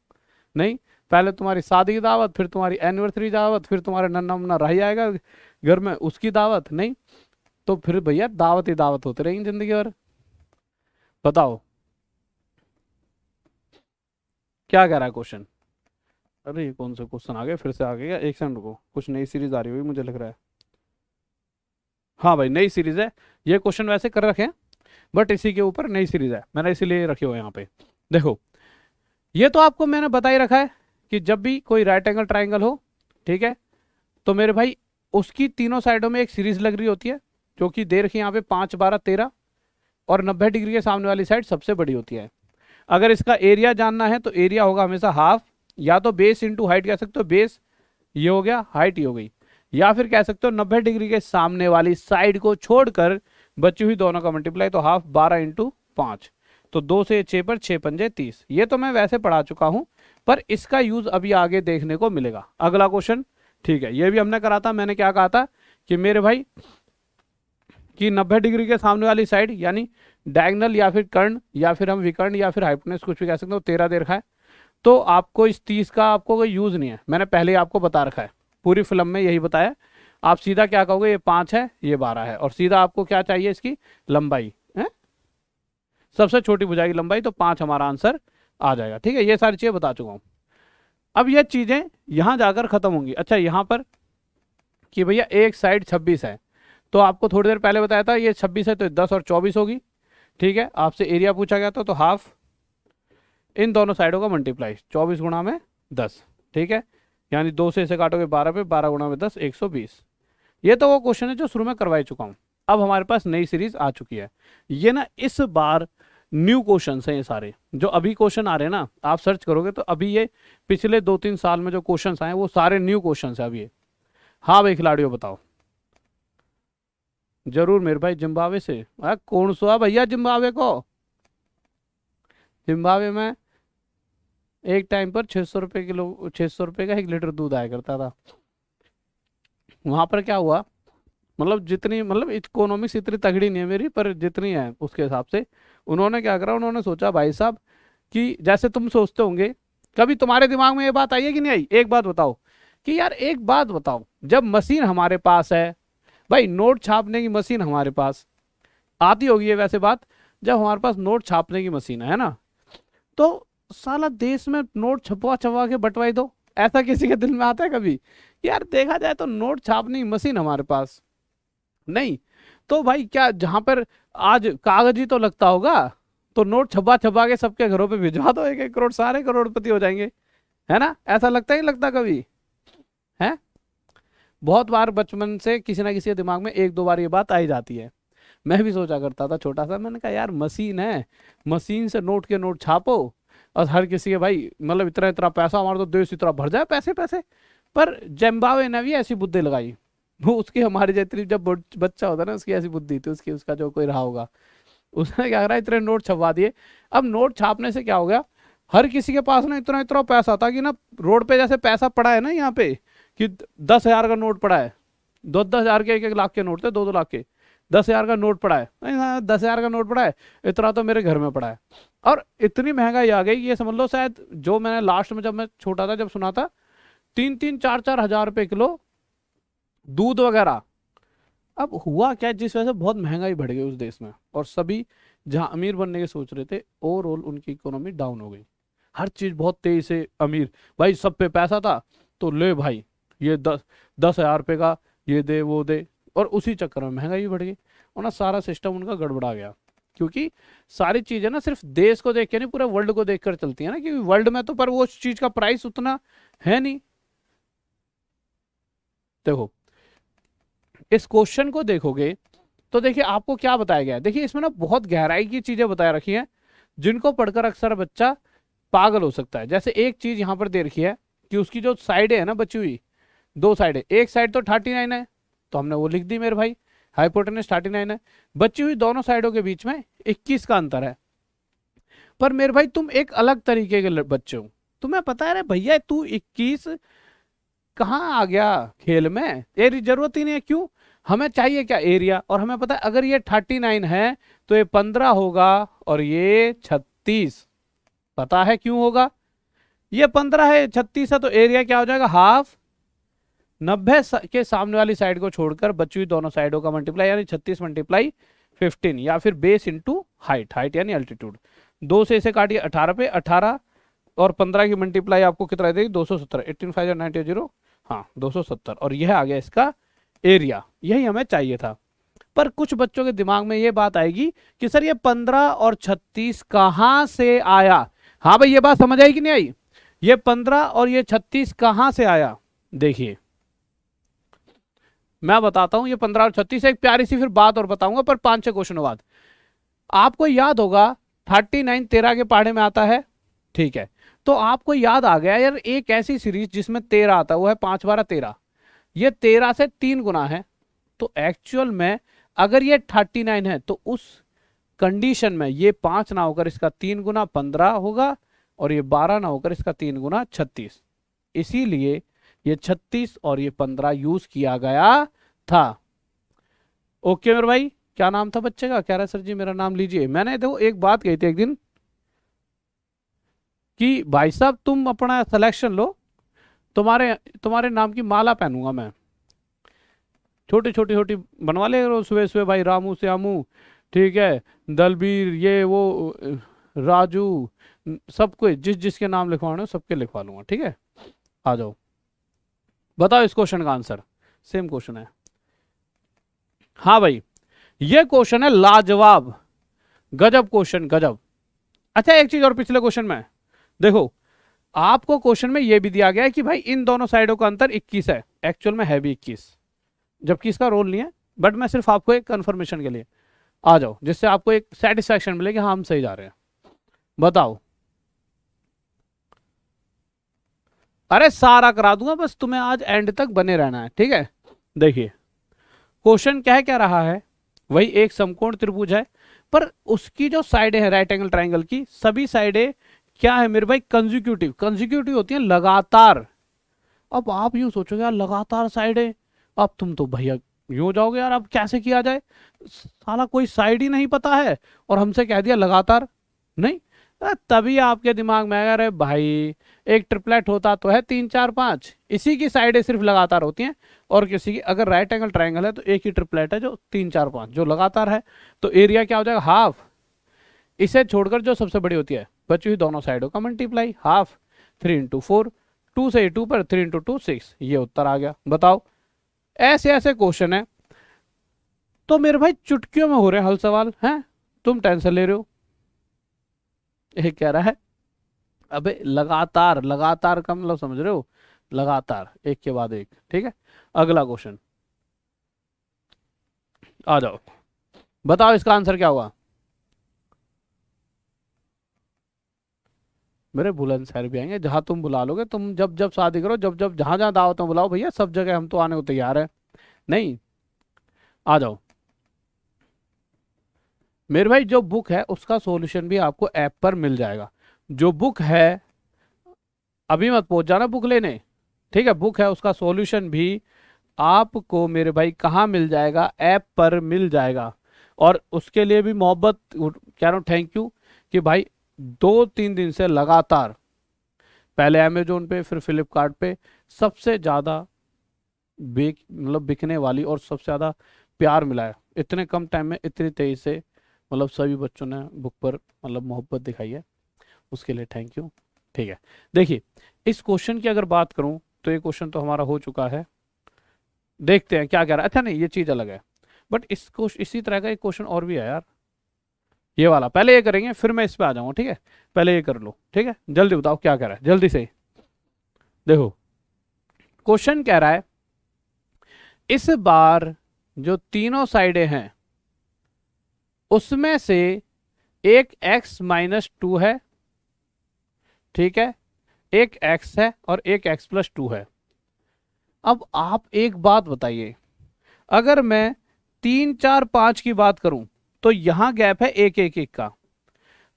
नहीं पहले तुम्हारी शादी की दावत फिर तुम्हारी एनिवर्सरी दावत फिर तुम्हारे नन्ना मुन्ना रह जाएगा घर में उसकी दावत नहीं तो फिर भैया दावत ही दावत होती रहेगी ज़िंदगी भर बताओ क्या कह रहा है क्वेश्चन अरे ये कौन सा क्वेश्चन आ गया फिर से आ गया एक सेकंड को कुछ नई सीरीज आ रही हुई मुझे लग रहा है हाँ भाई नई सीरीज है ये क्वेश्चन वैसे कर रखे हैं बट इसी के ऊपर नई सीरीज है मैंने इसीलिए रखे हुए यहाँ पे देखो ये तो आपको मैंने बता ही रखा है कि जब भी कोई राइट एंगल ट्राइंगल हो ठीक है तो मेरे भाई उसकी तीनों साइडों में एक सीरीज लग रही होती है जो कि दे रखी यहाँ पे पाँच बारह तेरह और नब्बे डिग्री के सामने वाली साइड सबसे बड़ी होती है अगर इसका एरिया जानना है तो एरिया होगा हमेशा हाफ या तो बेस इंटू हाइट कह सकते हो बेस ये हो गया हाइट ही हो गई या फिर कह सकते हो नब्बे डिग्री के सामने वाली साइड को छोड़कर बची हुई दोनों का मल्टीप्लाई तो हाफ बारह इंटू पांच तो दो से छह पर छह पंजे तीस ये तो मैं वैसे पढ़ा चुका हूं पर इसका यूज अभी आगे देखने को मिलेगा अगला क्वेश्चन ठीक है ये भी हमने करा था मैंने क्या कहा था कि मेरे भाई कि नब्बे डिग्री के सामने वाली साइड यानी डायगनल या फिर कर्ण या फिर हम विकर्ण या फिर हाइपनेस कुछ भी कह सकते हो तेरह देर है तो आपको इस तीस का आपको कोई यूज़ नहीं है मैंने पहले ही आपको बता रखा है पूरी फिल्म में यही बताया आप सीधा क्या कहोगे ये पाँच है ये बारह है और सीधा आपको क्या चाहिए इसकी लंबाई है सबसे छोटी भुजा की लंबाई तो पाँच हमारा आंसर आ जाएगा ठीक है ये सारी चीज़ें बता चुका हूँ अब ये चीज़ें यहाँ जाकर ख़त्म होंगी अच्छा यहाँ पर कि भैया एक साइड छब्बीस है तो आपको थोड़ी देर पहले बताया था ये छब्बीस है तो दस और चौबीस होगी ठीक है आपसे एरिया पूछा गया था तो हाफ इन दोनों साइडों का मल्टीप्लाई चौबीस गुणा में दस ठीक है यानी दो से इसे काटोगे बारह पे बारह गुणा में दस एक सौ बीस ये तो वो क्वेश्चन है जो शुरू में करवाई चुका हूँ अब हमारे पास नई सीरीज आ चुकी है ये ना इस बार न्यू क्वेश्चन हैं ये सारे जो अभी क्वेश्चन आ रहे हैं ना आप सर्च करोगे तो अभी ये पिछले दो तीन साल में जो क्वेश्चन आए वो सारे न्यू क्वेश्चन है अभी ये हाँ भाई खिलाड़ियों बताओ जरूर मेरे भाई जिम्बावे से अरे कौन सुहा भैया जिम्बावे को जिम्बावे में एक टाइम पर छः सौ रुपये किलो छः सौ रुपये का एक लीटर दूध आया करता था वहाँ पर क्या हुआ मतलब जितनी मतलब इकोनॉमिक्स इतनी तगड़ी नहीं है मेरी पर जितनी है उसके हिसाब से उन्होंने क्या करा उन्होंने सोचा भाई साहब कि जैसे तुम सोचते होंगे कभी तुम्हारे दिमाग में ये बात आई है कि नहीं आई एक बात बताओ कि यार एक बात बताओ जब मशीन हमारे पास है भाई नोट छापने की मशीन हमारे पास आती होगी ये वैसे बात जब हमारे पास नोट छापने की मशीन है ना तो साला देश में नोट छपवा छपवा के बटवाई दो ऐसा किसी के दिल में आता है कभी यार देखा जाए तो नोट छापने की मशीन हमारे पास नहीं तो भाई क्या जहाँ पर आज कागज ही तो लगता होगा तो नोट छपा छपा के सबके घरों पे भिजवा दो एक एक करोड़ सारे करोड़पति हो जाएंगे है ना ऐसा लगता ही लगता कभी है बहुत बार बचपन से किसी ना किसी के दिमाग में एक दो बार ये बात आई जाती है मैं भी सोचा करता था छोटा सा मैंने कहा यार मशीन है मशीन से नोट के नोट छापो और हर किसी के भाई मतलब इतना इतना पैसा हमारा तो देश इतना भर जाए पैसे पैसे पर जम्बावे ने भी ऐसी बुद्धि लगाई वो उसकी हमारी जैतरी जब बच्चा होता ना उसकी ऐसी बुद्धि थी उसकी उसका जो कोई रहा होगा उसने क्या करा इतने नोट छपवा दिए अब नोट छापने से क्या हो गया हर किसी के पास ना इतना इतना पैसा था कि ना रोड पे जैसे पैसा पड़ा है ना यहाँ पे कि दस हजार का नोट पड़ा है दो दस हजार के एक एक लाख के नोट थे दो दो लाख के दस हजार का नोट पड़ा है हाँ, दस हजार का नोट पड़ा है इतना तो मेरे घर में पड़ा है और इतनी महंगाई आ गई ये समझ लो शायद जो मैंने लास्ट में जब मैं छोटा था जब सुना था तीन तीन चार चार हजार रुपये किलो दूध वगैरह अब हुआ क्या जिस वजह से बहुत महंगाई बढ़ गई उस देश में और सभी जहाँ अमीर बनने के सोच रहे थे ओवरऑल उनकी इकोनॉमी डाउन हो गई हर चीज़ बहुत तेज़ी से अमीर भाई सब पे पैसा था तो ले भाई ये दस दस हज़ार रुपये का ये दे वो दे और उसी चक्कर में महंगाई बढ़ गई और ना सारा सिस्टम उनका गड़बड़ा गया क्योंकि सारी चीज़ें ना सिर्फ देश को देख के नहीं पूरा वर्ल्ड को देख कर चलती है ना क्योंकि वर्ल्ड में तो पर वो चीज़ का प्राइस उतना है नहीं देखो इस क्वेश्चन को देखोगे तो देखिए आपको क्या बताया गया है देखिए इसमें ना बहुत गहराई की चीज़ें बताया रखी है जिनको पढ़कर अक्सर बच्चा पागल हो सकता है जैसे एक चीज़ यहां पर दे रखी है कि उसकी जो साइड है ना बची हुई दो है एक साइड तो थर्टी नाइन है तो हमने वो लिख दी मेरे भाई हाइपोटेनस थर्टी नाइन है बची हुई दोनों साइडों के बीच में इक्कीस का अंतर है पर मेरे भाई तुम एक अलग तरीके के बच्चे हो तुम्हें पता है भैया तू इक्कीस कहाँ आ गया खेल में तेरी जरूरत ही नहीं है क्यों हमें चाहिए क्या एरिया और हमें पता है अगर ये थर्टी नाइन है तो ये पंद्रह होगा और ये छत्तीस पता है क्यों होगा ये पंद्रह है छत्तीस है तो एरिया क्या हो जाएगा हाफ नब्बे के सामने वाली साइड को छोड़कर बची हुई दोनों साइडों का मल्टीप्लाई यानी छत्तीस मल्टीप्लाई फिफ्टीन या फिर बेस इंटू हाइट हाइट यानी अल्टीट्यूड दो से इसे काटिए अठारह पे अठारह और पंद्रह की मल्टीप्लाई आपको कितना देगी दो सौ सत्तर एट्टीन फाइव नाइनटी जीरो हाँ दो सौ सत्तर और यह आ गया इसका एरिया यही हमें चाहिए था पर कुछ बच्चों के दिमाग में ये बात आएगी कि सर ये पंद्रह और छत्तीस कहाँ से आया हाँ भाई ये बात समझ आई कि नहीं आई ये पंद्रह और ये छत्तीस कहाँ से आया देखिए मैं बताता हूँ ये पंद्रह और छत्तीस एक प्यारी सी फिर बात और बताऊंगा पर पांच छह क्वेश्चनों बाद आपको याद होगा थर्टी नाइन तेरह के पहाड़े में आता है ठीक है तो आपको याद आ गया यार एक ऐसी सीरीज जिसमें तेरह आता है वो है पांच बारह तेरह ये तेरह से तीन गुना है तो एक्चुअल में अगर ये थर्टी नाइन है तो उस कंडीशन में ये पांच ना होकर इसका तीन गुना पंद्रह होगा और ये बारह ना होकर इसका तीन गुना छत्तीस इसीलिए ये 36 और ये 15 यूज किया गया था ओके मेरे भाई क्या नाम था बच्चे का कह रहा सर जी मेरा नाम लीजिए मैंने देखो एक बात कही थी एक दिन कि भाई साहब तुम अपना सिलेक्शन लो तुम्हारे तुम्हारे नाम की माला पहनूंगा मैं छोटी छोटी छोटी बनवा ले सुबह सुबह भाई रामू श्यामू ठीक है दलबीर ये वो राजू सबको जिस जिसके नाम लिखवाने सबके लिखवा लूंगा ठीक है आ जाओ बताओ इस क्वेश्चन का आंसर सेम क्वेश्चन है हाँ भाई ये क्वेश्चन है लाजवाब गजब क्वेश्चन गजब अच्छा एक चीज और पिछले क्वेश्चन में देखो आपको क्वेश्चन में यह भी दिया गया है कि भाई इन दोनों साइडों का अंतर 21 है एक्चुअल में है भी 21 जबकि इसका रोल नहीं है बट मैं सिर्फ आपको एक कंफर्मेशन के लिए आ जाओ जिससे आपको एक सेटिस्फेक्शन मिले कि हाँ हम सही जा रहे हैं बताओ अरे सारा करा दूंगा बस तुम्हें आज एंड तक बने रहना है ठीक है देखिए क्वेश्चन क्या क्या रहा है वही एक समकोण त्रिभुज है पर उसकी जो साइड है राइट एंगल ट्राइंगल की सभी साइडें क्या है मेरे भाई कंजिक्यूटिव कंजिक्यूटिव होती है लगातार अब आप यूं सोचोगे यार लगातार साइडें अब तुम तो भैया यू हो जाओगे यार अब कैसे किया जाए साला कोई साइड ही नहीं पता है और हमसे कह दिया लगातार नहीं तभी आपके दिमाग में आ रहे भाई एक ट्रिपलेट होता तो है तीन चार पाँच इसी की साइडें सिर्फ लगातार होती हैं और किसी की अगर राइट एंगल ट्राइंगल है तो एक ही ट्रिपलेट है जो तीन चार पाँच जो लगातार है तो एरिया क्या हो जाएगा हाफ इसे छोड़कर जो सबसे बड़ी होती है बची हुई दोनों साइडों का multiply half three into four two से टू पर थ्री इंटू टू सिक्स ये उत्तर आ गया बताओ ऐसे ऐसे क्वेश्चन है तो मेरे भाई चुटकियों में हो रहे हल सवाल हैं तुम टेंशन ले रहे हो यह कह रहा है अबे लगातार लगातार का मतलब समझ रहे हो लगातार एक के बाद एक ठीक है अगला क्वेश्चन आ जाओ बताओ इसका आंसर क्या हुआ मेरे बुलंद शहर भी आएंगे जहां तुम बुला लोगे तुम जब जब शादी करो जब जब जहां जहां दावत बुलाओ भैया सब जगह हम तो आने को तैयार है नहीं आ जाओ मेरे भाई जो बुक है उसका सॉल्यूशन भी आपको ऐप पर मिल जाएगा जो बुक है अभी मत पहुंच जाना बुक लेने ठीक है बुक है उसका सॉल्यूशन भी आपको मेरे भाई कहाँ मिल जाएगा ऐप पर मिल जाएगा और उसके लिए भी मोहब्बत कह रहा हूँ थैंक यू कि भाई दो तीन दिन से लगातार पहले अमेजोन पे फिर फ्लिपकार्ट पे सबसे ज़्यादा बिक मतलब बिकने वाली और सबसे ज़्यादा प्यार मिला है इतने कम टाइम में इतनी तेज़ी से मतलब सभी बच्चों ने बुक पर मतलब मोहब्बत दिखाई है उसके लिए थैंक यू ठीक है देखिए इस क्वेश्चन की अगर बात करूं तो ये क्वेश्चन तो हमारा हो चुका है देखते हैं क्या कह रहा है अच्छा नहीं ये चीज़ अलग है बट इस इसी तरह का एक क्वेश्चन और भी है यार ये वाला पहले ये करेंगे फिर मैं इस पर आ जाऊंगा ठीक है पहले ये कर लो ठीक है जल्दी बताओ क्या कह रहा है जल्दी से देखो क्वेश्चन कह रहा है इस बार जो तीनों साइडें हैं उसमें से एक एक्स माइनस टू है ठीक है एक एक्स है और एक एक्स प्लस टू है अब आप एक बात बताइए अगर मैं तीन चार पाँच की बात करूं तो यहाँ गैप है एक एक एक का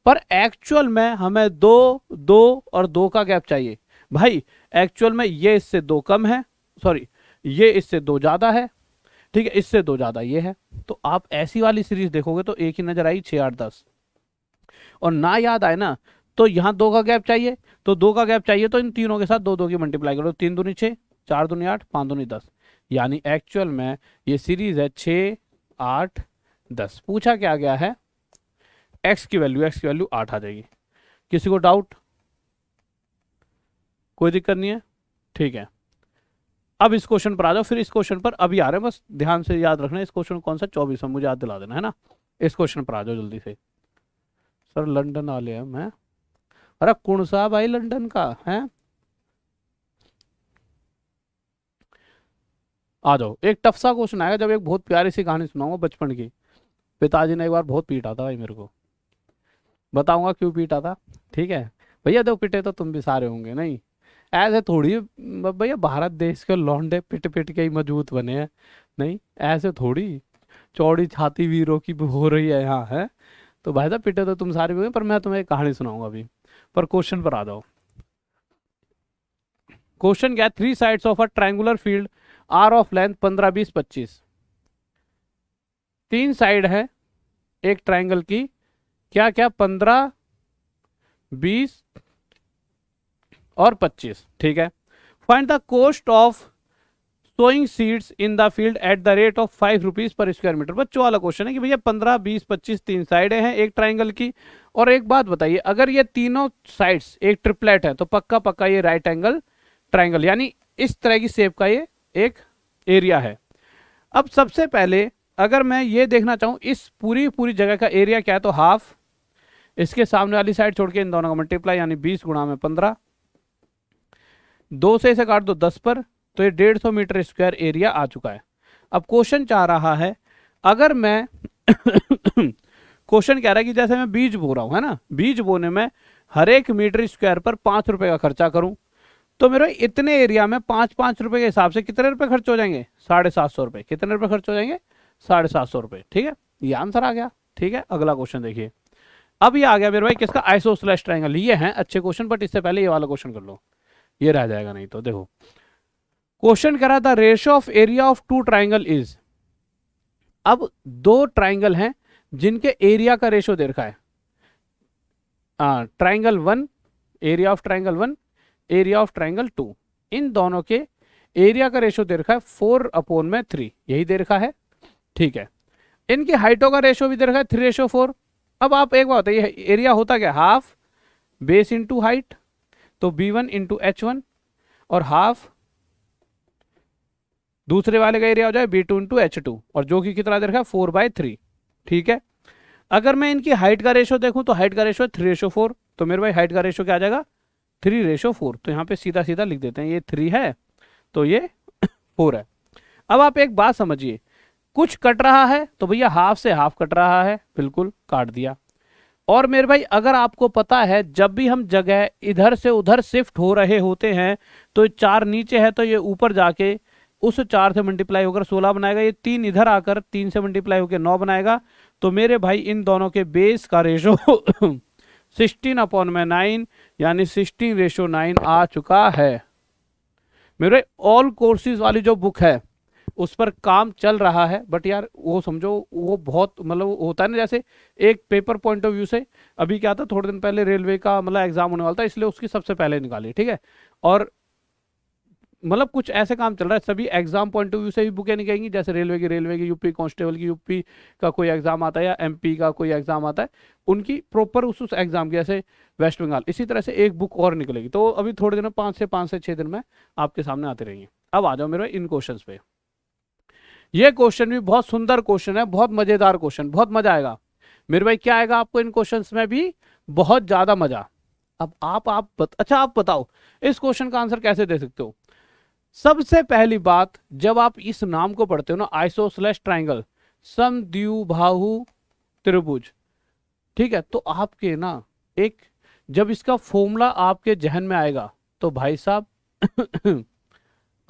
पर एक्चुअल में हमें दो दो और दो का गैप चाहिए भाई एक्चुअल में ये इससे दो कम है सॉरी ये इससे दो ज़्यादा है ठीक है इससे दो ज़्यादा ये है तो आप ऐसी वाली सीरीज देखोगे तो एक ही नज़र आई छः आठ दस और ना याद आए ना तो यहाँ दो का गैप चाहिए तो दो का गैप चाहिए तो इन तीनों के साथ दो दो की मल्टीप्लाई करो तीन दूनी छः चार दूनी आठ पाँच दूनी दस यानी एक्चुअल में ये सीरीज है छः आठ दस पूछा क्या गया है एक्स की वैल्यू एक्स की वैल्यू आठ आ जाएगी किसी को डाउट कोई दिक्कत नहीं है ठीक है अब इस क्वेश्चन पर आ जाओ फिर इस क्वेश्चन पर अभी आ रहे हैं बस ध्यान से याद रखना इस क्वेश्चन कौन सा चौबीस मुझे याद दिला देना है ना इस क्वेश्चन पर आ जाओ जल्दी से सर लंडन आ लिया मैं अरे कौन सा भाई लंदन का है आ जाओ एक टफ सा क्वेश्चन आएगा जब एक बहुत प्यारी सी कहानी सुनाऊंगा बचपन की पिताजी ने एक बार बहुत पीटा था भाई मेरे को बताऊंगा क्यों पीटा था ठीक है भैया दो पिटे तो तुम भी सारे होंगे नहीं ऐसे थोड़ी भैया भारत देश के लौंडे पिट पिट के ही मजबूत बने हैं नहीं ऐसे थोड़ी चौड़ी छाती वीरों की हो रही है यहाँ है तो भाई साहब पिटे तो तुम सारे भी होंगे पर मैं तुम्हें एक कहानी सुनाऊंगा अभी पर क्वेश्चन पर आ जाओ क्वेश्चन क्या three sides of a triangular field are of length पंद्रह बीस पच्चीस तीन साइड है एक ट्रायंगल की क्या क्या पंद्रह बीस और पच्चीस ठीक है find the cost of sowing seeds in the field at the rate of five rupees per square metre बच्चों वाला क्वेश्चन है कि भैया पंद्रह बीस पच्चीस तीन साइडें हैं एक ट्राइंगल की और एक बात बताइए अगर ये तीनों साइड्स एक ट्रिपलेट है तो पक्का पक्का ये राइट एंगल ट्राइंगल यानी इस तरह की सेप का ये एक एरिया है अब सबसे पहले अगर मैं ये देखना चाहूँ इस पूरी पूरी जगह का एरिया क्या है तो हाफ इसके सामने वाली साइड छोड़ के इन दोनों का मल्टीप्लाई यानी बीस गुणा में पंद्रह दो से इसे काट दो दस पर तो ये डेढ़ सौ मीटर स्क्वायर एरिया आ चुका है अब क्वेश्चन चाह रहा है अगर मैं क्वेश्चन कह रहा है कि जैसे मैं बीज बो रहा हूँ है ना बीज बोने में हर एक मीटर स्क्वायर पर पाँच रुपये का खर्चा करूँ तो मेरे इतने एरिया में पाँच पाँच रुपये के हिसाब से कितने रुपये खर्च हो जाएंगे साढ़े सात सौ रुपये कितने रुपये खर्च हो जाएंगे साढ़े सात सौ रुपये ठीक है ये आंसर आ गया ठीक है अगला क्वेश्चन देखिए अब ये आ गया मेरे भाई किसका आइसो ट्राइंगल ये है अच्छे क्वेश्चन बट इससे पहले ये वाला क्वेश्चन कर लो ये रह जाएगा नहीं तो देखो क्वेश्चन कह रहा था ratio of area of two triangle is अब दो ट्राइंगल हैं जिनके एरिया का रेशो दे रखा है triangle one area of triangle one area of triangle two इन दोनों के एरिया का रेशो दे रखा है फोर अपोन में थ्री यही दे रखा है ठीक है इनकी हाइटों का रेशो भी दे रखा है थ्री रेशो फोर अब आप एक बात बताइए एरिया होता क्या हाफ बेस इंटू हाइट तो B one into H one और हाफ दूसरे वाले का एरिया हो जाए B two into H two और जो कि कितना दे रखा है फोर बाय थ्री ठीक है अगर मैं इनकी हाइट का रेशो देखूं तो हाइट का रेशो है थ्री रेशो फोर तो मेरे भाई हाइट का रेशो क्या आ जाएगा थ्री रेशो फोर तो यहाँ पे सीधा सीधा लिख देते हैं ये थ्री है तो ये फोर है अब आप एक बात समझिए कुछ कट रहा है तो भैया हाफ से हाफ कट रहा है बिल्कुल काट दिया और मेरे भाई अगर आपको पता है जब भी हम जगह इधर से उधर शिफ्ट हो रहे होते हैं तो चार नीचे है तो ये ऊपर जाके उस चार से मल्टीप्लाई होकर सोलह बनाएगा ये तीन इधर आकर तीन से मल्टीप्लाई होकर नौ बनाएगा तो मेरे भाई इन दोनों के बेस का रेशो सिक्सटीन अपॉन में नाइन यानी सिक्सटीन रेशो नाइन आ चुका है मेरे ऑल कोर्सेज वाली जो बुक है उस पर काम चल रहा है बट यार वो समझो वो बहुत मतलब होता है ना जैसे एक पेपर पॉइंट ऑफ व्यू से अभी क्या था थोड़े दिन पहले रेलवे का मतलब एग्जाम होने वाला था इसलिए उसकी सबसे पहले निकाली ठीक है और मतलब कुछ ऐसे काम चल रहा है सभी एग्जाम पॉइंट ऑफ व्यू से भी बुकें निकलेंगी जैसे रेलवे की रेलवे की यूपी कांस्टेबल की यूपी का कोई एग्जाम आता है या एमपी का कोई एग्जाम आता है उनकी प्रॉपर उस उस एग्जाम की जैसे वेस्ट बंगाल इसी तरह से एक बुक और निकलेगी तो अभी थोड़े दिनों पाँच से पाँच से छः दिन में आपके सामने आते रहेंगे अब आ जाओ मेरे इन क्वेश्चन पे ये क्वेश्चन भी बहुत सुंदर क्वेश्चन है बहुत मजेदार क्वेश्चन बहुत मजा आएगा मेरे भाई क्या आएगा आपको इन क्वेश्चन में भी बहुत ज्यादा मजा अब आप आप बत, अच्छा आप बताओ इस क्वेश्चन का आंसर कैसे दे सकते हो सबसे पहली बात जब आप इस नाम को पढ़ते हो ना आइसो स्लैश ट्राइंगल समद्युबाहु त्रिभुज ठीक है तो आपके ना एक जब इसका फॉर्मूला आपके जहन में आएगा तो भाई साहब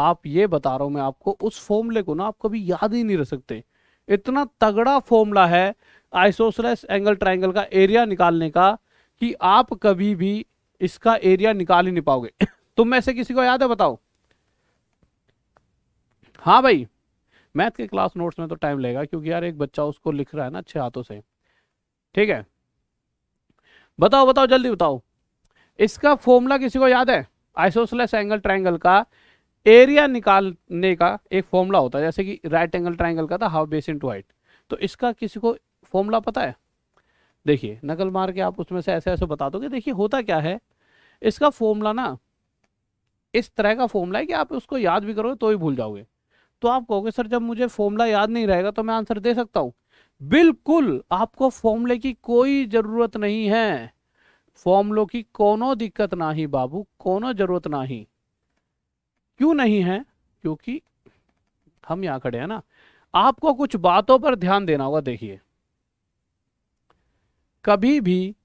आप ये बता रहा हूं मैं आपको उस फॉर्मूले को ना आप कभी याद ही नहीं रह सकते इतना तगड़ा फॉर्मूला है आइसोसलेस एंगल ट्राइंगल का एरिया निकालने का कि आप कभी भी इसका एरिया निकाल ही नहीं पाओगे तुम ऐसे किसी को याद है बताओ हाँ भाई मैथ के क्लास नोट्स में तो टाइम लगेगा क्योंकि यार एक बच्चा उसको लिख रहा है ना अच्छे हाथों से ठीक है बताओ बताओ जल्दी बताओ इसका फॉर्मूला किसी को याद है आइसोसलेस एंगल ट्राइंगल का एरिया निकालने का एक फॉर्मूला होता है जैसे कि राइट एंगल ट्राइंगल का था हाफ बेस टू हाइट तो इसका किसी को फॉर्मूला पता है देखिए नकल मार के आप उसमें से ऐसे ऐसे बता दोगे देखिए होता क्या है इसका फॉर्मूला ना इस तरह का फॉर्मूला है कि आप उसको याद भी करोगे तो ही भूल जाओगे तो आप कहोगे सर जब मुझे फॉर्मूला याद नहीं रहेगा तो मैं आंसर दे सकता हूँ बिल्कुल आपको फॉर्मूले की कोई ज़रूरत नहीं है फॉर्मुलो की कोनो दिक्कत ना ही बाबू कोनो ज़रूरत ना ही क्यों नहीं है क्योंकि हम यहां खड़े हैं ना आपको कुछ बातों पर ध्यान देना होगा देखिए कभी भी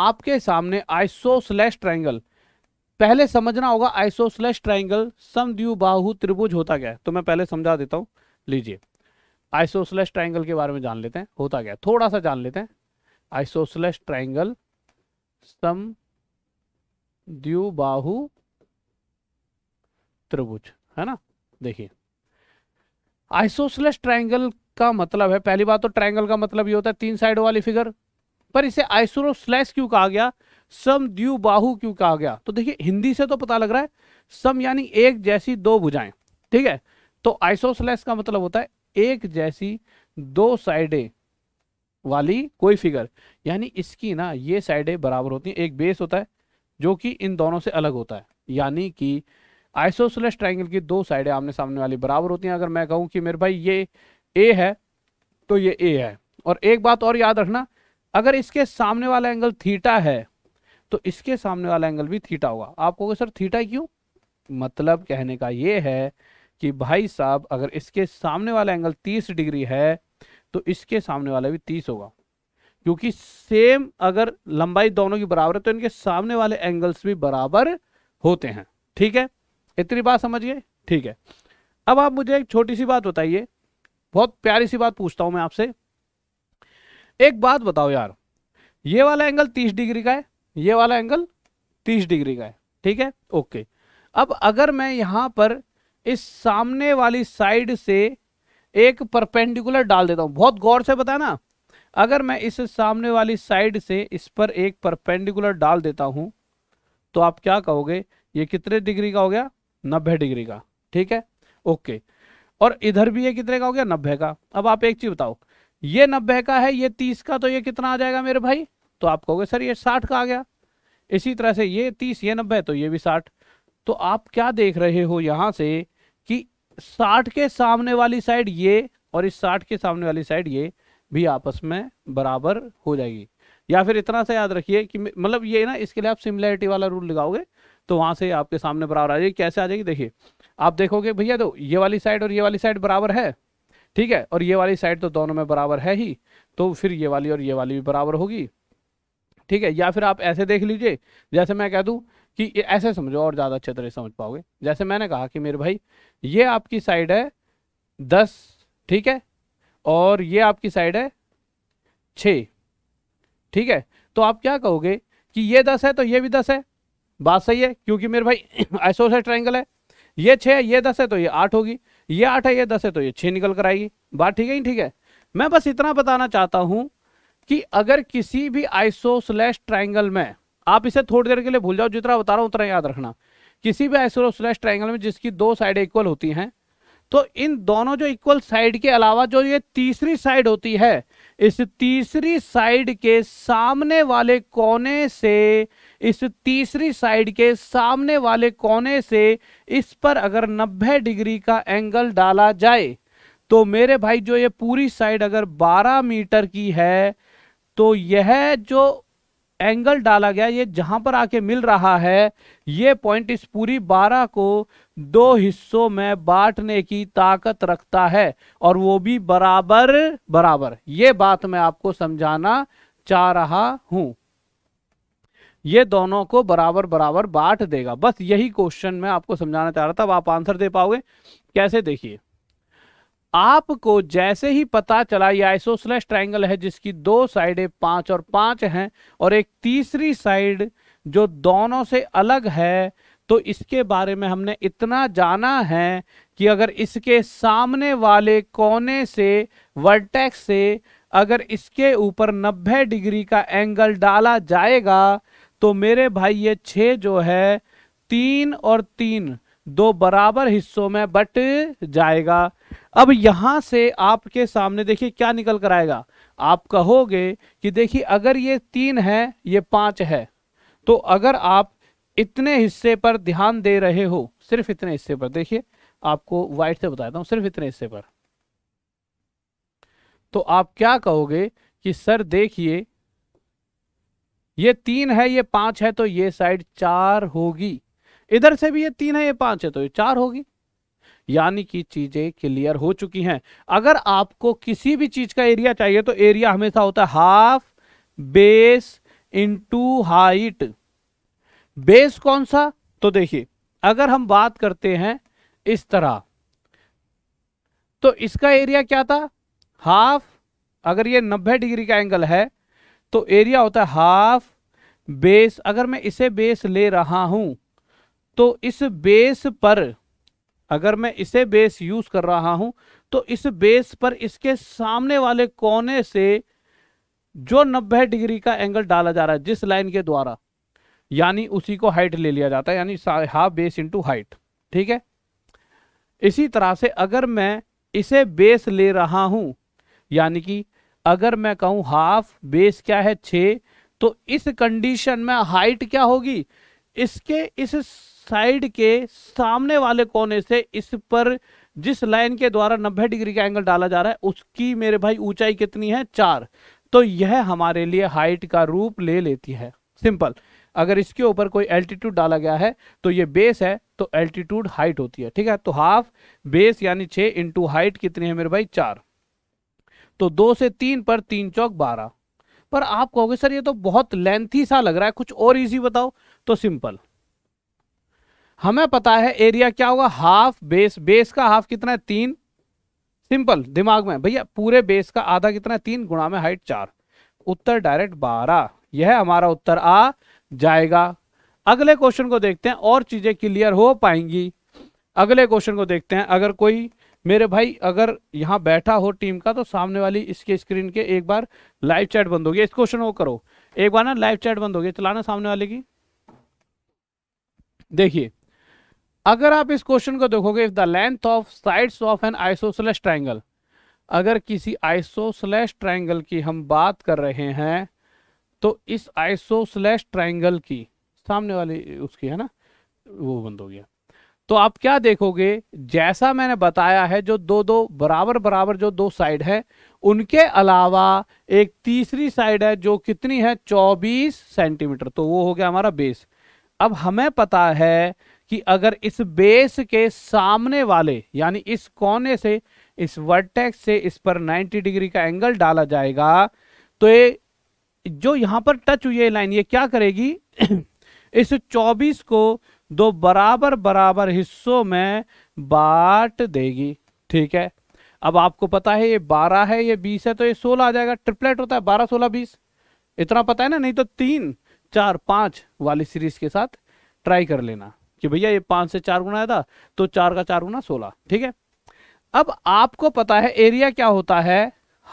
आपके सामने आइसो स्लैश ट्रायंगल पहले समझना होगा आइसोसलेस ट्राइंगल समद्यू बाहु त्रिभुज होता क्या है तो मैं पहले समझा देता हूं लीजिए आइसोसलेस ट्राइंगल के बारे में जान लेते हैं होता क्या है थोड़ा सा जान लेते हैं आइसोसलेस ट्राइंगल सम बाहु त्रिभुज है ना देखिए आइसोसलेस ट्राइंगल का मतलब है पहली बात तो ट्राइंगल का मतलब ये होता है तीन साइड वाली फिगर पर इसे आइसोसलेस क्यों कहा गया सम द्यू बाहु क्यों कहा गया तो देखिए हिंदी से तो पता लग रहा है सम यानी एक जैसी दो भुजाएं ठीक है तो आइसोसलेस का मतलब होता है एक जैसी दो साइडें वाली कोई फिगर यानी इसकी ना ये साइडें बराबर होती हैं एक बेस होता है जो कि इन दोनों से अलग होता है यानी कि आइसोसलेस ट्राइंगल की दो साइडें आमने सामने वाली बराबर होती हैं अगर मैं कहूँ कि मेरे भाई ये ए है तो ये ए है और एक बात और याद रखना अगर इसके सामने वाला एंगल थीटा है तो इसके सामने वाला एंगल भी थीटा होगा आप कहोगे सर थीटा क्यों मतलब कहने का ये है कि भाई साहब अगर इसके सामने वाला एंगल 30 डिग्री है तो इसके सामने वाला भी 30 होगा क्योंकि सेम अगर लंबाई दोनों की बराबर है तो इनके सामने वाले एंगल्स भी बराबर होते हैं ठीक है इतनी बात समझ गए ठीक है अब आप मुझे एक छोटी सी बात बताइए बहुत प्यारी सी बात पूछता हूं मैं आपसे एक बात बताओ यार ये वाला एंगल 30 डिग्री का है ये वाला एंगल 30 डिग्री का है ठीक है ओके अब अगर मैं यहाँ पर इस सामने वाली साइड से एक परपेंडिकुलर डाल देता हूँ बहुत गौर से बताया ना अगर मैं इस सामने वाली साइड से इस पर एक परपेंडिकुलर डाल देता हूँ तो आप क्या कहोगे ये कितने डिग्री का हो गया नब्बे डिग्री का ठीक है ओके और इधर भी ये कितने का हो गया नब्बे का अब आप एक चीज बताओ ये नब्बे का है ये तीस का तो ये कितना आ जाएगा मेरे भाई तो आप कहोगे सर ये साठ का आ गया इसी तरह से ये तीस ये नब्बे तो ये भी साठ तो आप क्या देख रहे हो यहाँ से कि साठ के सामने वाली साइड ये और इस साठ के सामने वाली साइड ये भी आपस में बराबर हो जाएगी या फिर इतना सा याद रखिए कि मतलब ये ना इसके लिए आप सिमिलैरिटी वाला रूल लगाओगे तो वहां से आपके सामने बराबर आ जाएगी कैसे आ जाएगी देखिए आप देखोगे भैया तो ये वाली साइड और ये वाली साइड बराबर है ठीक है और ये वाली साइड तो दोनों में बराबर है ही तो फिर ये वाली और ये वाली भी बराबर होगी ठीक है या फिर आप ऐसे देख लीजिए जैसे मैं कह दूँ कि ऐसे समझो और ज़्यादा अच्छे तरह समझ पाओगे जैसे मैंने कहा कि मेरे भाई ये आपकी साइड है दस ठीक है और ये आपकी साइड है छ ठीक है तो आप क्या कहोगे कि ये दस है तो ये भी दस है बात सही है क्योंकि मेरे भाई से ट्राइंगल है ये छः है ये दस है तो ये आठ होगी ये आठ है ये दस है तो ये छः निकल कर आएगी बात ठीक है ही ठीक है मैं बस इतना बताना चाहता हूँ कि अगर किसी भी आइसो स्लैश ट्राइंगल में आप इसे थोड़ी देर के लिए भूल जाओ जितना बता रहा हूं उतना याद रखना किसी भी आइसो स्लैश ट्राइंगल में जिसकी दो साइड इक्वल होती हैं तो इन दोनों जो इक्वल साइड के अलावा जो ये तीसरी साइड होती है इस तीसरी साइड के सामने वाले कोने से इस तीसरी साइड के सामने वाले कोने से इस पर अगर 90 डिग्री का एंगल डाला जाए तो मेरे भाई जो ये पूरी साइड अगर 12 मीटर की है तो यह जो एंगल डाला गया ये जहां पर आके मिल रहा है ये पॉइंट इस पूरी बारह को दो हिस्सों में बांटने की ताकत रखता है और वो भी बराबर बराबर ये बात मैं आपको समझाना चाह रहा हूं ये दोनों को बराबर बराबर बांट देगा बस यही क्वेश्चन मैं आपको समझाना चाह रहा था अब आप आंसर दे पाओगे कैसे देखिए आपको जैसे ही पता चला ये आइसोसलेस ट्राइंगल है जिसकी दो साइडें पांच और पांच हैं और एक तीसरी साइड जो दोनों से अलग है तो इसके बारे में हमने इतना जाना है कि अगर इसके सामने वाले कोने से वर्टेक्स से अगर इसके ऊपर 90 डिग्री का एंगल डाला जाएगा तो मेरे भाई ये छः जो है तीन और तीन दो बराबर हिस्सों में बट जाएगा अब यहां से आपके सामने देखिए क्या निकल कर आएगा आप कहोगे कि देखिए अगर ये तीन है ये पांच है तो अगर आप इतने हिस्से पर ध्यान दे रहे हो सिर्फ इतने हिस्से पर देखिए आपको व्हाइट से बताता हूं सिर्फ इतने हिस्से पर तो आप क्या कहोगे कि सर देखिए ये तीन है ये पांच है तो ये साइड चार होगी इधर से भी ये तीन है ये पांच है तो ये चार होगी यानी कि चीजें क्लियर हो चुकी हैं अगर आपको किसी भी चीज का एरिया चाहिए तो एरिया हमेशा होता है half base into height base कौन सा तो देखिए अगर हम बात करते हैं इस तरह तो इसका एरिया क्या था हाफ अगर ये 90 डिग्री का एंगल है तो एरिया होता है हाफ बेस अगर मैं इसे बेस ले रहा हूं तो इस बेस पर अगर मैं इसे बेस यूज कर रहा हूं तो इस बेस पर इसके सामने वाले कोने से जो 90 डिग्री का एंगल डाला जा रहा है जिस लाइन के द्वारा यानी उसी को हाइट ले लिया जाता है यानी हाफ बेस इंटू हाइट ठीक है इसी तरह से अगर मैं इसे बेस ले रहा हूं यानी कि अगर मैं कहूं हाफ बेस क्या है छ तो इस कंडीशन में हाइट क्या होगी इसके इस साइड के सामने वाले कोने से इस पर जिस लाइन के द्वारा 90 डिग्री का एंगल डाला जा रहा है उसकी मेरे भाई ऊंचाई कितनी है चार तो यह हमारे लिए हाइट का रूप ले लेती है सिंपल अगर इसके ऊपर कोई एल्टीट्यूड डाला गया है तो ये बेस है तो एल्टीट्यूड हाइट होती है ठीक है तो हाफ बेस यानी छे इंटू हाइट कितनी है मेरे भाई चार तो दो से तीन पर तीन चौक बारह पर आप कहोगे सर ये तो बहुत लेंथी सा लग रहा है कुछ और इजी बताओ तो सिंपल हमें पता है एरिया क्या होगा हाफ बेस बेस का हाफ कितना है तीन सिंपल दिमाग में भैया पूरे बेस का आधा कितना है तीन गुणा में हाइट चार उत्तर डायरेक्ट बारह यह हमारा उत्तर आ जाएगा अगले क्वेश्चन को देखते हैं और चीजें क्लियर हो पाएंगी अगले क्वेश्चन को देखते हैं अगर कोई मेरे भाई अगर यहाँ बैठा हो टीम का तो सामने वाली इसके स्क्रीन के एक बार लाइव चैट बंद होगी इस क्वेश्चन को करो एक बार ना लाइव चैट बंद होगी चलाना सामने वाले की देखिए अगर आप इस क्वेश्चन को देखोगे if the length of sides of an isosceles triangle अगर किसी आइसोसलेस ट्राइंगल की हम बात कर रहे हैं तो इस आइसोसलेस ट्राइंगल की सामने वाली उसकी है ना वो बंद हो गया तो आप क्या देखोगे जैसा मैंने बताया है जो दो दो बराबर बराबर जो दो साइड है उनके अलावा एक तीसरी साइड है जो कितनी है 24 सेंटीमीटर तो वो हो गया हमारा बेस अब हमें पता है कि अगर इस बेस के सामने वाले यानी इस कोने से इस वर्टेक्स से इस पर 90 डिग्री का एंगल डाला जाएगा तो ये जो यहां पर टच हुई है लाइन ये क्या करेगी इस 24 को दो बराबर बराबर हिस्सों में बांट देगी ठीक है अब आपको पता है ये 12 है ये 20 है तो ये 16 आ जाएगा ट्रिपलेट होता है 12 16 20 इतना पता है ना नहीं तो तीन चार पांच वाली सीरीज के साथ ट्राई कर लेना कि भैया ये पांच से चार गुना आया था तो चार का चार गुना सोलह ठीक है अब आपको पता है एरिया क्या होता है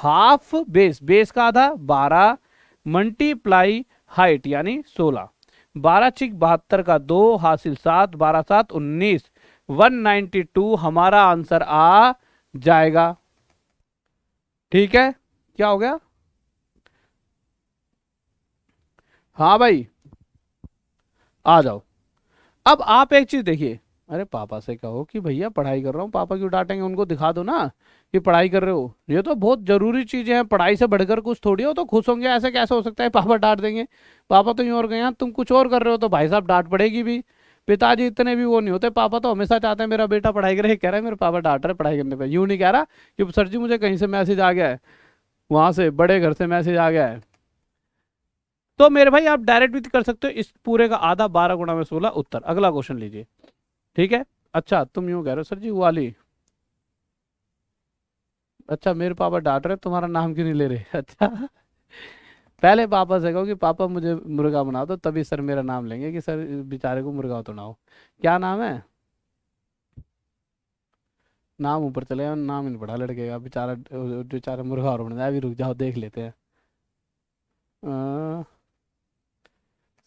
हाफ बेस बेस का आधा बारह मल्टीप्लाई हाइट यानी सोलह बारह छिक बहत्तर का दो हासिल सात बारह सात उन्नीस वन नाइनटी टू हमारा आंसर आ जाएगा ठीक है क्या हो गया हाँ भाई आ जाओ अब आप एक चीज देखिए अरे पापा से कहो कि भैया पढ़ाई कर रहा हूँ पापा क्यों डांटेंगे उनको दिखा दो ना कि पढ़ाई कर रहे हो ये तो बहुत जरूरी चीज़ें हैं पढ़ाई से बढ़कर कुछ थोड़ी हो तो खुश होंगे ऐसे कैसे हो सकता है पापा डांट देंगे पापा तो यूँ और गए हाँ, तुम कुछ और कर रहे हो तो भाई साहब डांट पड़ेगी भी पिताजी इतने भी वो नहीं होते पापा तो हमेशा चाहते हैं मेरा बेटा पढ़ाई करे कह रहे हैं मेरे पापा डांट रहे पढ़ाई करने पर यूँ नहीं कह रहा कि सर जी मुझे कहीं से मैसेज आ गया है वहाँ से बड़े घर से मैसेज आ गया है तो मेरे भाई आप डायरेक्ट भी कर सकते हो इस पूरे का आधा बारह गुणा में सोलह उत्तर अगला क्वेश्चन लीजिए ठीक है अच्छा तुम यूं कह रहे हो सर जी वाली अच्छा मेरे पापा डांट रहे तुम्हारा नाम क्यों नहीं ले रहे अच्छा पहले पापा से कहो कि पापा मुझे मुर्गा बना दो तो तभी सर मेरा नाम लेंगे कि सर बेचारे को मुर्गा तो ना हो क्या नाम है नाम ऊपर चले गया नाम ही नहीं लड़के का बेचारा बेचारा मुर्गा और बना अभी रुक जाओ देख लेते हैं आ...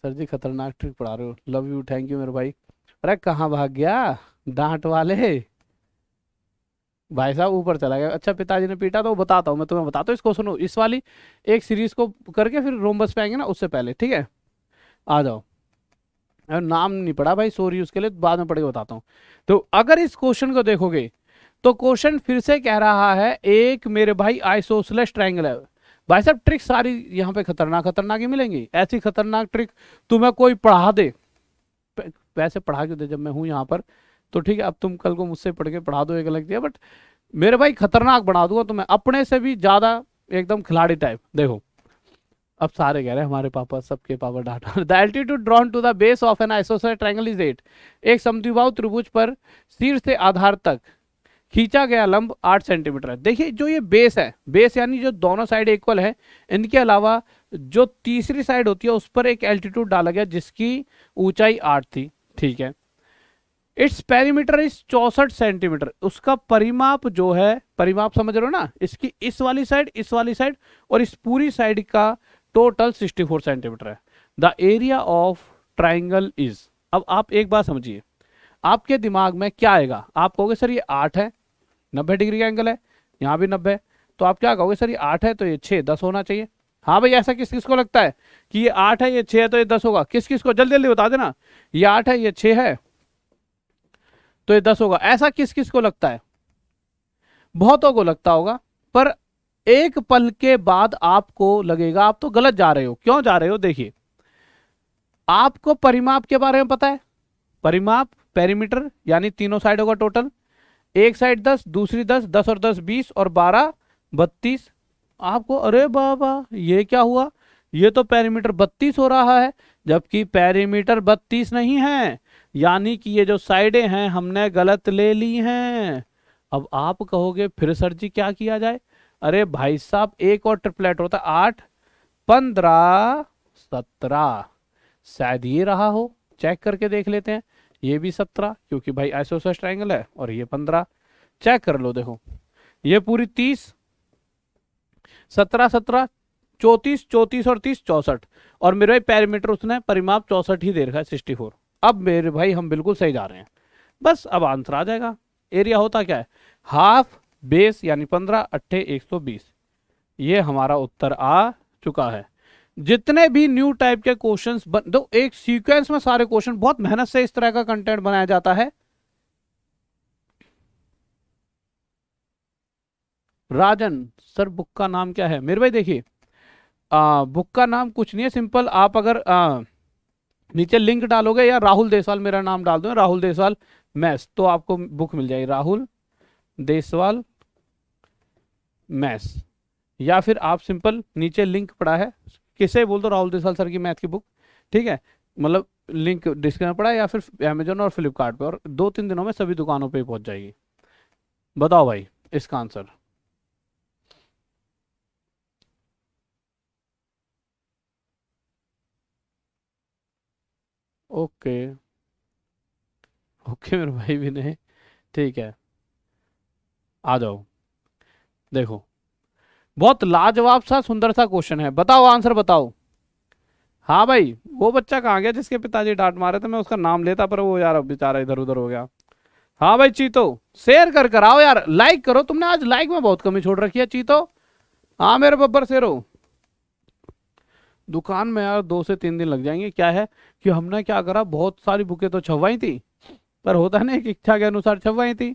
सर जी खतरनाक ट्रिक पढ़ा रहे हो लव यू थैंक यू मेरे भाई अरे कहाँ भाग गया डांट वाले भाई साहब ऊपर चला गया अच्छा पिताजी ने पीटा तो बताता हूँ मैं तुम्हें बताता हूँ इसको सुनो इस वाली एक सीरीज को करके फिर रोमबस पे आएंगे ना उससे पहले ठीक है आ जाओ नाम नहीं पड़ा भाई सॉरी उसके लिए बाद में पढ़ के बताता हूँ तो अगर इस क्वेश्चन को देखोगे तो क्वेश्चन फिर से कह रहा है एक मेरे भाई आइसोसलेस ट्राइंगल है भाई साहब ट्रिक सारी यहाँ पे खतरनाक खतरनाक ही मिलेंगी ऐसी खतरनाक ट्रिक तुम्हें कोई पढ़ा दे वैसे पढ़ा के दे जब मैं हूँ यहाँ पर तो ठीक है अब तुम कल को मुझसे पढ़ के पढ़ा दो एक अलग दिया बट मेरे भाई खतरनाक बना दूंगा तुम्हें तो अपने से भी ज़्यादा एकदम खिलाड़ी टाइप देखो अब सारे कह रहे हैं हमारे पापा सबके पापा डाटा the altitude drawn to the base of an isosceles triangle is eight एक समद्विभाव त्रिभुज पर शीर्ष से आधार तक खींचा गया लंब आठ सेंटीमीटर है देखिए जो ये बेस है बेस यानी जो दोनों साइड इक्वल है इनके अलावा जो तीसरी साइड होती है उस पर एक एल्टीट्यूड डाला गया जिसकी ऊंचाई आठ थी ठीक है इट्स पेरीमीटर इज चौसठ सेंटीमीटर उसका परिमाप जो है परिमाप समझ रहे हो ना इसकी इस वाली साइड इस वाली साइड और इस पूरी साइड का टोटल सिक्सटी सेंटीमीटर है the area of triangle is अब आप एक बात समझिए आपके दिमाग में क्या आएगा आप कहोगे सर ये आठ है नब्बे डिग्री का एंगल है यहाँ भी नब्बे तो आप क्या कहोगे सर ये आठ है तो ये छः दस होना चाहिए हाँ भाई ऐसा किस किस को लगता है कि ये आठ है ये छः है तो ये दस होगा किस किस को जल्दी जल्दी बता देना ये आठ है ये छः है तो ये दस होगा ऐसा किस किस को लगता है बहुतों को लगता होगा पर एक पल के बाद आपको लगेगा आप तो गलत जा रहे हो क्यों जा रहे हो देखिए आपको परिमाप के बारे में पता है परिमाप पेरीमीटर यानी तीनों साइडों का टोटल एक साइड दस दूसरी दस दस और दस बीस और बारह बत्तीस आपको अरे बाबा ये क्या हुआ ये तो पैरीमीटर बत्तीस हो रहा है जबकि पैरीमीटर बत्तीस नहीं है यानी कि ये जो साइडें हैं हमने गलत ले ली हैं अब आप कहोगे फिर सर जी क्या किया जाए अरे भाई साहब एक और ट्रिपलेट होता आठ पंद्रह सत्रह शायद ये रहा हो चेक करके देख लेते हैं ये भी सत्रह क्योंकि भाई आइसोसस ट्राइंगल है और ये पंद्रह चेक कर लो देखो ये पूरी तीस सत्रह सत्रह चौतीस चौतीस और तीस चौसठ और मेरे भाई पैरामीटर उसने परिमाप चौसठ ही दे रखा है सिक्सटी फोर अब मेरे भाई हम बिल्कुल सही जा रहे हैं बस अब आंसर आ जाएगा एरिया होता क्या है हाफ बेस यानी पंद्रह अट्ठे एक सौ बीस ये हमारा उत्तर आ चुका है जितने भी न्यू टाइप के क्वेश्चंस बन दो तो एक सीक्वेंस में सारे क्वेश्चन बहुत मेहनत से इस तरह का कंटेंट बनाया जाता है राजन सर बुक का नाम क्या है मेरे भाई देखिए बुक का नाम कुछ नहीं है सिंपल आप अगर आ, नीचे लिंक डालोगे या राहुल देसवाल मेरा नाम डाल दो राहुल देसवाल मैथ्स तो आपको बुक मिल जाएगी राहुल देसवाल मैथ्स या फिर आप सिंपल नीचे लिंक पड़ा है किसे बोल दो राहुल देसाल सर की मैथ की बुक ठीक है मतलब लिंक डिस्क्रिप्शन पड़ा या फिर अमेजोन और फ्लिपकार्ट पे और दो तीन दिनों में सभी दुकानों पे पहुंच जाएगी बताओ भाई इसका आंसर ओके ओके मेरे भाई भी नहीं ठीक है आ जाओ देखो बहुत लाजवाब सा सुंदर सा क्वेश्चन है बताओ आंसर बताओ हाँ भाई वो बच्चा कहाँ गया जिसके पिताजी डांट मारे थे मैं उसका नाम लेता पर वो यार बेचारा इधर उधर हो गया हाँ भाई चीतो शेयर कर कर आओ यार लाइक करो तुमने आज लाइक में बहुत कमी छोड़ रखी है चीतो हाँ मेरे बब्बर शेरो दुकान में यार दो से तीन दिन लग जाएंगे क्या है कि हमने क्या करा बहुत सारी बुके तो छवाई थी पर होता नहीं एक इच्छा के अनुसार छवाई थी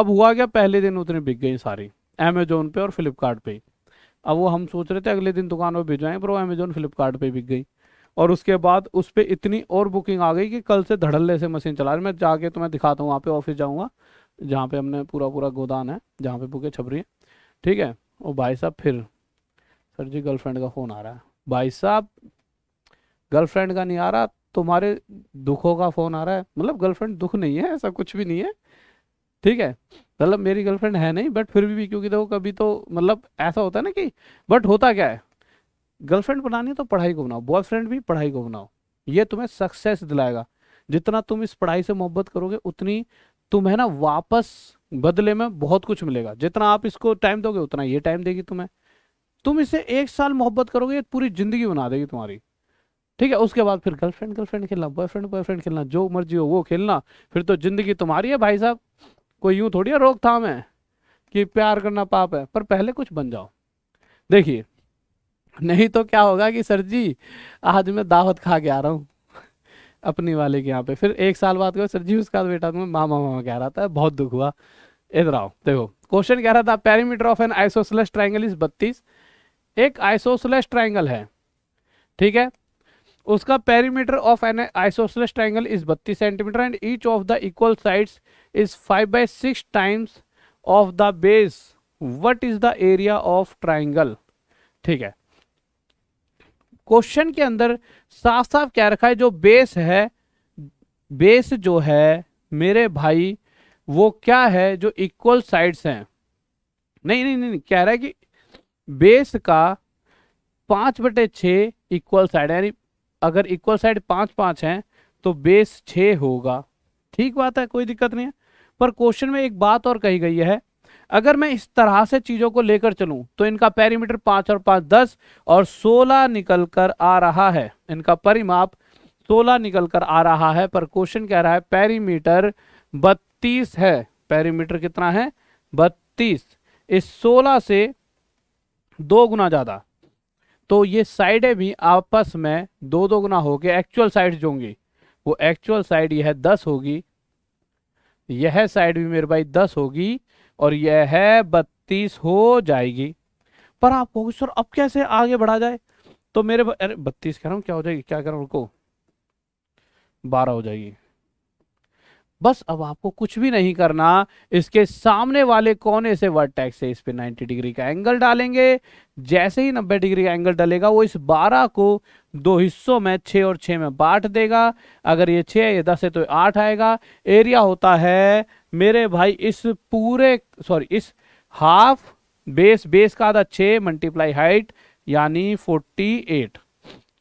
अब हुआ क्या पहले दिन उतनी बिक गई सारी अमेजोन पे और फ्लिपकार्ट अब वो हम सोच रहे थे अगले दिन दुकान पर भिजवाएं पर वो अमेजोन फ्लिपकार्ट बिक गई और उसके बाद उस पर इतनी और बुकिंग आ गई कि कल से धड़ल्ले से मशीन चला रही मैं जाके तो मैं दिखाता हूँ वहाँ पे ऑफिस जाऊँगा जहाँ पे हमने पूरा पूरा गोदान है जहाँ पे बुके छप रही है ठीक है और भाई साहब फिर सर जी गर्लफ्रेंड का फ़ोन आ रहा है भाई साहब गर्लफ्रेंड का नहीं आ रहा तुम्हारे दुखों का फ़ोन आ रहा है मतलब गर्लफ्रेंड दुख नहीं है ऐसा कुछ भी नहीं है ठीक है मतलब मेरी गर्लफ्रेंड है नहीं बट फिर भी क्योंकि देखो कभी तो मतलब ऐसा होता है ना कि बट होता क्या है गर्लफ्रेंड बनानी है तो पढ़ाई को बनाओ बॉयफ्रेंड भी पढ़ाई को बनाओ ये तुम्हें सक्सेस दिलाएगा जितना तुम इस पढ़ाई से मोहब्बत करोगे उतनी तुम्हें ना वापस बदले में बहुत कुछ मिलेगा जितना आप इसको टाइम दोगे उतना ये टाइम देगी तुम्हें तुम इसे एक साल मोहब्बत करोगे पूरी जिंदगी बना देगी तुम्हारी ठीक है उसके बाद फिर गर्लफ्रेंड गर्लफ्रेंड खेलना बॉयफ्रेंड बॉयफ्रेंड खेलना जो मर्जी हो वो खेलना फिर तो जिंदगी तुम्हारी है भाई साहब कोई यूं थोड़ी है रोकथाम है कि प्यार करना पाप है पर पहले कुछ बन जाओ देखिए नहीं तो क्या होगा कि सर जी आज मैं दावत खा के आ रहा हूँ अपनी वाले के यहाँ पे फिर एक साल बाद कहो सर जी उसका बेटा तुम्हें मामा मामा कह रहा था बहुत दुख हुआ इधर आओ देखो क्वेश्चन कह रहा था parameter of an isosceles triangle is बत्तीस एक आइसोसलस ट्राइंगल है ठीक है उसका perimeter of an isosceles triangle is बत्तीस centimetre and each of the equal sides is 5 by 6 times of the base what is the area of triangle ठीक है question के अंदर साफ साफ क्या रखा है जो बेस है बेस जो है मेरे भाई वो क्या है जो इक्वल साइड्स हैं नहीं नहीं नहीं कह रहा है कि बेस का पाँच बटे छः इक्वल साइड यानी अगर इक्वल साइड पाँच पाँच हैं तो बेस छः होगा ठीक बात है कोई दिक्कत नहीं है पर क्वेश्चन में एक बात और कही गई है अगर मैं इस तरह से चीजों को लेकर चलूं तो इनका पेरीमीटर पांच और पांच दस और सोलह निकल कर आ रहा है इनका परिमाप सोलह निकल कर आ रहा है पर क्वेश्चन कह रहा है पेरीमीटर बत्तीस है पेरीमीटर कितना है बत्तीस इस सोलह से दो गुना ज्यादा तो ये साइडें भी आपस में दो दो गुना होकर एक्चुअल साइड होंगी वो एक्चुअल साइड यह दस होगी यह साइड भी मेरे भाई दस होगी और यह बत्तीस हो जाएगी पर आप कहोगे सर अब कैसे आगे बढ़ा जाए तो मेरे अरे बत्तीस कह रहा हूँ क्या हो जाएगी क्या कर रहा हूँ उनको बारह हो जाएगी बस अब आपको कुछ भी नहीं करना इसके सामने वाले कोने से वर्टेक्स से इस पर 90 डिग्री का एंगल डालेंगे जैसे ही 90 डिग्री का एंगल डलेगा वो इस 12 को दो हिस्सों में 6 और 6 में बांट देगा अगर ये 6 ये 10 है तो 8 आएगा एरिया होता है मेरे भाई इस पूरे सॉरी इस हाफ बेस बेस का आधा छः मल्टीप्लाई हाइट यानी एट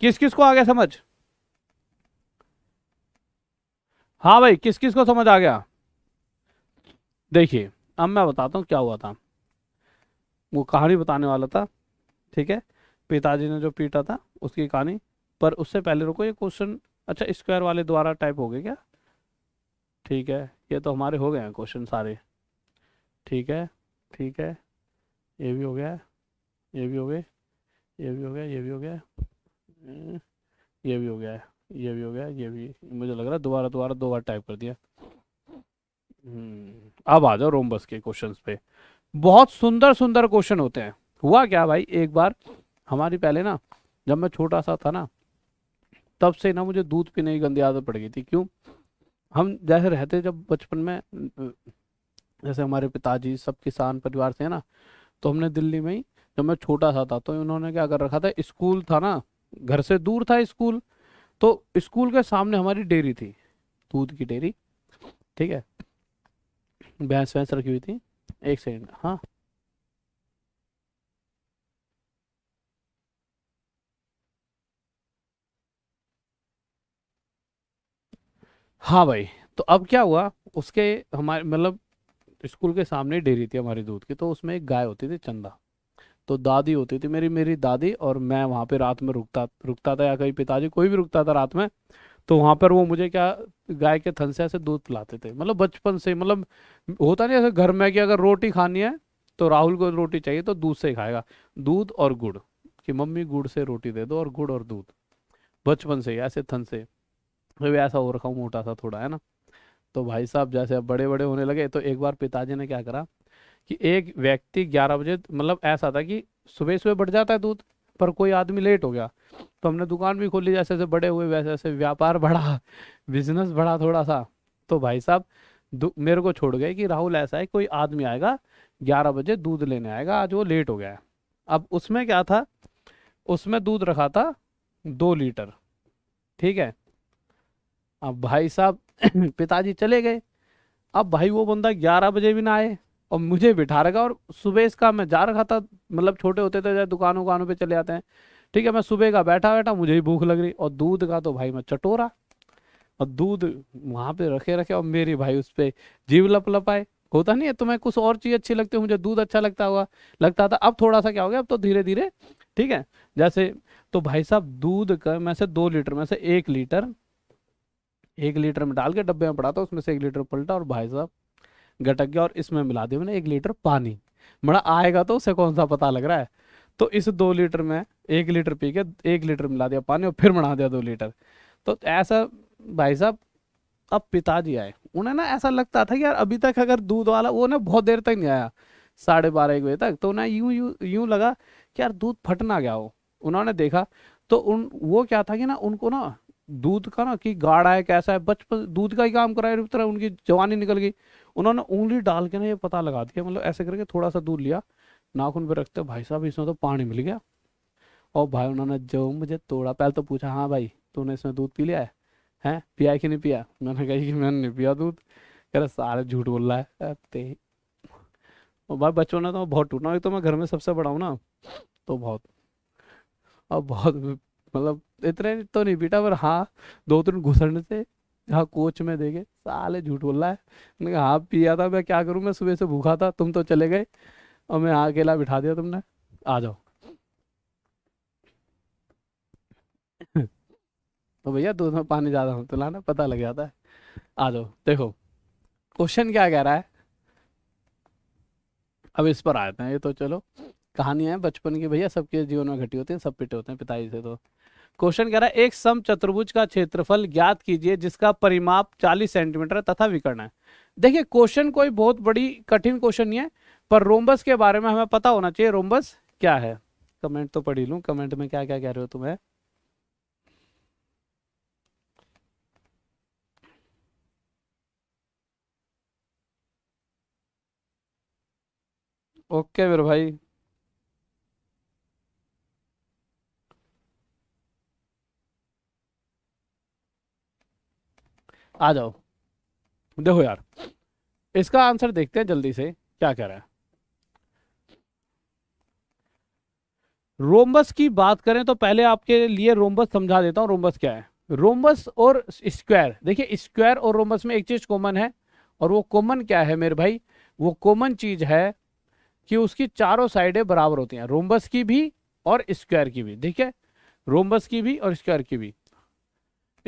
किस किस को आ गया समझ हाँ भाई किस किस को समझ आ गया देखिए अब मैं बताता हूँ क्या हुआ था वो कहानी बताने वाला था ठीक है पिताजी ने जो पीटा था उसकी कहानी पर उससे पहले रुको ये क्वेश्चन अच्छा स्क्वायर वाले द्वारा टाइप हो गए क्या ठीक है ये तो हमारे हो गए हैं क्वेश्चन सारे ठीक है ठीक है ये भी हो गया ये भी हो गए ये भी हो गया ये भी हो गया हम्म, ये भी हो गया है ये भी हो गया ये भी मुझे लग रहा है दोबारा दोबारा दो बार टाइप कर दिया हम्म, अब आ जाओ रोमबस के क्वेश्चंस पे बहुत सुंदर सुंदर क्वेश्चन होते हैं हुआ क्या भाई एक बार हमारी पहले ना जब मैं छोटा सा था ना तब से ना मुझे दूध पीने की गंदी आदत पड़ गई थी क्यों हम जैसे रहते जब बचपन में जैसे हमारे पिताजी सब किसान परिवार से है ना तो हमने दिल्ली में ही जब मैं छोटा सा था तो उन्होंने क्या कर रखा था स्कूल था ना घर से दूर था स्कूल तो स्कूल के सामने हमारी डेयरी थी दूध की डेयरी ठीक है भैंस वैंस रखी हुई थी एक सेकेंड हाँ हाँ भाई तो अब क्या हुआ उसके हमारे मतलब स्कूल के सामने डेयरी थी हमारी दूध की तो उसमें एक गाय होती थी चंदा तो दादी होती थी मेरी मेरी दादी और मैं वहाँ पे रात में रुकता रुकता था या कहीं पिताजी कोई भी रुकता था रात में तो वहाँ पर वो मुझे क्या गाय के थनसे से दूध पिलाते थे मतलब बचपन से मतलब होता नहीं ऐसे घर में कि अगर रोटी खानी है तो राहुल को रोटी चाहिए तो दूध से ही खाएगा दूध और गुड़ कि मम्मी गुड़ से रोटी दे दो और गुड़ और दूध बचपन से ऐसे थन से मैं भी ऐसा हो रखा हूँ मोटा सा थोड़ा है ना तो भाई साहब जैसे अब बड़े बड़े होने लगे तो एक बार पिताजी ने क्या करा कि एक व्यक्ति ग्यारह बजे मतलब ऐसा था कि सुबह सुबह बढ़ जाता है दूध पर कोई आदमी लेट हो गया तो हमने दुकान भी खोली जैसे जैसे बड़े हुए वैसे वैसे व्यापार बढ़ा बिजनेस बढ़ा थोड़ा सा तो भाई साहब मेरे को छोड़ गए कि राहुल ऐसा है कोई आदमी आएगा ग्यारह बजे दूध लेने आएगा आज वो लेट हो गया है अब उसमें क्या था उसमें दूध रखा था दो लीटर ठीक है अब भाई साहब पिताजी चले गए अब भाई वो बंदा ग्यारह बजे भी ना आए और मुझे बिठा रखा और सुबह इसका मैं जा रखा था मतलब छोटे होते थे दुकान वकानों पे चले जाते हैं ठीक है मैं सुबह का बैठा बैठा मुझे ही भूख लग रही और दूध का तो भाई मैं चटोरा और दूध वहाँ पे रखे रखे और मेरे भाई उस पर जीव लप लपाए होता नहीं है तुम्हें कुछ और चीज़ अच्छी लगती है मुझे दूध अच्छा लगता हुआ लगता था अब थोड़ा सा क्या हो गया अब तो धीरे धीरे ठीक है जैसे तो भाई साहब दूध का में से दो लीटर में से एक लीटर एक लीटर में डाल के डब्बे में पड़ा था उसमें से एक लीटर पलटा और भाई साहब घटक गया और इसमें मिला दिया मैंने एक लीटर पानी बड़ा आएगा तो उसे कौन सा पता लग रहा है तो इस दो लीटर में एक लीटर पी के एक लीटर मिला दिया पानी और फिर बढ़ा दिया दो लीटर तो ऐसा भाई साहब अब पिताजी आए उन्हें ना ऐसा लगता था कि यार अभी तक अगर दूध वाला वो ना बहुत देर तक नहीं आया साढ़े बारह बजे तक तो उन्हें यूं यूं यूं लगा कि यार दूध फटना गया हो उन्होंने देखा तो उन वो क्या था कि ना उनको ना दूध का ना कि गाढ़ा है कैसा है बचपन दूध का ही काम कराया तरह उनकी जवानी निकल गई उन्होंने उंगली डाल के ना ये पता लगा दिया मतलब ऐसे करके थोड़ा सा दूध लिया नाखून पे रखते भाई साहब इसमें तो पानी मिल गया और भाई उन्होंने जो मुझे तोड़ा पहले तो पूछा हाँ भाई तूने इसमें दूध पी लिया है हैं पिया कि नहीं पिया मैंने कही कि मैंने नहीं पिया दूध कह रहे सारे झूठ बोल रहा है ते और भाई बचपन में तो बहुत टूटना एक तो मैं घर में सबसे बड़ा हूँ ना तो बहुत और बहुत मतलब इतने तो नहीं पीटा पर हाँ दो तीन घुसड़ने से हाँ कोच में देखे साले झूठ बोल रहा है मैंने कहा हाँ पिया था मैं क्या करूँ मैं सुबह से भूखा था तुम तो चले गए और मैं हाँ अकेला बिठा दिया तुमने आ जाओ तो भैया दूध में पानी ज़्यादा हम तो लाना पता लग जाता है आ जाओ देखो क्वेश्चन क्या कह रहा है अब इस पर आते हैं ये तो चलो कहानियाँ बचपन की भैया सबके जीवन में घटी होती हैं सब पिटे होते हैं पिताजी से तो क्वेश्चन कह रहा है एक सम चतुर्भुज का क्षेत्रफल ज्ञात कीजिए जिसका परिमाप 40 सेंटीमीटर तथा विकर्ण है देखिए क्वेश्चन कोई बहुत बड़ी कठिन क्वेश्चन नहीं है पर रोमबस के बारे में हमें पता होना चाहिए रोमबस क्या है कमेंट तो पढ़ी लू कमेंट में क्या क्या कह रहे हो तुम्हें ओके मेरे भाई आ जाओ देखो यार इसका आंसर देखते हैं जल्दी से क्या कह रहा है रोमबस की बात करें तो पहले आपके लिए रोमबस समझा देता हूं रोमबस क्या है रोमबस और स्क्वायर देखिए स्क्वायर और रोमबस में एक चीज कॉमन है और वो कॉमन क्या है मेरे भाई वो कॉमन चीज है कि उसकी चारों साइडें बराबर होती हैं रोमबस की भी और स्क्वायर की भी ठीक है रोमबस की भी और स्क्वायर की भी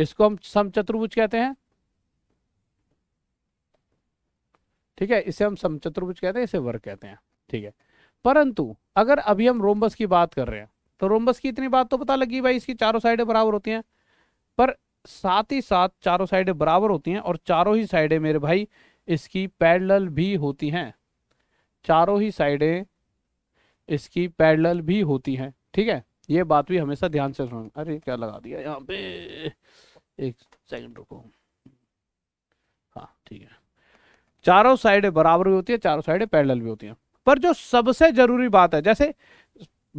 इसको हम समचतुर्भुज कहते हैं ठीक है इसे हम समचतुर्भुज कहते हैं इसे वर्ग कहते हैं ठीक है परंतु अगर अभी हम रोमबस की बात कर रहे हैं तो रोमबस की इतनी बात तो पता लगी भाई इसकी चारों साइडें बराबर होती हैं पर साथ ही साथ चारों साइडें बराबर होती हैं और चारों ही साइडें मेरे भाई इसकी पैडल भी होती हैं चारों ही साइडें इसकी पैडल भी होती हैं ठीक है ये बात भी हमेशा ध्यान से सुन अरे क्या लगा दिया यहाँ पे एक सेकंड रुको हाँ ठीक है चारों साइडें बराबर भी होती है चारों साइडें पैरेलल भी होती हैं पर जो सबसे जरूरी बात है जैसे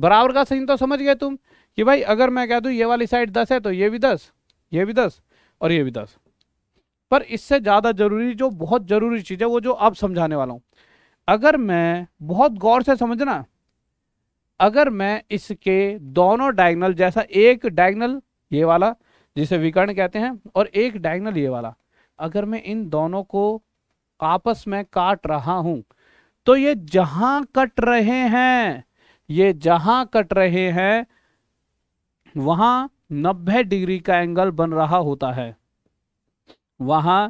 बराबर का सही तो समझ गए तुम कि भाई अगर मैं कह दूं ये वाली साइड दस है तो ये भी दस ये भी दस और ये भी दस पर इससे ज़्यादा जरूरी जो बहुत ज़रूरी चीज़ है वो जो अब समझाने वाला हूं अगर मैं बहुत गौर से समझना अगर मैं इसके दोनों डायगनल जैसा एक डायगनल ये वाला जिसे विकर्ण कहते हैं और एक डायगनल ये वाला अगर मैं इन दोनों को आपस में काट रहा हूं तो ये जहां कट रहे हैं ये जहां कट रहे हैं वहां 90 डिग्री का एंगल बन रहा होता है वहां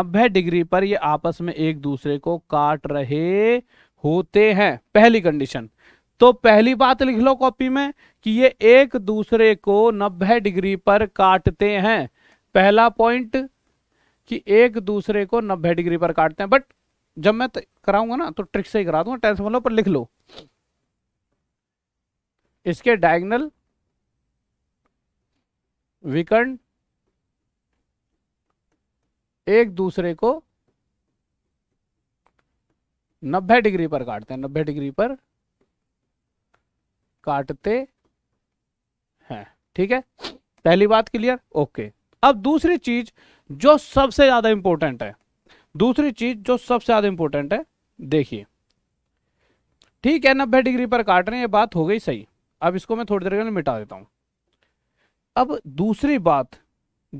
90 डिग्री पर ये आपस में एक दूसरे को काट रहे होते हैं पहली कंडीशन तो पहली बात लिख लो कॉपी में कि ये एक दूसरे को 90 डिग्री पर काटते हैं पहला पॉइंट कि एक दूसरे को नब्बे डिग्री पर काटते हैं बट जब मैं कराऊंगा ना तो ट्रिक से ही करा दूंगा टेंसमलों पर लिख लो इसके डायगनल विकर्ण एक दूसरे को नब्बे डिग्री पर काटते हैं नब्बे डिग्री पर काटते हैं ठीक है पहली बात क्लियर ओके अब दूसरी चीज जो सबसे ज़्यादा इंपॉर्टेंट है दूसरी चीज़ जो सबसे ज़्यादा इंपॉर्टेंट है देखिए ठीक है नब्बे डिग्री पर काट रहे हैं बात हो गई सही अब इसको मैं थोड़ी देर के लिए मिटा देता हूं अब दूसरी बात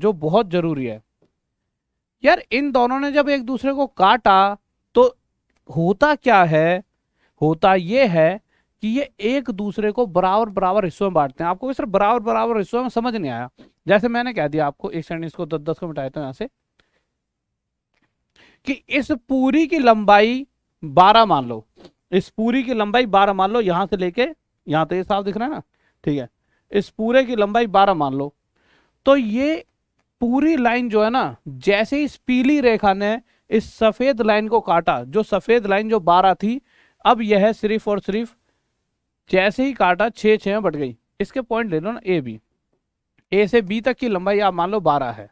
जो बहुत ज़रूरी है यार इन दोनों ने जब एक दूसरे को काटा तो होता क्या है होता यह है कि ये एक दूसरे को बराबर बराबर हिस्सों में बांटते हैं आपको सर बराबर बराबर हिस्सों में समझ नहीं आया जैसे मैंने कह दिया आपको एक सेकंड इसको दस दस को मिटाया था तो यहां से कि इस पूरी की लंबाई बारह मान लो इस पूरी की लंबाई बारह मान लो यहां से लेके यहां तो ये साफ दिख रहा है ना ठीक है इस पूरे की लंबाई बारह मान लो तो ये पूरी लाइन जो है ना जैसे इस पीली रेखा ने इस सफेद लाइन को काटा जो सफेद लाइन जो बारह थी अब यह सिर्फ और सिर्फ जैसे ही काटा छः छः में बट गई इसके पॉइंट ले लो ना ए बी ए से बी तक की लंबाई आप मान लो बारह है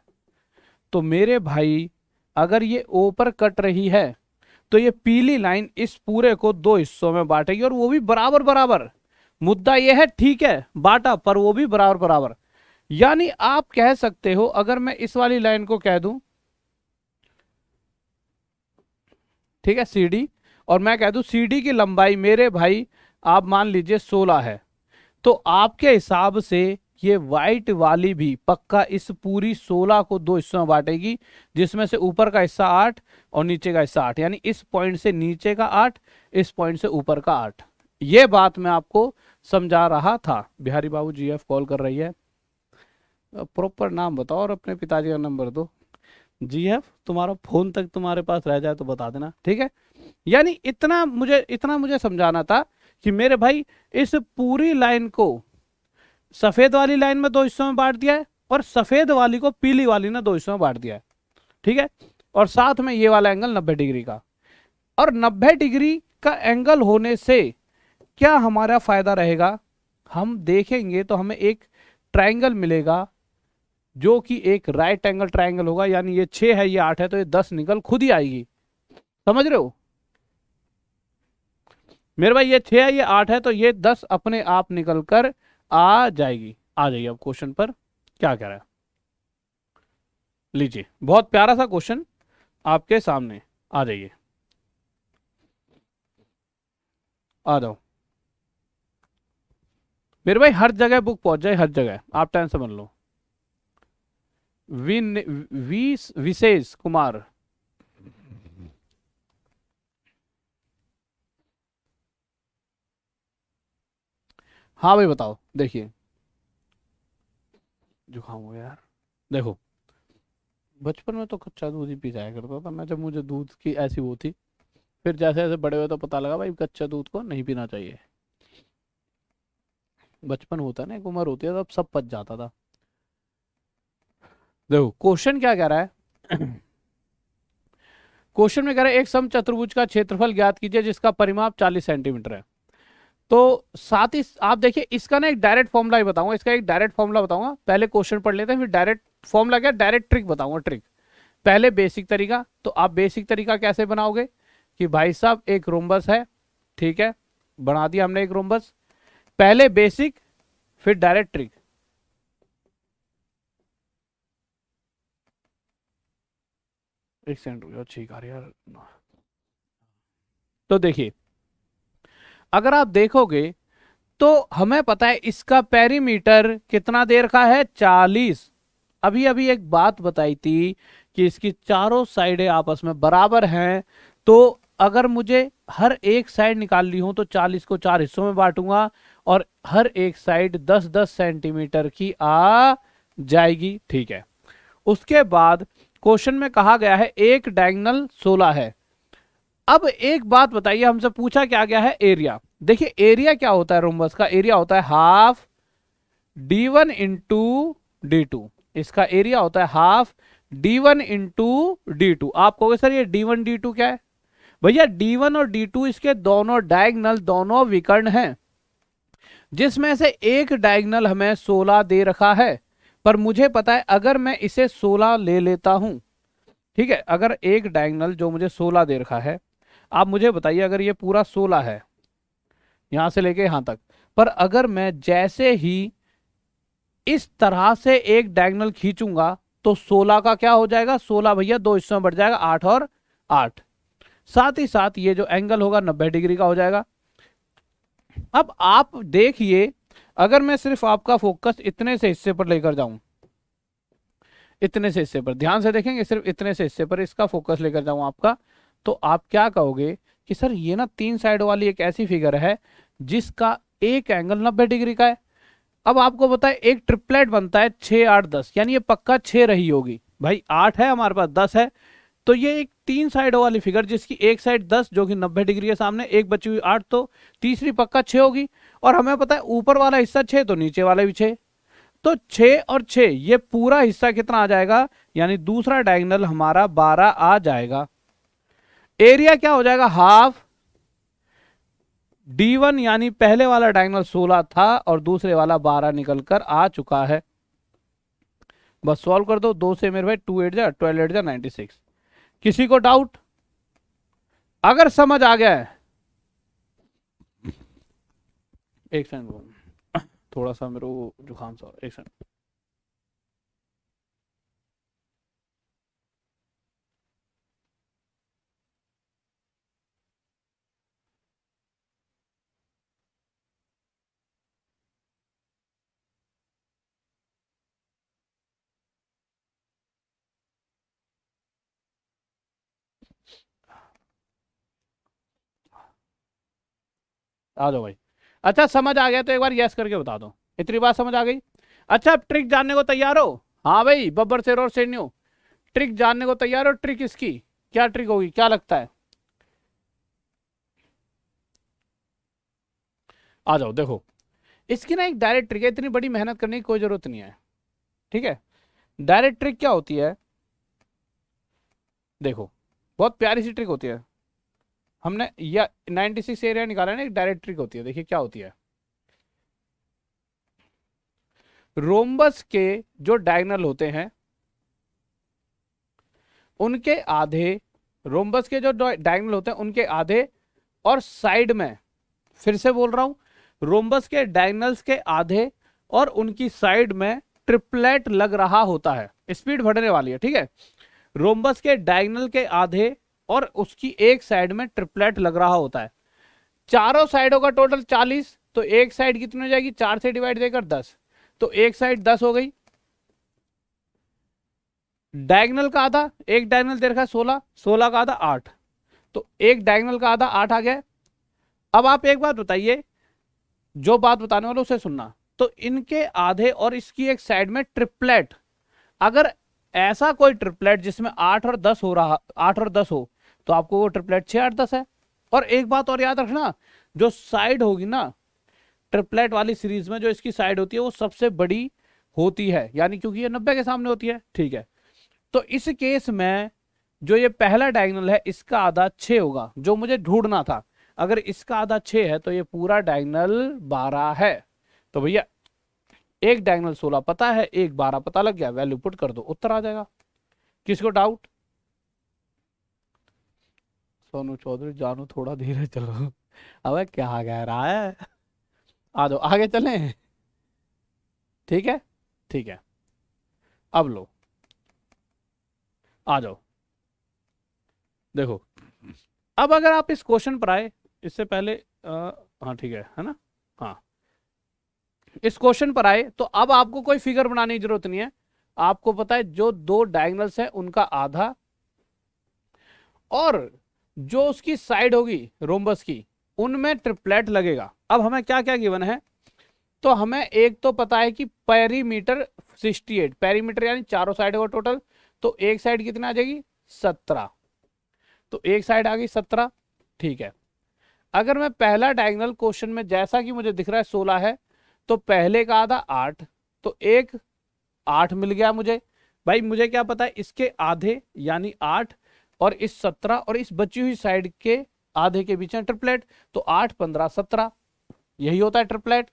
तो मेरे भाई अगर ये ओ पर कट रही है तो ये पीली लाइन इस पूरे को दो हिस्सों में बांटेगी और वो भी बराबर बराबर मुद्दा ये है ठीक है बांटा पर वो भी बराबर बराबर यानी आप कह सकते हो अगर मैं इस वाली लाइन को कह दूं ठीक है सी डी और मैं कह दूं सी डी की लंबाई मेरे भाई आप मान लीजिए सोलह है तो आपके हिसाब से ये वाइट वाली भी पक्का इस पूरी सोलह को दो हिस्सों में बांटेगी जिसमें से ऊपर का हिस्सा आठ और नीचे का हिस्सा आठ यानी इस पॉइंट से नीचे का आठ इस पॉइंट से ऊपर का आठ ये बात मैं आपको समझा रहा था Bihari Babu G F call कर रही है प्रॉपर नाम बताओ और अपने पिताजी का नंबर दो जी एफ तुम्हारा फोन तक तुम्हारे पास रह जाए तो बता देना ठीक है यानी इतना मुझे इतना मुझे समझाना था कि मेरे भाई इस पूरी लाइन को सफ़ेद वाली लाइन में दो हिस्सों में बांट दिया है और सफ़ेद वाली को पीली वाली ने दो हिस्सों में बांट दिया है ठीक है और साथ में ये वाला एंगल नब्बे डिग्री का और नब्बे डिग्री का एंगल होने से क्या हमारा फ़ायदा रहेगा हम देखेंगे तो हमें एक ट्राइंगल मिलेगा जो कि एक राइट एंगल ट्राइंगल होगा यानी ये छह है ये आठ है तो ये दस निकल खुद ही आएगी समझ रहे हो मेरे भाई ये छे है ये आठ है तो ये दस अपने आप निकल कर आ जाएगी आ जाइए अब क्वेश्चन पर क्या कह रहा है लीजिए बहुत प्यारा सा क्वेश्चन आपके सामने आ जाइए आ जाओ मेरे भाई हर जगह बुक पहुंच जाए हर जगह आप टाइम समझ लो विशेष कुमार हाँ भाई बताओ देखिए जुकाम हो यार देखो बचपन में तो कच्चा दूध ही पी जाया करता था मैं जब मुझे दूध की ऐसी वो थी फिर जैसे जैसे बड़े हुए तो पता लगा भाई कच्चा दूध को नहीं पीना चाहिए बचपन होता ना एक उम्र होती है अब सब पच जाता था देखो क्वेश्चन क्या कह रहा है क्वेश्चन में कह रहा है एक सम चतुर्भुज का क्षेत्रफल ज्ञात कीजिए जिसका परिमाप 40 सेंटीमीटर है तो साथ ही आप देखिए इसका ना एक डायरेक्ट फॉर्मूला ही बताऊंगा इसका एक डायरेक्ट फॉर्मूला बताऊंगा पहले क्वेश्चन पढ़ लेते हैं फिर डायरेक्ट फॉर्मूला क्या डायरेक्ट ट्रिक बताऊंगा ट्रिक पहले बेसिक तरीका तो आप बेसिक तरीका कैसे बनाओगे कि भाई साहब एक रोमबस है ठीक है बना दिया हमने एक रोमबस पहले बेसिक फिर डायरेक्ट ट्रिक एक सेकंड ठीक है यार तो देखिए अगर आप देखोगे तो हमें पता है इसका पेरीमीटर कितना देर का है चालीस अभी अभी एक बात बताई थी कि इसकी चारों साइडें आपस में बराबर हैं तो अगर मुझे हर एक साइड निकाल ली हूं तो 40 को चार हिस्सों में बांटूंगा और हर एक साइड 10-10 सेंटीमीटर की आ जाएगी ठीक है उसके बाद क्वेश्चन में कहा गया है एक डायगनल 16 है अब एक बात बताइए हमसे पूछा क्या गया है एरिया देखिए एरिया क्या होता है रोमबस का एरिया होता है half D one into D two इसका एरिया होता है half D one into D two आप कहोगे सर ये डी वन डी टू क्या है भैया डी वन और डी टू इसके दोनों डायगनल दोनों विकर्ण हैं जिसमें से एक डायगनल हमें सोलह दे रखा है पर मुझे पता है अगर मैं इसे सोलह ले लेता हूं ठीक है अगर एक डायगनल जो मुझे सोलह दे रखा है आप मुझे बताइए अगर ये पूरा सोलह है यहां से लेके यहां तक पर अगर मैं जैसे ही इस तरह से एक डायगनल खींचूंगा तो सोलह का क्या हो जाएगा सोलह भैया दो हिस्सों में बढ़ जाएगा आठ और आठ साथ ही साथ ये जो एंगल होगा नब्बे डिग्री का हो जाएगा अब आप देखिए अगर मैं सिर्फ आपका फोकस इतने से हिस्से पर लेकर जाऊं इतने से हिस्से पर ध्यान से देखेंगे सिर्फ इतने से हिस्से पर इसका फोकस लेकर जाऊं आपका तो आप क्या कहोगे कि सर ये ना तीन साइड वाली एक ऐसी फिगर है जिसका एक एंगल नब्बे डिग्री का है अब आपको बताए एक ट्रिपलेट बनता है छः आठ दस यानी ये पक्का छः रही होगी भाई आठ है हमारे पास दस है तो ये एक तीन साइडों वाली फिगर जिसकी एक साइड दस जो कि नब्बे डिग्री के सामने एक बची हुई आठ तो तीसरी पक्का छः होगी और हमें पता है ऊपर वाला हिस्सा छः तो नीचे वाला भी छः तो छः और छः ये पूरा हिस्सा कितना आ जाएगा यानी दूसरा डायगनल हमारा बारह आ जाएगा एरिया क्या हो जाएगा हाफ डी वन यानी पहले वाला डायगनल सोलह था और दूसरे वाला बारह निकल कर आ चुका है बस सॉल्व कर दो दो से मेरे भाई टू एट जा ट्वेल्व एट जा नाइनटी सिक्स किसी को डाउट अगर समझ आ गया है एक सेकंड थोड़ा सा मेरे को जुकाम सा एक सेकंड आ जाओ भाई अच्छा समझ आ गया तो एक बार यस करके बता दो इतनी बात समझ आ गई अच्छा अब ट्रिक जानने को तैयार हो हाँ भाई बब्बर शेर और सेन्यू ट्रिक जानने को तैयार हो ट्रिक इसकी क्या ट्रिक होगी क्या लगता है आ जाओ देखो इसकी ना एक डायरेक्ट ट्रिक है इतनी बड़ी मेहनत करने की कोई ज़रूरत नहीं है ठीक है डायरेक्ट ट्रिक क्या होती है देखो बहुत प्यारी सी ट्रिक होती है हमने या 96 एरिया निकाला है ना एक डायरेक्ट्रिक होती है देखिए क्या होती है रोमबस के जो डायगनल होते हैं उनके आधे रोमबस के जो डायगनल होते हैं उनके आधे और साइड में फिर से बोल रहा हूं रोमबस के डायगनल्स के आधे और उनकी साइड में ट्रिपलेट लग रहा होता है स्पीड बढ़ने वाली है ठीक है रोमबस के डायगनल के आधे और उसकी एक साइड में ट्रिपलेट लग रहा होता है चारों साइडों का टोटल चालीस तो एक साइड कितनी हो जाएगी चार से डिवाइड देकर दस तो एक साइड दस हो गई डायगनल का आधा एक डायगनल दे रखा है सोलह सोलह का आधा आठ तो एक डायगनल का आधा आठ आ गया अब आप एक बात बताइए जो बात बताने वाले उसे सुनना तो इनके आधे और इसकी एक साइड में ट्रिपलेट अगर ऐसा कोई ट्रिपलेट जिसमें आठ और दस हो रहा आठ और दस हो तो आपको वो ट्रिपलेट छः आठ दस है और एक बात और याद रखना जो साइड होगी ना ट्रिपलेट वाली सीरीज में जो इसकी साइड होती है वो सबसे बड़ी होती है यानी क्योंकि ये नब्बे के सामने होती है ठीक है तो इस केस में जो ये पहला डायगनल है इसका आधा छः होगा जो मुझे ढूंढना था अगर इसका आधा छः है तो ये पूरा डायगनल बारह है तो भैया एक डायगनल सोलह पता है एक बारह पता लग गया वैल्यू पुट कर दो उत्तर आ जाएगा किसको डाउट सोनू चौधरी जानू थोड़ा धीरे चलो अब क्या कह रहा है आ जाओ आगे चले ठीक है ठीक है अब लो आ जाओ देखो अब अगर आप इस क्वेश्चन पर आए इससे पहले हाँ ठीक है है ना हाँ इस क्वेश्चन पर आए तो अब आपको कोई फिगर बनाने की जरूरत नहीं है आपको पता है जो दो डायगनल्स हैं उनका आधा और जो उसकी साइड होगी रोमबस की उनमें ट्रिपलेट लगेगा अब हमें क्या क्या गिवन है तो हमें एक तो पता है कि पेरीमीटर 68 पेरीमीटर यानी चारों साइड होगा टोटल तो एक साइड कितनी आ जाएगी 17 तो एक साइड आ गई 17 ठीक है अगर मैं पहला डायगनल क्वेश्चन में जैसा कि मुझे दिख रहा है सोलह है तो पहले का आधा आठ तो एक आठ मिल गया मुझे भाई मुझे क्या पता है इसके आधे यानी आठ और इस सत्रह और इस बची हुई साइड के आधे के बीच में ट्रिपलेट तो आठ पंद्रह सत्रह यही होता है ट्रिपलेट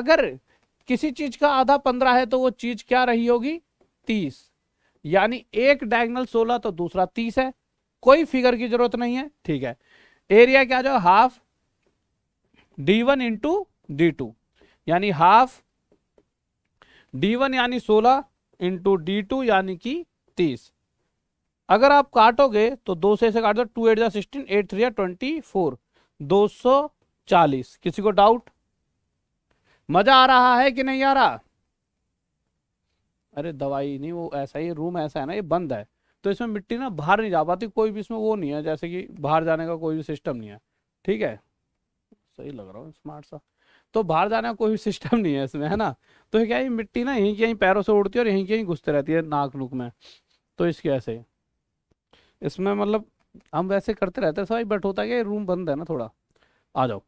अगर किसी चीज का आधा पंद्रह है तो वो चीज क्या रही होगी तीस यानी एक डायगनल सोलह तो दूसरा तीस है कोई फिगर की जरूरत नहीं है ठीक है एरिया क्या जो half D one into D two यानी हाफ डी वन यानी सोलह इंटू डी टू यानी कि तीस अगर आप काटोगे तो दो से ऐसे काट दो टू एट या सिक्सटीन एट थ्री या ट्वेंटी फोर दो सौ चालीस किसी को डाउट मजा आ रहा है कि नहीं आ रहा अरे दवाई नहीं वो ऐसा ही रूम ऐसा है ना ये बंद है तो इसमें मिट्टी ना बाहर नहीं जा पाती कोई भी इसमें वो नहीं है जैसे कि बाहर जाने का कोई भी सिस्टम नहीं है ठीक है सही लग रहा हूँ स्मार्ट सा तो बाहर जाने का कोई भी सिस्टम नहीं है इसमें है ना तो क्या ये मिट्टी ना यहीं के यहीं पैरों से उड़ती है और यहीं के यहीं घुसते रहती है नाक नुक में तो इसके ऐसे इसमें मतलब हम वैसे करते रहते हैं सभी बट होता है कि रूम बंद है ना थोड़ा आ जाओ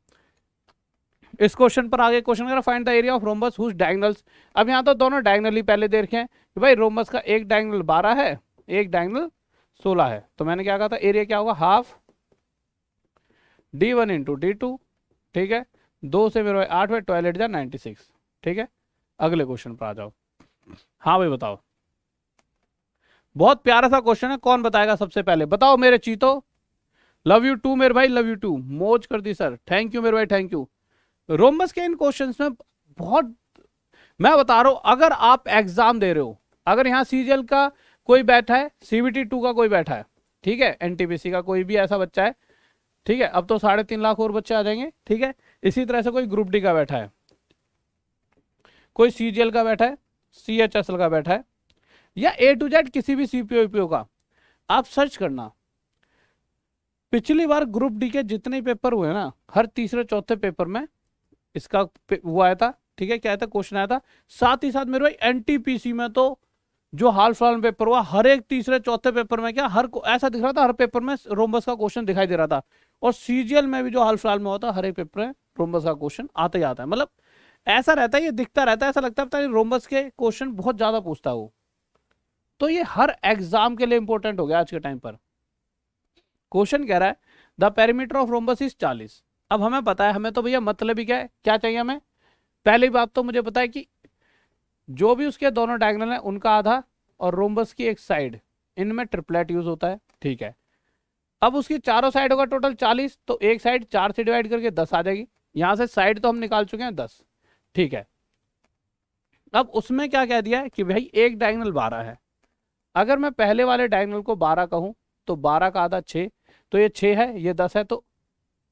इस क्वेश्चन पर आगे क्वेश्चन करें find the area of rhombus whose diagonals अब यहाँ तो दोनों डायगनल ही पहले देखे हैं कि भाई रोमबस का एक डायगनल बारह है एक डायगनल सोलह है तो मैंने क्या कहा था एरिया क्या होगा half D one into D two ठीक है दो से मेरे आठ बाई ट्वेल्व एट जाए नाइन्टी सिक्स ठीक है अगले क्वेश्चन पर आ जाओ हाँ भाई बताओ बहुत प्यारा सा क्वेश्चन है कौन बताएगा सबसे पहले बताओ मेरे चीतो लव यू टू मेरे भाई लव यू टू मोज कर दी सर थैंक यू मेरे भाई थैंक यू रोमस के इन क्वेश्चन में बहुत मैं बता रहा हूं अगर आप एग्जाम दे रहे हो अगर यहाँ सीजीएल का कोई बैठा है सीबीटी टू का कोई बैठा है ठीक है एनटीपीसी का कोई भी ऐसा बच्चा है ठीक है अब तो साढ़े तीन लाख और बच्चे आ जाएंगे ठीक है इसी तरह से कोई ग्रुप डी का बैठा है कोई सीजीएल का बैठा है सी एच एस एल का बैठा है या ए टू जेड किसी भी सीपीओ पी e का आप सर्च करना पिछली बार ग्रुप डी के जितने पेपर हुए ना हर तीसरे चौथे पेपर में इसका पे, वो आया था ठीक है क्या आया था क्वेश्चन आया था साथ ही साथ मेरे भाई एनटीपीसी में तो जो हाल फिलहाल पेपर हुआ हर एक तीसरे चौथे पेपर में क्या हर ऐसा दिख रहा था हर पेपर में रोमबस का क्वेश्चन दिखाई दे रहा था और सीजीएल में भी जो हाल फिलहाल में होता है हर एक पेपर में रोमबस का क्वेश्चन आता ही आता है मतलब ऐसा रहता है ये दिखता रहता है ऐसा लगता है रोमबस के क्वेश्चन बहुत ज्यादा पूछता है तो ये हर एग्जाम के लिए इंपॉर्टेंट हो गया आज के टाइम पर क्वेश्चन कह रहा है the perimeter of rhombus is चालीस अब हमें पता है हमें तो भैया मतलब ही क्या है क्या चाहिए हमें पहली बात तो मुझे पता है कि जो भी उसके दोनों डायगनल है उनका आधा और रोमबस की एक साइड इनमें ट्रिपलेट यूज होता है ठीक है अब उसकी चारों साइड होगा टोटल चालीस तो एक साइड चार से डिवाइड करके दस आ जाएगी यहां से साइड तो हम निकाल चुके हैं दस ठीक है अब उसमें क्या कह दिया है कि भाई एक डायगनल बारह है अगर मैं पहले वाले डायगनल को बारह कहूं तो बारह का आधा छः तो ये छः है ये दस है तो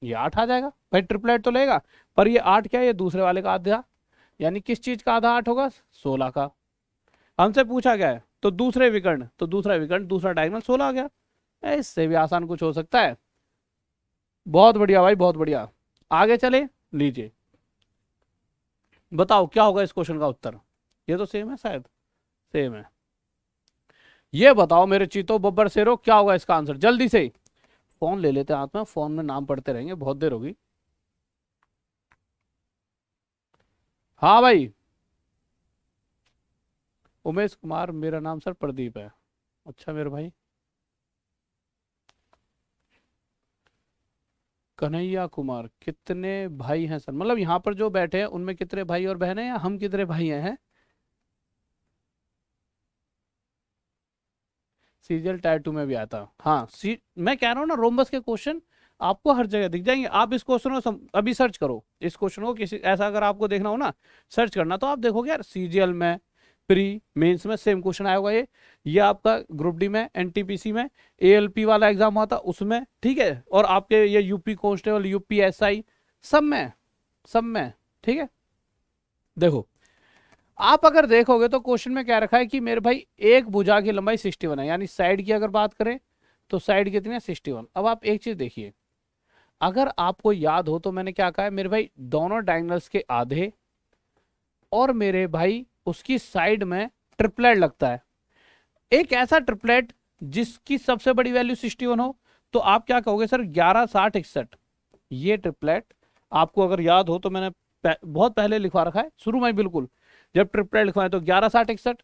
ये आठ आ जाएगा भाई ट्रिपलेट तो लेगा पर ये आठ क्या है ये दूसरे वाले का आधा यानी किस चीज़ का आधा आठ होगा सोलह का हमसे पूछा गया है तो दूसरे विकर्ण तो दूसरा विकर्ण दूसरा डायगनल सोलह आ गया इससे भी आसान कुछ हो सकता है बहुत बढ़िया भाई बहुत बढ़िया आगे चले लीजिए बताओ क्या होगा इस क्वेश्चन का उत्तर ये तो सेम है शायद सेम है ये बताओ मेरे चीतो बब्बर शेरो क्या होगा इसका आंसर जल्दी से फोन ले लेते हैं हाथ में फोन में नाम पढ़ते रहेंगे बहुत देर होगी हाँ भाई उमेश कुमार मेरा नाम सर प्रदीप है अच्छा मेरे भाई कन्हैया कुमार कितने भाई हैं सर मतलब यहाँ पर जो बैठे हैं उनमें कितने भाई और बहन हैं या हम कितने भाई हैं सीरियल टायर टू में भी आता हाँ सी मैं कह रहा हूँ ना रोमबस के क्वेश्चन आपको हर जगह दिख जाएंगे आप इस क्वेश्चन को सम... अभी सर्च करो इस क्वेश्चन को किसी ऐसा अगर आपको देखना हो ना सर्च करना तो आप देखोगे यार सीजीएल में प्री मेंस में सेम क्वेश्चन आया होगा ये ये आपका ग्रुप डी में एनटीपीसी में एएलपी वाला एग्जाम हुआ था उसमें ठीक है और आपके ये यूपी कॉन्स्टेबल यूपीएसआई सब में सब में ठीक है देखो आप अगर देखोगे तो क्वेश्चन में क्या रखा है कि मेरे भाई एक भुजा की लंबाई सिक्सटी है यानी साइड की अगर बात करें तो साइड कितनी है सिक्सटी अब आप एक चीज देखिए अगर आपको याद हो तो मैंने क्या कहा है मेरे भाई दोनों डायंगल्स के आधे और मेरे भाई उसकी साइड में ट्रिपलेट लगता है एक ऐसा ट्रिपलेट जिसकी सबसे बड़ी वैल्यू सिक्सटी हो तो आप क्या कहोगे सर ग्यारह साठ इकसठ ये ट्रिपलेट आपको अगर याद हो तो मैंने बहुत पहले लिखवा रखा है शुरू में बिल्कुल जब ट्रिपलेट लिखवाए तो ग्यारह साठ इकसठ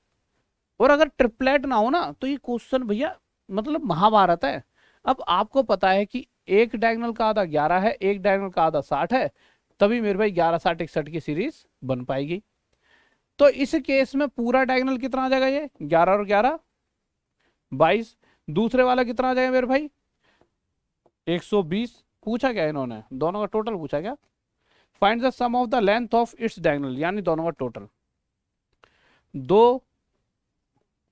और अगर ट्रिपलेट ना हो ना तो ये क्वेश्चन भैया मतलब महाभारत है अब आपको पता है कि एक डायगनल का आधा ग्यारह है एक डायगनल का आधा साठ है तभी मेरे भाई ग्यारह साठ इकसठ की सीरीज बन पाएगी तो इस केस में पूरा डायगनल कितना आ जाएगा ये ग्यारह और ग्यारह बाईस दूसरे वाला कितना आ जाएगा मेरे भाई एक सौ बीस पूछा क्या इन्होंने दोनों का टोटल पूछा क्या find the sum of the length of its diagonal यानी दोनों का टोटल दो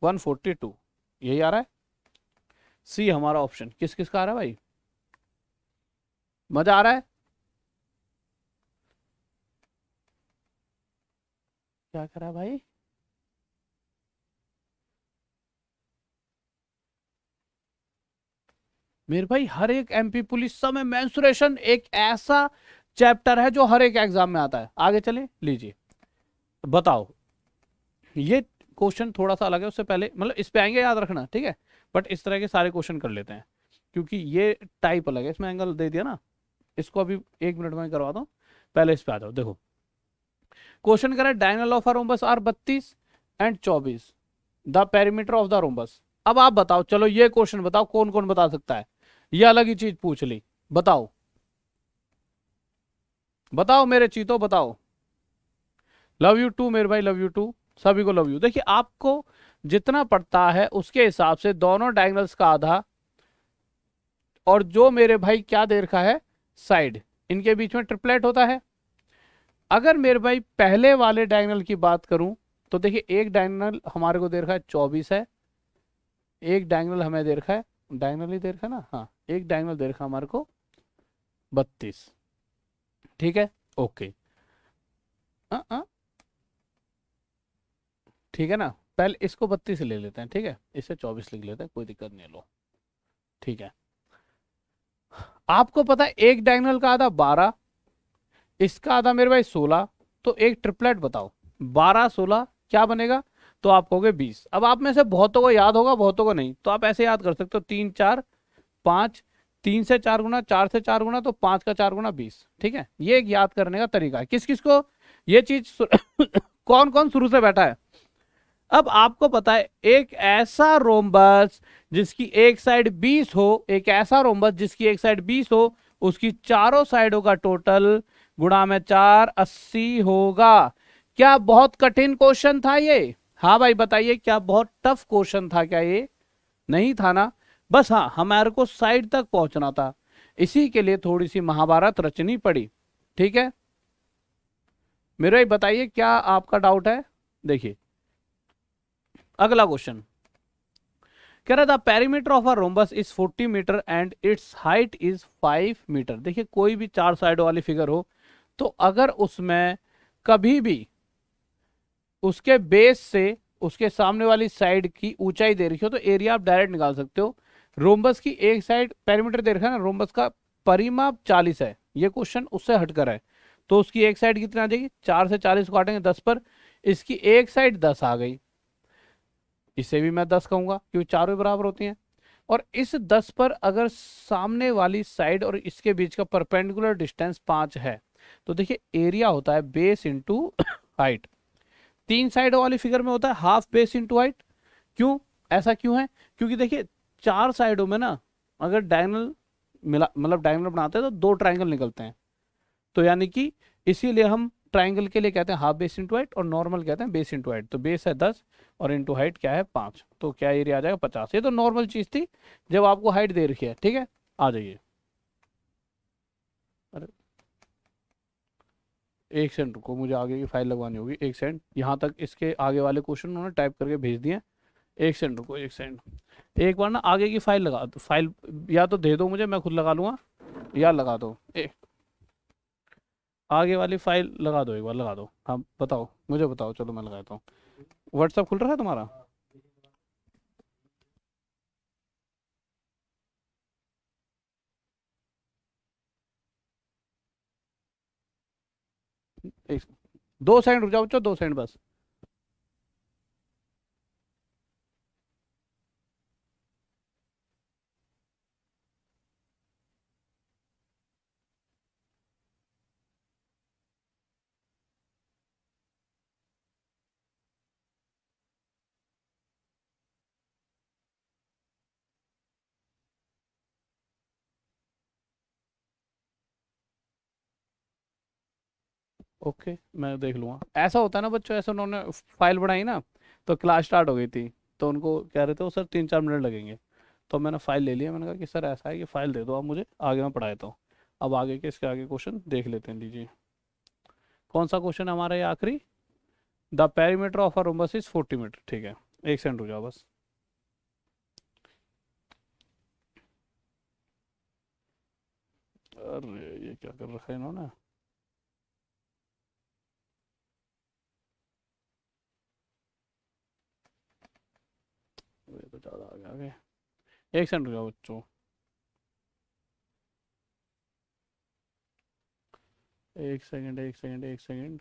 वन फोर्टी टू यही आ रहा है सी हमारा ऑप्शन किस किस का आ रहा है भाई मजा आ रहा है क्या करा भाई मेरे भाई हर एक एमपी पुलिस समय में मैंसुरेशन एक ऐसा चैप्टर है जो हर एक एग्जाम में आता है आगे चले लीजिए बताओ ये क्वेश्चन थोड़ा सा अलग है उससे पहले मतलब इस पे आएंगे याद रखना ठीक है बट इस तरह के सारे क्वेश्चन कर लेते हैं क्योंकि ये टाइप अलग है इसमें एंगल दे दिया ना इसको अभी एक मिनट में करवा दो पहले इस पे आ जाओ देखो क्वेश्चन करें डायनल ऑफ रोम्बस आर बत्तीस एंड चौबीस the perimeter of the rhombus अब आप बताओ चलो ये क्वेश्चन बताओ कौन कौन बता सकता है ये अलग ही चीज पूछ ली बताओ बताओ मेरे चीतो बताओ लव यू टू मेरे भाई लव यू टू सभी को लव यू देखिए आपको जितना पड़ता है उसके हिसाब से दोनों डायंगल्स का आधा और जो मेरे भाई क्या दे रखा है साइड इनके बीच में ट्रिपलेट होता है अगर मेरे भाई पहले वाले डायंगल की बात करूं तो देखिए एक डायंगल हमारे को दे रखा है चौबीस है एक डायंगल हमें दे रखा है डायंगल ही दे रखा ना हाँ एक डायंगल दे रखा हमारे को बत्तीस ठीक है ओके आ, आ, ठीक है ना पहले इसको बत्तीस ले लेते हैं ठीक है इसे चौबीस लिख लेते हैं कोई दिक्कत नहीं लो ठीक है आपको पता है एक डायगनल का आधा बारह इसका आधा मेरे भाई सोलह तो एक ट्रिपलेट बताओ बारह सोलह क्या बनेगा तो आप कहोगे बीस अब आप में से बहुतों को याद होगा बहुतों को नहीं तो आप ऐसे याद कर सकते हो तीन चार पांच तीन से चार गुना चार से चार गुना तो पांच का चार गुना बीस ठीक है ये एक याद करने का तरीका है किस किस को ये चीज कौन कौन शुरू से बैठा है अब आपको पता है एक ऐसा रोमबस जिसकी एक साइड 20 हो एक ऐसा रोमबस जिसकी एक साइड 20 हो उसकी चारों साइडों का टोटल गुणा में चार अस्सी होगा क्या बहुत कठिन क्वेश्चन था ये हाँ भाई बताइए क्या बहुत टफ क्वेश्चन था क्या ये नहीं था ना बस हाँ हमारे को साइड तक पहुंचना था इसी के लिए थोड़ी सी महाभारत रचनी पड़ी ठीक है मेरा ही बताइए क्या आपका डाउट है देखिए अगला क्वेश्चन कह रहा था perimeter of a rhombus is 40 metre and its height is 5 metre देखिए कोई भी चार साइड वाली फिगर हो तो अगर उसमें कभी भी उसके बेस से उसके सामने वाली साइड की ऊंचाई दे रखी हो तो एरिया आप डायरेक्ट निकाल सकते हो रोम्बस की एक साइड पैरामीटर दे रखा है ना रोम्बस का परिमाप 40 है ये क्वेश्चन उससे हटकर है तो उसकी एक साइड कितना आ जाएगी चार से चालीस काटेंगे दस पर इसकी एक साइड दस आ गई इसे भी मैं दस कहूँगा क्योंकि चारों बराबर होती हैं और इस दस पर अगर सामने वाली साइड और इसके बीच का परपेंडिकुलर डिस्टेंस पाँच है तो देखिए एरिया होता है बेस इंटू हाइट तीन साइड वाली फिगर में होता है हाफ बेस इंटू हाइट क्यों ऐसा क्यों है क्योंकि देखिए चार साइडों में ना अगर डायगनल मिला मतलब डायगनल बनाते हैं तो दो ट्राइंगल निकलते हैं तो यानी कि इसीलिए हम ट्राइंगल के लिए कहते हैं हाफ बेस इंटू हाइट और नॉर्मल कहते हैं बेस इंटू हाइट तो बेस है दस और इंटू हाइट क्या है पाँच तो क्या एरिया आ जाएगा पचास ये तो नॉर्मल चीज़ थी जब आपको हाइट दे रखी है ठीक है आ जाइए एक सेंट को मुझे आगे की फाइल लगवानी होगी एक सेंट यहाँ तक इसके आगे वाले क्वेश्चन उन्होंने टाइप करके भेज दिए एक सेंट को एक सेंट एक बार ना आगे की फाइल लगा दो फाइल या तो दे दो मुझे मैं खुद लगा लूँगा या लगा दो एक आगे वाली फाइल लगा दो एक बार लगा दो हाँ बताओ मुझे बताओ चलो मैं लगाता हूँ व्हाट्सअप खुल रहा है तुम्हारा एक, दो सेकंड रुक जाओ दो सेकंड बस ओके मैं देख लूँगा ऐसा होता है ना बच्चों ऐसे उन्होंने फाइल बनाई ना तो क्लास स्टार्ट हो गई थी तो उनको कह रहे थे वो सर तीन चार मिनट लगेंगे तो मैंने फाइल ले लिया मैंने कहा कि सर ऐसा है कि फाइल दे दो आप मुझे आगे मैं पढ़ाए हूँ तो। अब आगे के इसके आगे क्वेश्चन देख लेते हैं लीजिए कौन सा क्वेश्चन हमारा ये आखिरी the perimeter of a rhombus is forty metre ठीक है एक सेकंड हो जाओ बस अरे ये क्या कर रखा है इन्होंने मेरे को ज़्यादा आ गया ओके एक सेकंड रुको बच्चों एक सेकंड एक सेकंड एक सेकंड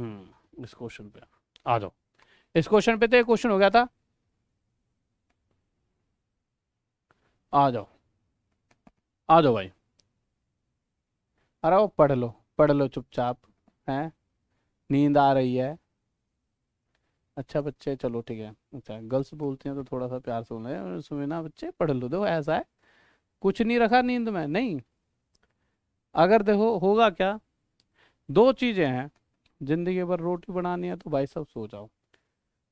हम्म इस क्वेश्चन पे आ जाओ इस क्वेश्चन पे तो एक क्वेश्चन हो गया था आ जाओ आ जाओ भाई अरे वो पढ़ लो पढ़ लो चुपचाप हैं नींद आ रही है अच्छा बच्चे चलो ठीक है अच्छा गर्ल्स बोलती हैं तो थोड़ा सा प्यार हैं बोलना ना बच्चे पढ़ लो देखो ऐसा है कुछ नहीं रखा नींद में नहीं अगर देखो होगा क्या दो चीज़ें हैं ज़िंदगी भर रोटी बनानी है तो भाई साहब सो जाओ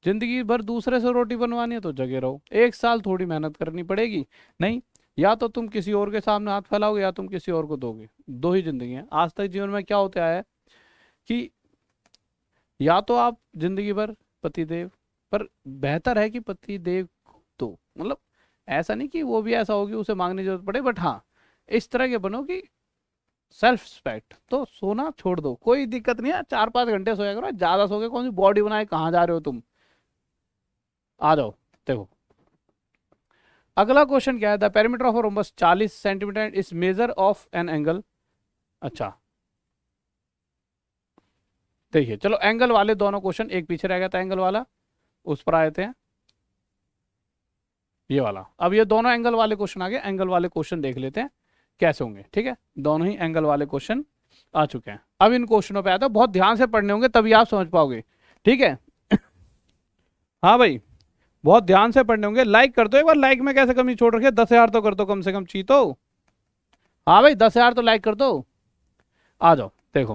ज़िंदगी भर दूसरे से रोटी बनवानी है तो जगे रहो एक साल थोड़ी मेहनत करनी पड़ेगी नहीं या तो तुम किसी और के सामने हाथ फैलाओगे या तुम किसी और को दोगे दो ही जिंदगी है आज तक जीवन में क्या होता है कि या तो आप जिंदगी भर पतिदेव पर बेहतर है कि पतिदेव दो मतलब ऐसा नहीं कि वो भी ऐसा होगी उसे मांगने जरूरत पड़े बट हाँ इस तरह के बनो कि सेल्फ रिस्पेक्ट तो सोना छोड़ दो कोई दिक्कत नहीं है चार पांच घंटे सोया करो ज्यादा गए कौन सी बॉडी बनाए कहाँ जा रहे हो तुम आ जाओ देखो अगला क्वेश्चन क्या है the parameter of rhombus 40 centimetre is measure of an angle अच्छा देखिए चलो एंगल वाले दोनों क्वेश्चन एक पीछे रह गया था एंगल वाला उस पर आए थे ये वाला अब ये दोनों एंगल वाले क्वेश्चन आ गए एंगल वाले क्वेश्चन देख लेते हैं कैसे होंगे ठीक है दोनों ही एंगल वाले क्वेश्चन आ चुके हैं अब इन क्वेश्चनों पे आया था बहुत ध्यान से पढ़ने होंगे तभी आप समझ पाओगे ठीक है हाँ भाई बहुत ध्यान से पढ़ने होंगे लाइक कर दो एक बार लाइक में कैसे कमी छोड़ रखे दस हजार तो कर दो कम से कम चीतो हाँ भाई दस हजार तो लाइक कर दो आ जाओ देखो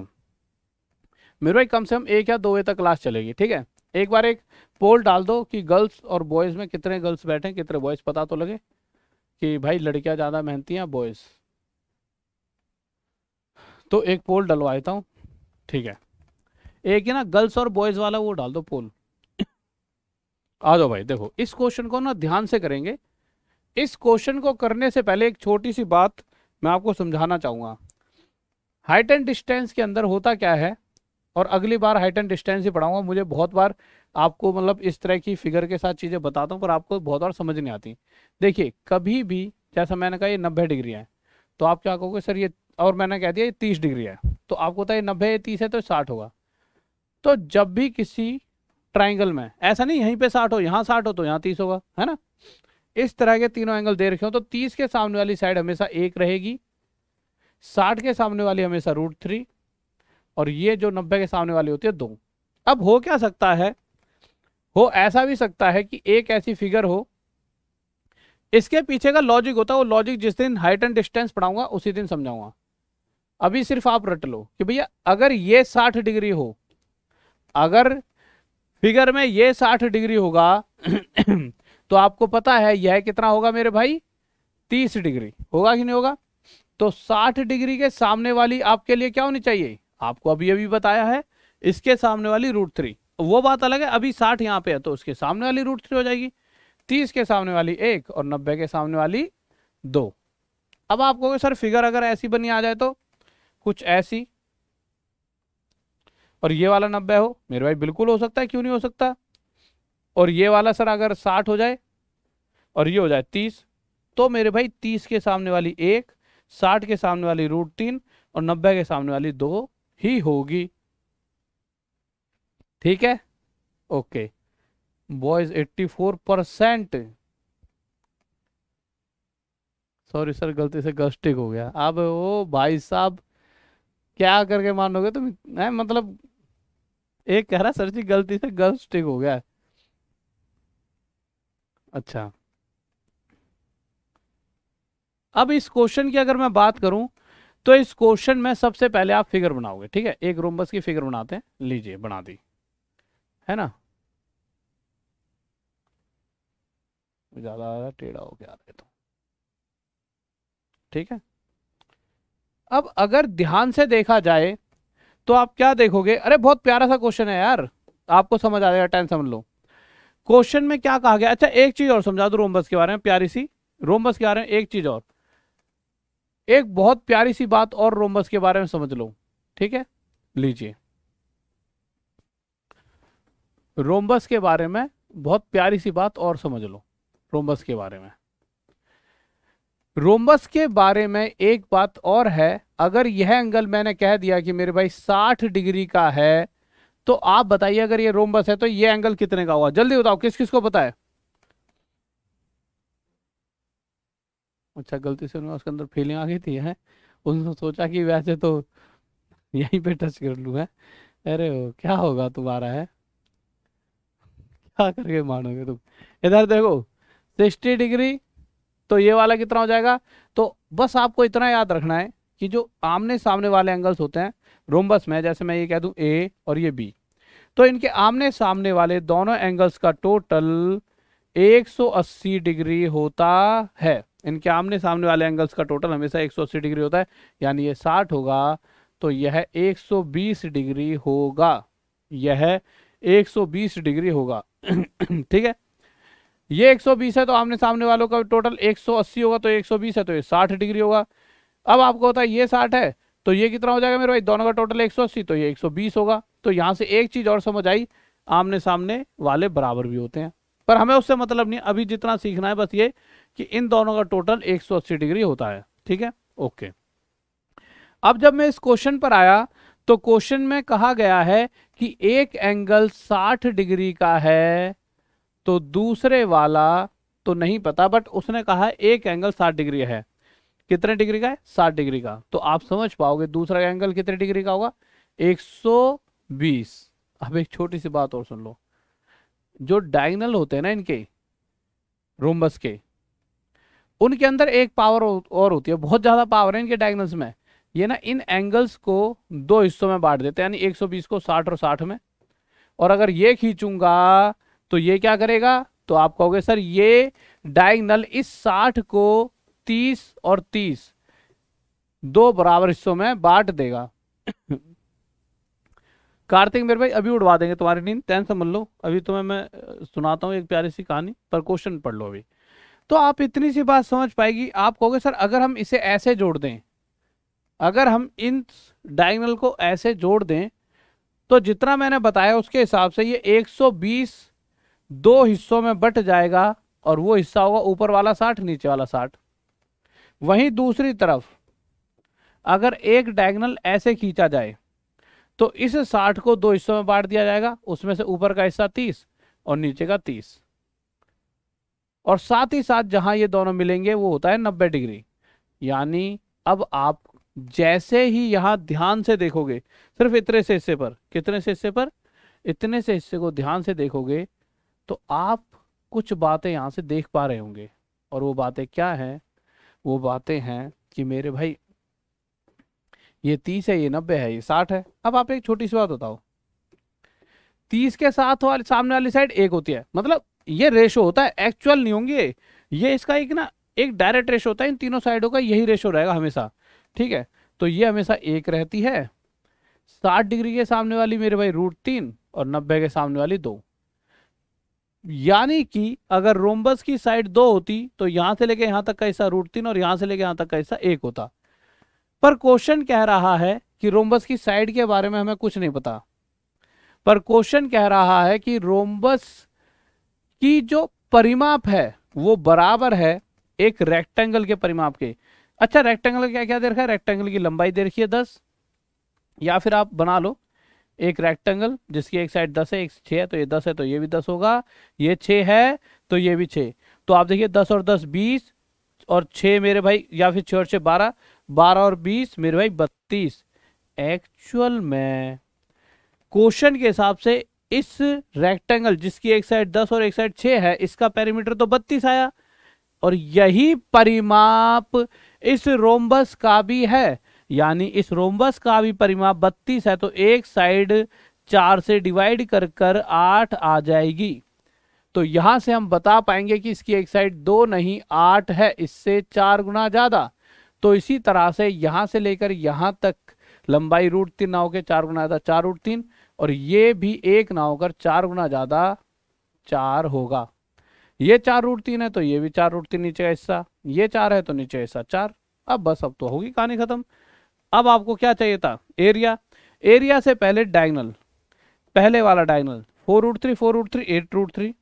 मेरे भाई कम से कम एक या दो बजे तक क्लास चलेगी ठीक है एक बार एक पोल डाल दो कि गर्ल्स और बॉयज़ में कितने गर्ल्स बैठे कितने बॉयज़ पता तो लगे कि भाई लड़कियां ज़्यादा मेहनती हैं बॉयज़ तो एक पोल डलवा देता हूँ ठीक है एक ही ना गर्ल्स और बॉयज़ वाला वो डाल दो पोल आ जाओ भाई देखो इस क्वेश्चन को ना ध्यान से करेंगे इस क्वेश्चन को करने से पहले एक छोटी सी बात मैं आपको समझाना चाहूंगा हाइट एंड डिस्टेंस के अंदर होता क्या है और अगली बार हाइट एंड डिस्टेंस ही पढ़ाऊंगा मुझे बहुत बार आपको मतलब इस तरह की फिगर के साथ चीज़ें बताता हूँ पर आपको बहुत बार समझ नहीं आती देखिए कभी भी जैसा मैंने कहा ये नब्बे डिग्री है तो आप क्या कहोगे सर ये और मैंने कह दिया ये तीस डिग्री है तो आपको पता है नब्बे तीस है तो साठ होगा तो जब भी किसी ट्राइंगल में ऐसा नहीं यहीं पे साठ हो यहाँ साठ हो तो यहाँ तीस होगा है ना इस तरह के तीनों एंगल दे रखे हो तो तीस के सामने वाली साइड हमेशा एक रहेगी साठ के सामने वाली हमेशा रूट थ्री और ये जो नब्बे के सामने वाली होती है दो अब हो क्या सकता है हो ऐसा भी सकता है कि एक ऐसी फिगर हो इसके पीछे का लॉजिक होता है वो लॉजिक जिस दिन हाइट एंड डिस्टेंस पढ़ाऊंगा उसी दिन समझाऊंगा अभी सिर्फ आप रट लो कि भैया अगर ये साठ डिग्री हो अगर फिगर में ये साठ डिग्री होगा तो आपको पता है यह कितना होगा मेरे भाई तीस डिग्री होगा कि नहीं होगा तो साठ डिग्री के सामने वाली आपके लिए क्या होनी चाहिए आपको अभी अभी बताया है इसके सामने वाली रूट थ्री वो बात अलग है अभी साठ यहाँ पे है तो उसके सामने वाली रूट थ्री हो जाएगी तीस के सामने वाली एक और नब्बे के सामने वाली दो अब आप कहोगे सर फिगर अगर ऐसी बनी आ जाए तो कुछ ऐसी और ये वाला नब्बे हो मेरे भाई बिल्कुल हो सकता है क्यों नहीं हो सकता और ये वाला सर अगर साठ हो जाए और ये हो जाए तीस तो मेरे भाई तीस के सामने वाली एक साठ के सामने वाली रूट तीन और नब्बे के सामने वाली दो ही होगी ठीक है okay boys four percent sorry sir गलती से गस्टिक हो गया अब ओ भाई साहब क्या करके मानोगे तुम है मतलब एक कह रहा सर जी गलती से गर्ल स्टिक हो गया अच्छा अब इस क्वेश्चन की अगर मैं बात करूं तो इस क्वेश्चन में सबसे पहले आप फिगर बनाओगे ठीक है एक रोमबस की फिगर बनाते हैं लीजिए बना दी है ना ज़्यादा टेढ़ा हो गया तो ठीक है अब अगर ध्यान से देखा जाए तो आप क्या देखोगे अरे बहुत प्यारा सा क्वेश्चन है यार आपको समझ आ जाएगा टेन समझ लो क्वेश्चन में क्या कहा गया अच्छा एक चीज और समझा दो रोमबस के बारे में प्यारी सी रोमबस के बारे में एक चीज और एक बहुत प्यारी सी बात और रोमबस के बारे में समझ लो ठीक है लीजिए रोमबस के बारे में बहुत प्यारी सी बात और समझ लो रोमबस के बारे में रोमबस के बारे में एक बात और है अगर यह एंगल मैंने कह दिया कि मेरे भाई 60 डिग्री का है तो आप बताइए अगर ये रोमबस है तो ये एंगल कितने का हुआ जल्दी बताओ किस किस को पता है अच्छा गलती से उसके अंदर फीलिंग आ गई थी है उन्होंने सोचा कि वैसे तो यहीं पे टच कर लू है अरे हो, क्या होगा तुम्हारा है क्या करके मानोगे तुम इधर देखो सिक्सटी डिग्री तो ये वाला कितना हो जाएगा तो बस आपको इतना याद रखना है कि जो आमने सामने वाले एंगल्स होते हैं रोमबस में जैसे मैं ये कह दूँ ए और ये बी तो इनके आमने सामने वाले दोनों एंगल्स का टोटल 180 डिग्री होता है इनके आमने सामने वाले एंगल्स का टोटल हमेशा 180 डिग्री होता है यानी ये 60 होगा तो यह 120 डिग्री होगा यह 120 डिग्री होगा ठीक है ये 120 है तो आमने सामने वालों का टोटल 180 होगा तो 120 है तो ये 60 डिग्री होगा अब आपको होता है ये 60 है तो ये कितना हो जाएगा मेरे भाई दोनों का टोटल 180 तो ये 120 होगा तो यहाँ से एक चीज़ और समझ आई आमने सामने वाले बराबर भी होते हैं पर हमें उससे मतलब नहीं अभी जितना सीखना है बस ये कि इन दोनों का टोटल एक डिग्री होता है ठीक है ओके अब जब मैं इस क्वेश्चन पर आया तो क्वेश्चन में कहा गया है कि एक एंगल 60 डिग्री का है तो दूसरे वाला तो नहीं पता बट उसने कहा एक एंगल साठ डिग्री है कितने डिग्री का है साठ डिग्री का तो आप समझ पाओगे दूसरा एंगल कितने डिग्री का होगा 120 अब एक छोटी सी बात और सुन लो जो डायगनल होते हैं ना इनके रोमबस के उनके अंदर एक पावर और होती है बहुत ज़्यादा पावर है इनके डायगनल्स में ये ना इन एंगल्स को दो हिस्सों में बांट देते हैं यानी 120 को 60 और 60 में और अगर ये खींचूंगा तो ये क्या करेगा तो आप कहोगे सर ये डायगनल इस साठ को तीस और तीस दो बराबर हिस्सों में बांट देगा कार्तिक मेरे भाई अभी उड़वा देंगे तुम्हारी नींद से मन लो अभी तुम्हें मैं सुनाता हूँ एक प्यारी सी कहानी पर क्वेश्चन पढ़ लो अभी तो आप इतनी सी बात समझ पाएगी आप कहोगे सर अगर हम इसे ऐसे जोड़ दें अगर हम इन डायगनल को ऐसे जोड़ दें तो जितना मैंने बताया उसके हिसाब से ये 120 दो हिस्सों में बट जाएगा और वो हिस्सा होगा ऊपर वाला साठ नीचे वाला साठ वहीं दूसरी तरफ अगर एक डायगनल ऐसे खींचा जाए तो इस साठ को दो हिस्सों में बांट दिया जाएगा उसमें से ऊपर का हिस्सा तीस और नीचे का तीस और साथ ही साथ जहां ये दोनों मिलेंगे वो होता है नब्बे डिग्री यानी अब आप जैसे ही यहां ध्यान से देखोगे सिर्फ इतने से हिस्से पर कितने से हिस्से पर इतने से हिस्से को ध्यान से देखोगे तो आप कुछ बातें यहाँ से देख पा रहे होंगे और वो बातें क्या हैं वो बातें हैं कि मेरे भाई ये तीस है ये नब्बे है ये साठ है अब आप एक छोटी सी बात बताओ तीस के साथ वाले सामने वाली साइड एक होती है मतलब ये रेशो होता है एक्चुअल नहीं होंगे ये इसका एक ना एक डायरेक्ट रेशो होता है इन तीनों साइडों का यही रेशो रहेगा हमेशा ठीक है तो ये हमेशा एक रहती है साठ डिग्री के सामने वाली मेरे भाई रूट तीन और नब्बे के सामने वाली दो यानी कि अगर रोमबस की साइड दो होती तो यहां से लेके यहां तक का हिस्सा रूट तीन और यहां से लेके यहां तक का हिस्सा एक होता पर क्वेश्चन कह रहा है कि रोमबस की साइड के बारे में हमें कुछ नहीं पता पर क्वेश्चन कह रहा है कि रोमबस की जो परिमाप है वो बराबर है एक रेक्टेंगल के परिमाप के अच्छा रेक्टेंगल क्या क्या देखा है रेक्टेंगल की लंबाई देखिए दस या फिर आप बना लो एक रेक्टेंगल जिसकी एक साइड दस है एक छः है तो ये दस है तो ये भी दस होगा ये छः है तो ये भी छः तो आप देखिए दस और दस बीस और छः मेरे भाई या फिर छः और छः बारह बारह और बीस मेरे भाई बत्तीस एक्चुअल में क्वेश्चन के हिसाब से इस रेक्टेंगल जिसकी एक साइड दस और एक साइड छः है इसका पेरीमीटर तो बत्तीस आया और यही परिमाप इस रोम्बस का भी है यानी इस रोमबस का भी परिमाप बत्तीस है तो एक साइड चार से डिवाइड कर कर आठ आ जाएगी तो यहां से हम बता पाएंगे कि इसकी एक साइड दो नहीं आठ है इससे चार गुना ज़्यादा तो इसी तरह से यहां से लेकर यहां तक लंबाई रूट तीन ना होकर चार गुना ज़्यादा चार रूट तीन और ये भी एक ना होकर चार गुना ज़्यादा चार होगा ये चार रूट तीन है तो ये भी चार रूट तीन नीचे का हिस्सा ये चार है तो नीचे हिस्सा चार अब बस अब तो होगी कहानी खत्म अब आपको क्या चाहिए था एरिया एरिया से पहले डायगनल पहले वाला diagonal four root three four root three eight root three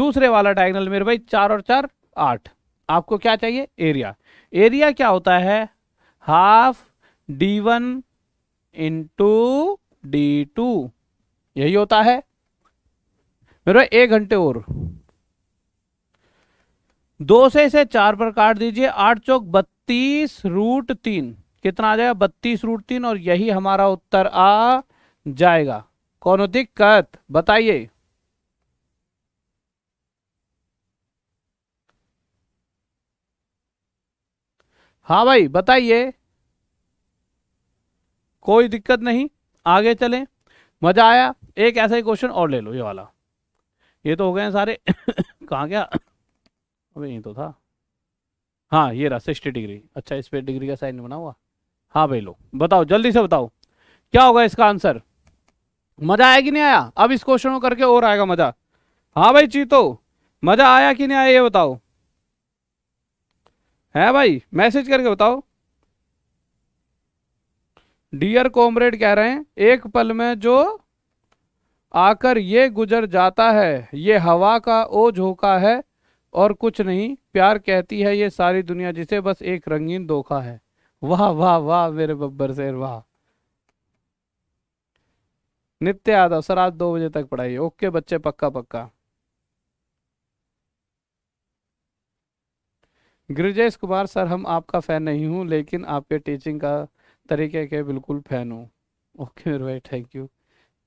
दूसरे वाला डायगनल मेरे भाई चार और चार आठ आपको क्या चाहिए एरिया एरिया क्या होता है half D one into D two यही होता है मेरे भाई एक घंटे और दो से इसे चार पर काट दीजिए आठ चौक बत्तीस रूट तीन कितना आ जाएगा बत्तीस रूट तीन और यही हमारा उत्तर आ जाएगा कौन दिक्कत बताइए हाँ भाई बताइए कोई दिक्कत नहीं आगे चलें मजा आया एक ऐसा ही क्वेश्चन और ले लो ये वाला ये तो हो गए सारे कहाँ गया अब यहीं तो था हाँ ये रहा सिक्सटी डिग्री अच्छा इस पर डिग्री का साइन बना हुआ हाँ भाई लो बताओ जल्दी से बताओ क्या होगा इसका आंसर मजा आया कि नहीं आया अब इस क्वेश्चन को करके और आएगा मजा हाँ भाई चीतो मजा आया कि नहीं आया ये बताओ है भाई मैसेज करके बताओ डियर कॉमरेड कह रहे हैं एक पल में जो आकर ये गुजर जाता है ये हवा का ओ झोंका है और कुछ नहीं प्यार कहती है ये सारी दुनिया जिसे बस एक रंगीन धोखा है वाह वाह वाह मेरे बब्बर शेर वाह नित्य यादव सर आज दो बजे तक पढ़ाइए ओके बच्चे पक्का पक्का गिरिजेश कुमार सर हम आपका फ़ैन नहीं हूं लेकिन आपके टीचिंग का तरीके के बिल्कुल फ़ैन हूं ओके मेरे भाई थैंक यू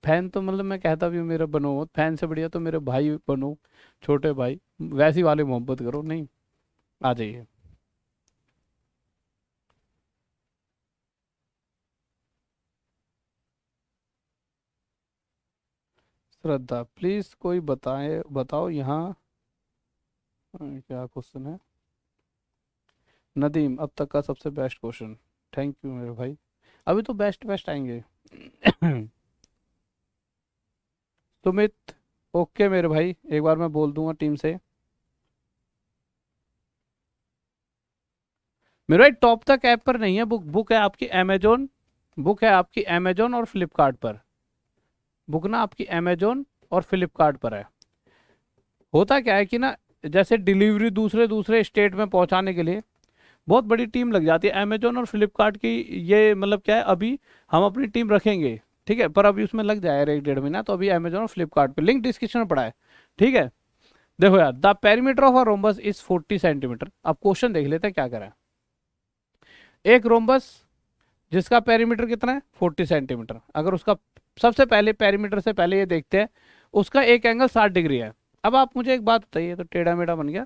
फैन तो मतलब मैं कहता भी हूँ मेरा बनो फैन से बढ़िया तो मेरे भाई बनो छोटे भाई वैसी वाले मोहब्बत करो नहीं आ जाइए श्रद्धा प्लीज़ कोई बताए बताओ यहाँ क्या क्वेश्चन है नदीम अब तक का सबसे बेस्ट क्वेश्चन थैंक यू मेरे भाई अभी तो बेस्ट बेस्ट आएंगे सुमित ओके मेरे भाई एक बार मैं बोल दूंगा टीम से मेरे भाई टॉप तक ऐप पर नहीं है बुक बुक है आपकी अमेजोन बुक है आपकी अमेजोन और फ्लिपकार्ट पर बुक ना आपकी अमेजोन और फ्लिपकार्ट पर है होता क्या है कि ना जैसे डिलीवरी दूसरे दूसरे स्टेट में पहुंचाने के लिए बहुत बड़ी टीम लग जाती है अमेजोन और फ्लिपकार्ट की ये मतलब क्या है अभी हम अपनी टीम रखेंगे ठीक है पर अभी उसमें लग जाएगा एक डेढ़ महीना तो अभी अमेजोन और फ्लिपकार्ट लिंक डिस्क्रिप्शन में पड़ा है ठीक है देखो यार the perimeter of a rhombus is forty centimetre अब क्वेश्चन देख लेते हैं क्या करें एक रोमबस जिसका पेरीमीटर कितना है फोर्टी सेंटीमीटर अगर उसका सबसे पहले पेरीमीटर से पहले ये देखते हैं उसका एक एंगल साठ डिग्री है अब आप मुझे एक बात बताइए तो टेढ़ा मेढ़ा बन गया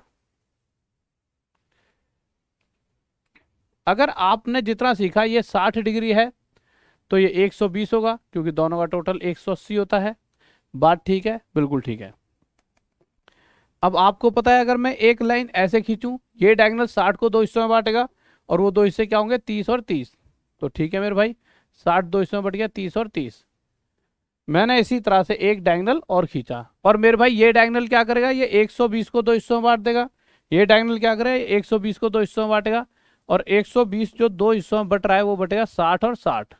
अगर आपने जितना सीखा ये साठ डिग्री है तो ये 120 होगा क्योंकि दोनों का टोटल 180 होता है बात ठीक है बिल्कुल ठीक है अब आपको पता है अगर मैं एक लाइन ऐसे खींचूं ये डायगनल 60 को दो हिस्सों में बांटेगा और वो दो हिस्से क्या होंगे 30 और 30 तो ठीक है मेरे भाई 60 दो हिस्सों में बट गया 30 और 30 मैंने इसी तरह से एक डायगनल और खींचा और मेरे भाई ये डायगनल क्या करेगा ये बीस को दो हिस्सों में बांट देगा ये डायगनल क्या करेगा बीस को दो हिस्सों में बांटेगा और बीस जो दो हिस्सों में बट रहा है वो बटेगा साठ और साठ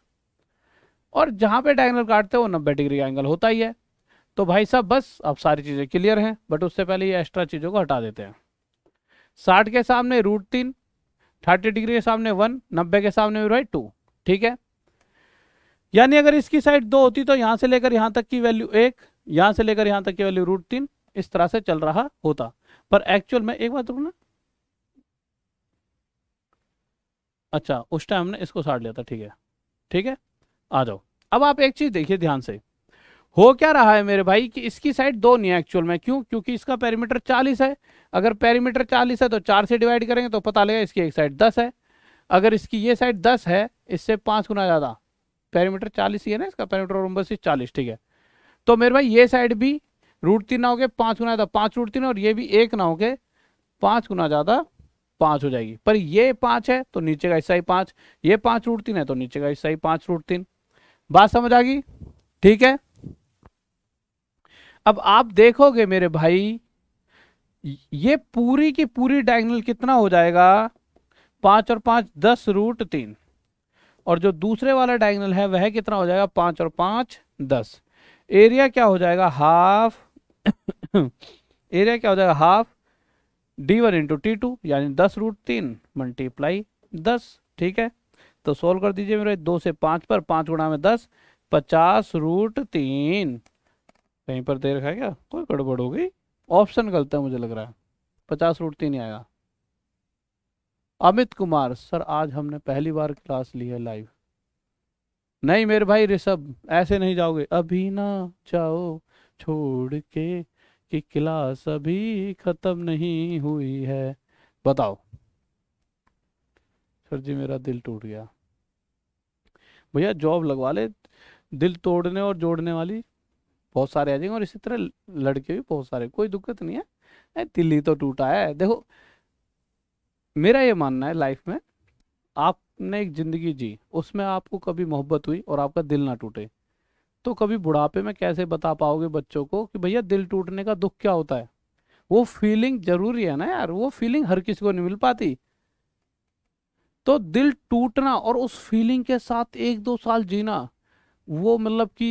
और जहाँ पे डायगनल काटते हैं वो नब्बे डिग्री का एंगल होता ही है तो भाई साहब बस अब सारी चीज़ें क्लियर हैं बट उससे पहले ये एक्स्ट्रा चीज़ों को हटा देते हैं साठ के सामने रूट तीन थर्टी डिग्री के सामने वन नब्बे के सामने भी भाई टू ठीक है यानी अगर इसकी साइड दो होती तो यहाँ से लेकर यहाँ तक की वैल्यू एक यहाँ से लेकर यहाँ तक की वैल्यू रूट तीन इस तरह से चल रहा होता पर एक्चुअल में एक बात रुकना अच्छा उस टाइम हमने इसको साठ लिया था ठीक है ठीक है आ जाओ अब आप एक चीज देखिए ध्यान से हो क्या रहा है मेरे भाई कि इसकी साइड दो नहीं है एक्चुअल में क्यों क्योंकि इसका पेरीमीटर चालीस है अगर पेरीमीटर चालीस है तो चार से डिवाइड करेंगे तो पता लगेगा इसकी एक साइड दस है अगर इसकी ये साइड दस है इससे पाँच गुना ज़्यादा पैरीमीटर चालीस ही है ना इसका पेरीमीटर नंबर सिक्स चालीस ठीक है तो मेरे भाई ये साइड भी रूट तीन ना हो गए पाँच गुना ज़्यादा पाँच रूट तीन और ये भी एक ना हो गए पाँच गुना ज़्यादा पाँच हो जाएगी पर ये पाँच है तो नीचे का हिस्सा ही पाँच ये पाँच रूट तीन है तो नीचे का हिस्सा ही पाँच रूट तीन बात समझ आ गई ठीक है अब आप देखोगे मेरे भाई ये पूरी की पूरी डायगनल कितना हो जाएगा पांच और पांच दस रूट तीन और जो दूसरे वाला डायगनल है वह कितना हो जाएगा पांच और पांच दस एरिया क्या हो जाएगा हाफ एरिया क्या हो जाएगा half D one into T two यानी दस रूट तीन मल्टीप्लाई दस ठीक है तो सोल्व कर दीजिए मेरे दो से पाँच पर पाँच गुणा में दस पचास रूट तीन कहीं पर दे रखा है क्या कोई गड़बड़ हो गई ऑप्शन गलत है मुझे लग रहा है पचास रूट तीन ही आएगा अमित कुमार सर आज हमने पहली बार क्लास ली है लाइव नहीं मेरे भाई ऋषभ ऐसे नहीं जाओगे अभी ना जाओ छोड़ के कि क्लास अभी खत्म नहीं हुई है बताओ सर जी मेरा दिल टूट गया भैया जॉब लगवा ले दिल तोड़ने और जोड़ने वाली बहुत सारे आ जाएंगे और इसी तरह लड़के भी बहुत सारे कोई दिक्कत नहीं है दिल्ली तो टूटा है देखो मेरा ये मानना है लाइफ में आपने एक ज़िंदगी जी उसमें आपको कभी मोहब्बत हुई और आपका दिल ना टूटे तो कभी बुढ़ापे में कैसे बता पाओगे बच्चों को कि भैया दिल टूटने का दुख क्या होता है वो फीलिंग जरूरी है ना यार वो फीलिंग हर किसी को नहीं मिल पाती तो दिल टूटना और उस फीलिंग के साथ एक दो साल जीना वो मतलब कि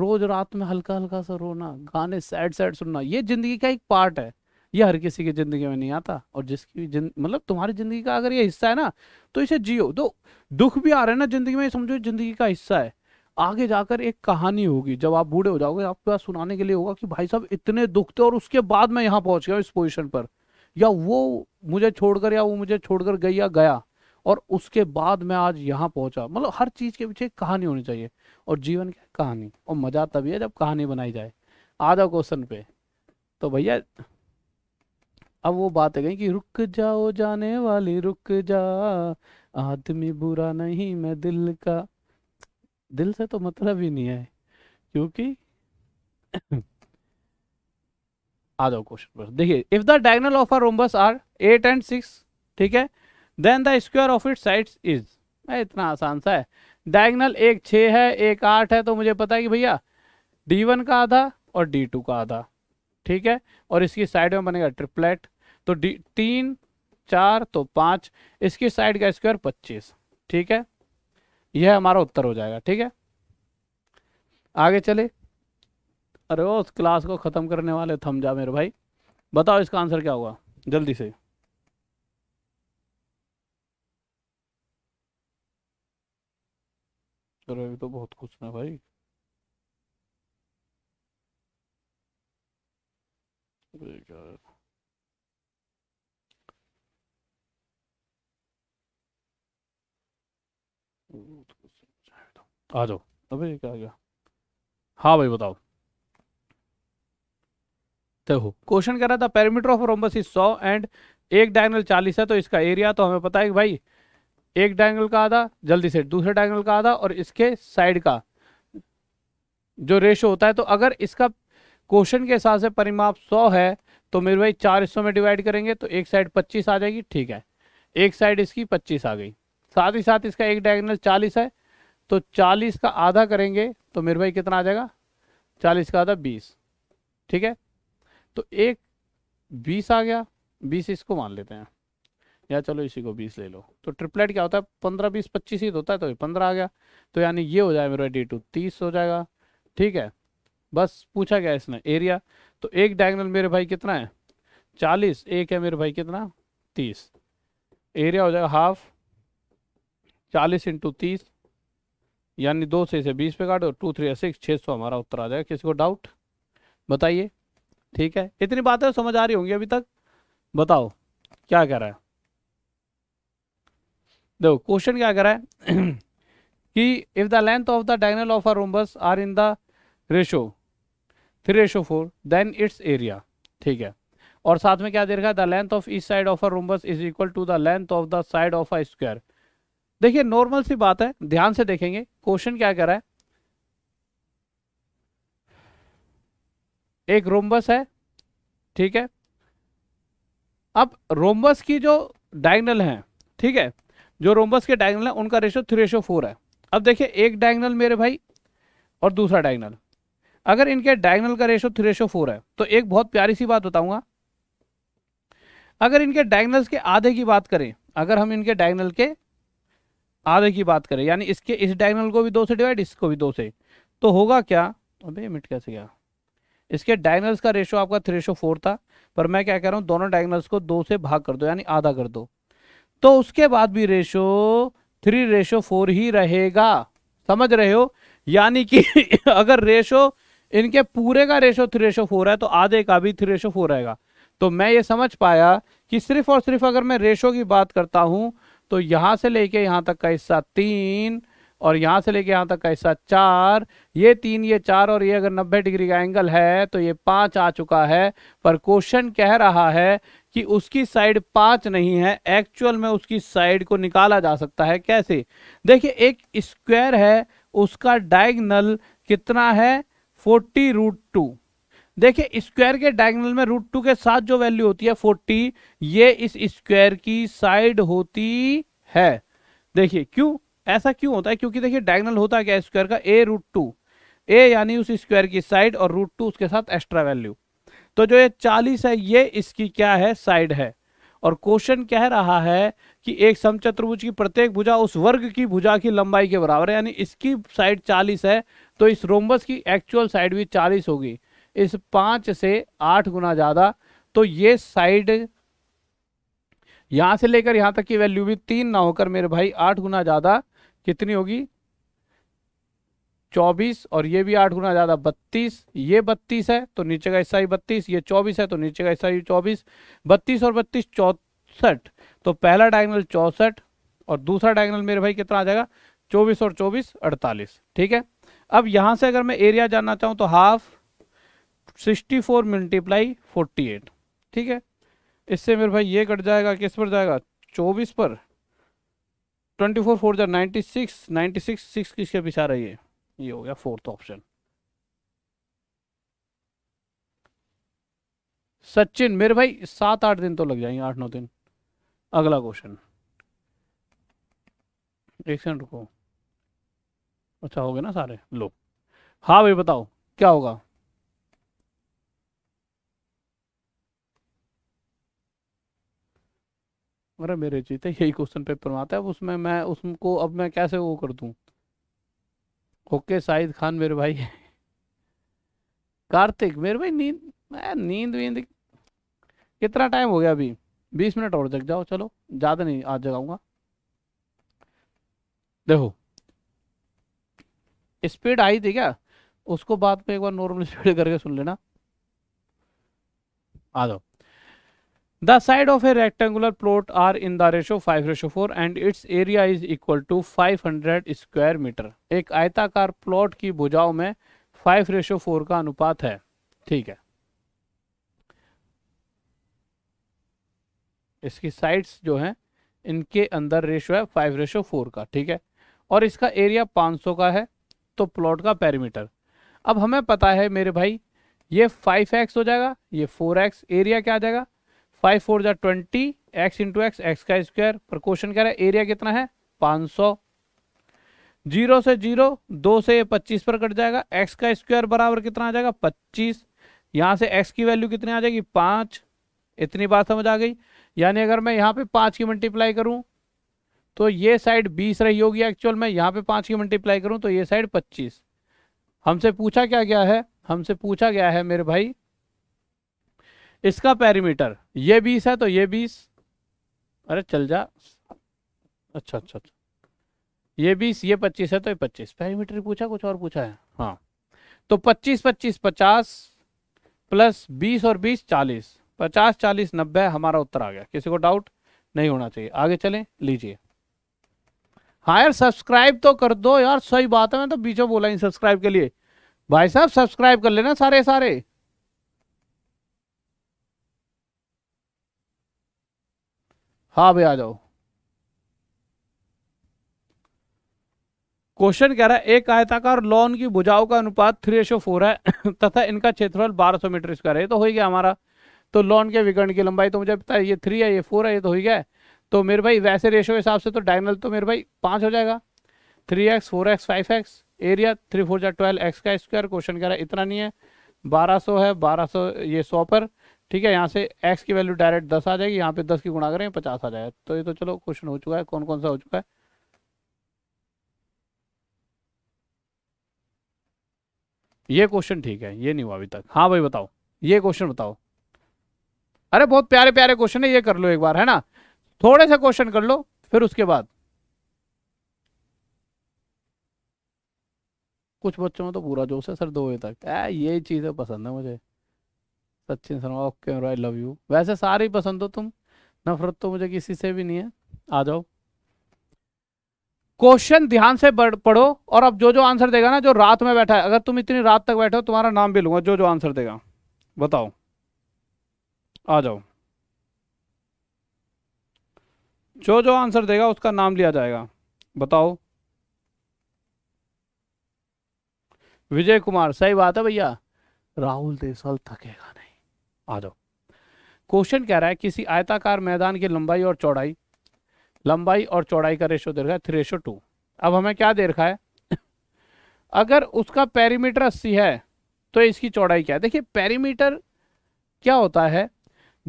रोज रात में हल्का हल्का सा रोना गाने सैड सैड सुनना ये जिंदगी का एक पार्ट है ये हर किसी की जिंदगी में नहीं आता और जिसकी जिन मतलब तुम्हारी जिंदगी का अगर ये हिस्सा है ना तो इसे जियो तो दुख भी आ रहे हैं ना जिंदगी में समझो जिंदगी का हिस्सा है आगे जाकर एक कहानी होगी जब आप बूढ़े हो जाओगे आपके पास सुनाने के लिए होगा कि भाई साहब इतने दुख थे और उसके बाद मैं यहाँ पहुंच गया इस पोजिशन पर या वो मुझे छोड़कर या वो मुझे छोड़कर गई या गया और उसके बाद मैं आज यहाँ पहुंचा मतलब हर चीज़ के पीछे कहानी होनी चाहिए और जीवन की कहानी और मज़ा तभी है जब कहानी बनाई जाए आ जाओ क्वेश्चन पे तो भैया अब वो बात है कि रुक जाओ जाने वाली रुक जा आदमी बुरा नहीं मैं दिल का दिल से तो मतलब ही नहीं है क्योंकि आ जाओ क्वेश्चन पर देखिए if the diagonal of are rhombus are eight and six ठीक है then the square of it sides is इतना आसान सा है डायगनल एक छः है एक आठ है तो मुझे पता है कि भैया डी वन का आधा और डी टू का आधा ठीक है और इसकी साइड में बनेगा ट्रिपलेट तो डी तीन चार तो पाँच इसकी साइड का स्क्वायर पच्चीस ठीक है यह हमारा उत्तर हो जाएगा ठीक है आगे चले अरे उस क्लास को ख़त्म करने वाले थम जा मेरे भाई बताओ इसका आंसर क्या होगा जल्दी से ये तो बहुत खुश है भाई आ जाओ अबे क्या गया हाँ भाई बताओ देखो क्वेश्चन कह रहा था पैरामीटर ऑफ रोमबस इज सौ एंड एक डायगनल चालीस है तो इसका एरिया तो हमें पता है कि भाई एक डायंगल का आधा जल्दी से दूसरे डायंगल का आधा और इसके साइड का जो रेशो होता है तो अगर इसका क्वेश्चन के हिसाब से परिमाप सौ है तो मेरे भाई चार हिस्सों में डिवाइड करेंगे तो एक साइड पच्चीस आ जाएगी ठीक है एक साइड इसकी पच्चीस आ गई साथ ही साथ इसका एक डायगनल चालीस है तो चालीस का आधा करेंगे तो मेरे भाई कितना आ जाएगा चालीस का आधा बीस ठीक है तो एक बीस आ गया बीस इसको मान लेते हैं या चलो इसी को बीस ले लो तो ट्रिपलेट क्या होता है पंद्रह बीस पच्चीस ही तो होता है तो पंद्रह आ गया तो यानी ये हो जाए मेरा डी टू तीस हो जाएगा ठीक है बस पूछा गया इसने एरिया तो एक डायगनल मेरे भाई कितना है चालीस एक है मेरे भाई कितना तीस एरिया हो जाएगा हाफ चालीस इंटू तीस यानी दो से इसे बीस पे काटो टू थ्री सिक्स छः सौ हमारा उत्तर आ जाएगा किसी को डाउट बताइए ठीक है इतनी बातें तो समझ आ रही होंगी अभी तक बताओ क्या कह रहा है देखो क्वेश्चन क्या करा है कि if the length of the diagonal of a rhombus are in the ratio three ratio four then it's area ठीक है और साथ में क्या दे रखा है द लेंथ ऑफ इस side of a rhombus is equal to the length of the side of a square देखिए नॉर्मल सी बात है ध्यान से देखेंगे क्वेश्चन क्या करा है एक रोम्बस है ठीक है अब रोम्बस की जो डायगनल है ठीक है जो रोम्बस के डायगनल है उनका रेशो थ्री रेशो फोर है अब देखिए एक डायगनल मेरे भाई और दूसरा डायगनल अगर इनके डायगनल का रेशो थ्री रेशो फोर है तो एक बहुत प्यारी सी बात बताऊंगा अगर इनके डायगनल्स के आधे की बात करें अगर हम इनके डायगनल के आधे की बात करें यानी इसके इस डायगनल को भी दो से डिवाइड इसको भी दो से तो होगा क्या अबे मिट कैसे गया इसके डायगनल्स का रेशो आपका थ्री रेशो फोर था पर मैं क्या कह रहा हूँ दोनों डायगनल्स को दो से भाग कर दो यानी आधा कर दो तो उसके बाद भी रेशो थ्री रेशो फोर ही रहेगा समझ रहे हो यानी कि अगर रेशो इनके पूरे का रेशो थ्री रेशो फोर है तो आधे का भी थ्री रेशो फोर रहेगा तो मैं ये समझ पाया कि सिर्फ और सिर्फ अगर मैं रेशो की बात करता हूं तो यहां से लेके यहां तक का हिस्सा तीन और यहां से लेके यहाँ तक का हिस्सा चार ये तीन ये चार और ये अगर 90 डिग्री का एंगल है तो ये पांच आ चुका है पर क्वेश्चन कह रहा है कि उसकी साइड पाँच नहीं है एक्चुअल में उसकी साइड को निकाला जा सकता है कैसे देखिए एक स्क्वायर है उसका डायगनल कितना है फोर्टी रूट टू देखिए स्क्वायर के डायगनल में रूट टू के साथ जो वैल्यू होती है फोर्टी ये इस स्क्वायर की साइड होती है देखिए क्यों ऐसा क्यों होता है क्योंकि देखिए डायगनल होता है क्या स्क्वायर का ए रूट टू ए यानी उस स्क्वायर की साइड और रूट टू उसके साथ एक्स्ट्रा वैल्यू तो जो ये चालीस है ये इसकी क्या है साइड है और क्वेश्चन कह रहा है कि एक समचतुर्भुज की प्रत्येक भुजा उस वर्ग की भुजा की लंबाई के बराबर है यानी इसकी साइड चालीस है तो इस रोम्बस की एक्चुअल साइड भी चालीस होगी इस पाँच से आठ गुना ज़्यादा तो ये साइड यहाँ से लेकर यहाँ तक की वैल्यू भी तीन ना होकर मेरे भाई आठ गुना ज़्यादा कितनी होगी चौबीस और ये भी आठ गुना ज़्यादा बत्तीस ये बत्तीस है तो नीचे का हिस्सा ही बत्तीस ये चौबीस है तो नीचे का हिस्सा ही चौबीस बत्तीस और बत्तीस चौसठ तो पहला डायगनल चौसठ और दूसरा डायगनल मेरे भाई कितना आ जाएगा चौबीस और चौबीस अड़तालीस ठीक है अब यहाँ से अगर मैं एरिया जानना चाहूँ तो half sixty four multiply forty eight ठीक है इससे मेरे भाई ये कट जाएगा किस पर जाएगा चौबीस पर ट्वेंटी फोर फोर जाए ninety six ninety six six किसके पीछे आ रही है ये हो गया फोर्थ ऑप्शन सचिन मेरे भाई सात आठ दिन तो लग जाएंगे आठ नौ दिन अगला क्वेश्चन एक सेकंड रुको अच्छा हो गए ना सारे लो हाँ भाई बताओ क्या होगा अरे मेरे जीते यही क्वेश्चन पेपर में आता है उसमें मैं उसको अब मैं कैसे वो कर दूं ओके साहिद खान मेरे भाई कार्तिक मेरे भाई नींद नींद वींद कितना टाइम हो गया अभी बीस मिनट और जग जाओ चलो ज़्यादा नहीं आज जगाऊंगा देखो स्पीड आई थी क्या उसको बाद में एक बार नॉर्मल स्पीड करके सुन लेना आ जाओ The side of a rectangular plot are in the ratio 5 ratio 4 and its area is equal to 500 square meter. एक आयताकार प्लॉट की भुजाओं में 5 रेशो 4 का अनुपात है ठीक है इसकी साइड्स जो हैं इनके अंदर रेशो है 5 रेशो 4 का ठीक है और इसका एरिया 500 का है तो प्लॉट का पैरामीटर अब हमें पता है मेरे भाई ये 5x हो जाएगा ये 4x एरिया क्या आ जाएगा फाइव फोर जार twenty x into x x का स्क्वायर क्वेश्चन क्या है एरिया कितना है पाँच सौ जीरो से जीरो दो से ये पच्चीस पर कट जाएगा एक्स का स्क्वायर बराबर कितना आ जाएगा पच्चीस यहाँ से एक्स की वैल्यू कितनी आ जाएगी पाँच इतनी बात समझ आ गई यानी अगर मैं यहाँ पे पाँच की मल्टीप्लाई करूँ तो ये साइड बीस रही होगी एक्चुअल में यहाँ पे पाँच की मल्टीप्लाई करूँ तो ये साइड पच्चीस हमसे पूछा क्या गया है हमसे पूछा गया है मेरे भाई इसका पैरीमीटर ये बीस है तो ये बीस अरे चल जा अच्छा अच्छा अच्छा ये बीस ये पच्चीस है तो ये पच्चीस पैरीमीटर पूछा कुछ और पूछा है हाँ तो पच्चीस पच्चीस पचास प्लस बीस और बीस चालीस पचास चालीस नब्बे हमारा उत्तर आ गया किसी को डाउट नहीं होना चाहिए आगे चलें लीजिए हाँ यार सब्सक्राइब तो कर दो यार सही बात है मैं तो बीचों बोला इन सब्सक्राइब के लिए भाई साहब सब्सक्राइब कर लेना सारे सारे हाँ भाई आ जाओ क्वेश्चन कह रहा है एक आयताकार लॉन की भुजाओं का अनुपात थ्री एशो फोर है तथा इनका क्षेत्रफल बारह सौ मीटर स्क्वायर है तो हो गया हमारा तो लॉन के विकर्ण की लंबाई तो मुझे पता है ये थ्री है ये फोर है ये तो हो गया तो मेरे भाई वैसे रेशो के हिसाब से तो डायगनल तो मेरे भाई पाँच हो जाएगा three x four x five x area three four जै ट्वेल्व एक्स का स्क्वायर क्वेश्चन कह रहा है इतना नहीं है बारह सौ है बारह सौ ये सौ पर ठीक है यहाँ से एक्स की वैल्यू डायरेक्ट दस आ जाएगी यहाँ पे दस की गुणा करें पचास आ जाएगा तो ये तो चलो क्वेश्चन हो चुका है कौन कौन सा हो चुका है ये क्वेश्चन ठीक है ये नहीं हुआ अभी तक हाँ भाई बताओ ये क्वेश्चन बताओ अरे बहुत प्यारे प्यारे क्वेश्चन है ये कर लो एक बार है ना थोड़े से क्वेश्चन कर लो फिर उसके बाद कुछ बच्चों में तो पूरा जोश है सर दो बजे तक ए ये चीज़ें पसंद है मुझे Sachin Sharma okay I love you वैसे सारी पसंद हो तुम नफरत तो मुझे किसी से भी नहीं है आ जाओ क्वेश्चन ध्यान से पढ़ो और अब जो जो आंसर देगा ना जो रात में बैठा है अगर तुम इतनी रात तक बैठे हो तुम्हारा नाम भी लूंगा जो जो आंसर देगा बताओ आ जाओ जो जो आंसर देगा उसका नाम लिया जाएगा बताओ विजय कुमार सही बात है भैया राहुल देसवाल थकेगा आ जाओ क्वेश्चन कह रहा है किसी आयताकार मैदान की लंबाई और चौड़ाई लंबाई और चौड़ाई का रेशो दे रखा है थ्री टू अब हमें क्या दे रखा है अगर उसका पैरीमीटर अस्सी है तो इसकी चौड़ाई क्या है देखिए पैरीमीटर क्या होता है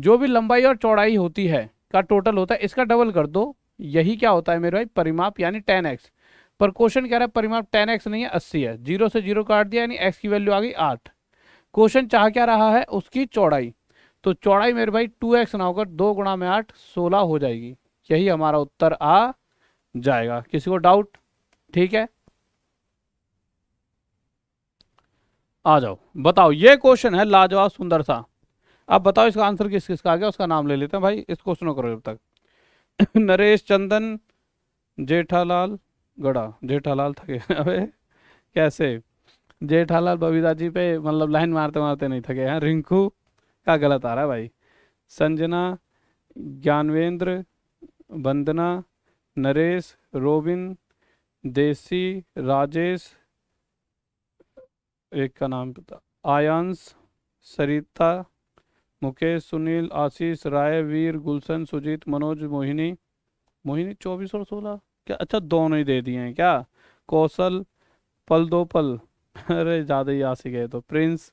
जो भी लंबाई और चौड़ाई होती है का टोटल होता है इसका डबल कर दो यही क्या होता है मेरे भाई परिमाप यानी टेन एक्स पर क्वेश्चन कह रहा है परिमाप टेन एक्स नहीं है अस्सी है जीरो से जीरो काट दिया यानी एक्स की वैल्यू आ गई आठ क्वेश्चन चाह क्या रहा है उसकी चौड़ाई तो चौड़ाई मेरे भाई टू एक्स ना होकर दो गुणा में आठ सोलह हो जाएगी यही हमारा उत्तर आ जाएगा किसी को डाउट ठीक है आ जाओ बताओ ये क्वेश्चन है लाजवाब सुंदर सा अब बताओ इसका आंसर किस किस का आ गया उसका नाम ले लेते हैं भाई इस क्वेश्चन को करो जब तक नरेश चंदन जेठालाल गड़ा जेठालाल था अबे कैसे जेठालाल बबीता जी पे मतलब लाइन मारते मारते नहीं थके हैं रिंकू का गलत आ रहा है भाई संजना ज्ञानवेंद्र वंदना नरेश रोबिन देसी राजेश एक का नाम पता आयांश सरिता मुकेश सुनील आशीष राय वीर गुलशन सुजीत मनोज मोहिनी मोहिनी चौबीस और सोलह क्या अच्छा दोनों ही दे दिए हैं क्या कौशल पल दो पल अरे ज़्यादा ही आ गए तो प्रिंस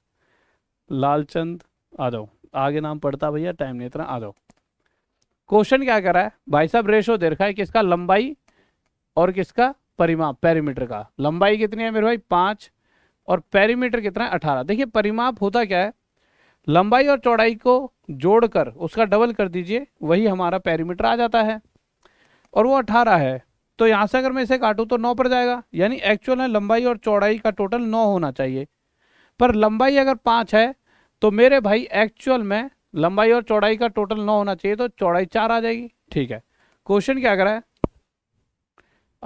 लालचंद आ जाओ आगे नाम पढ़ता भैया टाइम नहीं इतना आ जाओ क्वेश्चन क्या करा है भाई साहब रेशो दे रखा है किसका लंबाई और किसका परिमाप पेरीमीटर का लंबाई कितनी है मेरे भाई पांच और पेरीमीटर कितना है अठारह देखिए परिमाप होता क्या है लंबाई और चौड़ाई को जोड़कर उसका डबल कर दीजिए वही हमारा पेरीमीटर आ जाता है और वो अठारह है तो यहाँ से अगर मैं इसे काटूँ तो नौ पर जाएगा यानी एक्चुअल में लंबाई और चौड़ाई का टोटल नौ होना चाहिए पर लंबाई अगर पाँच है तो मेरे भाई एक्चुअल में लंबाई और चौड़ाई का टोटल नौ होना चाहिए तो चौड़ाई चार आ जाएगी ठीक है क्वेश्चन क्या करा है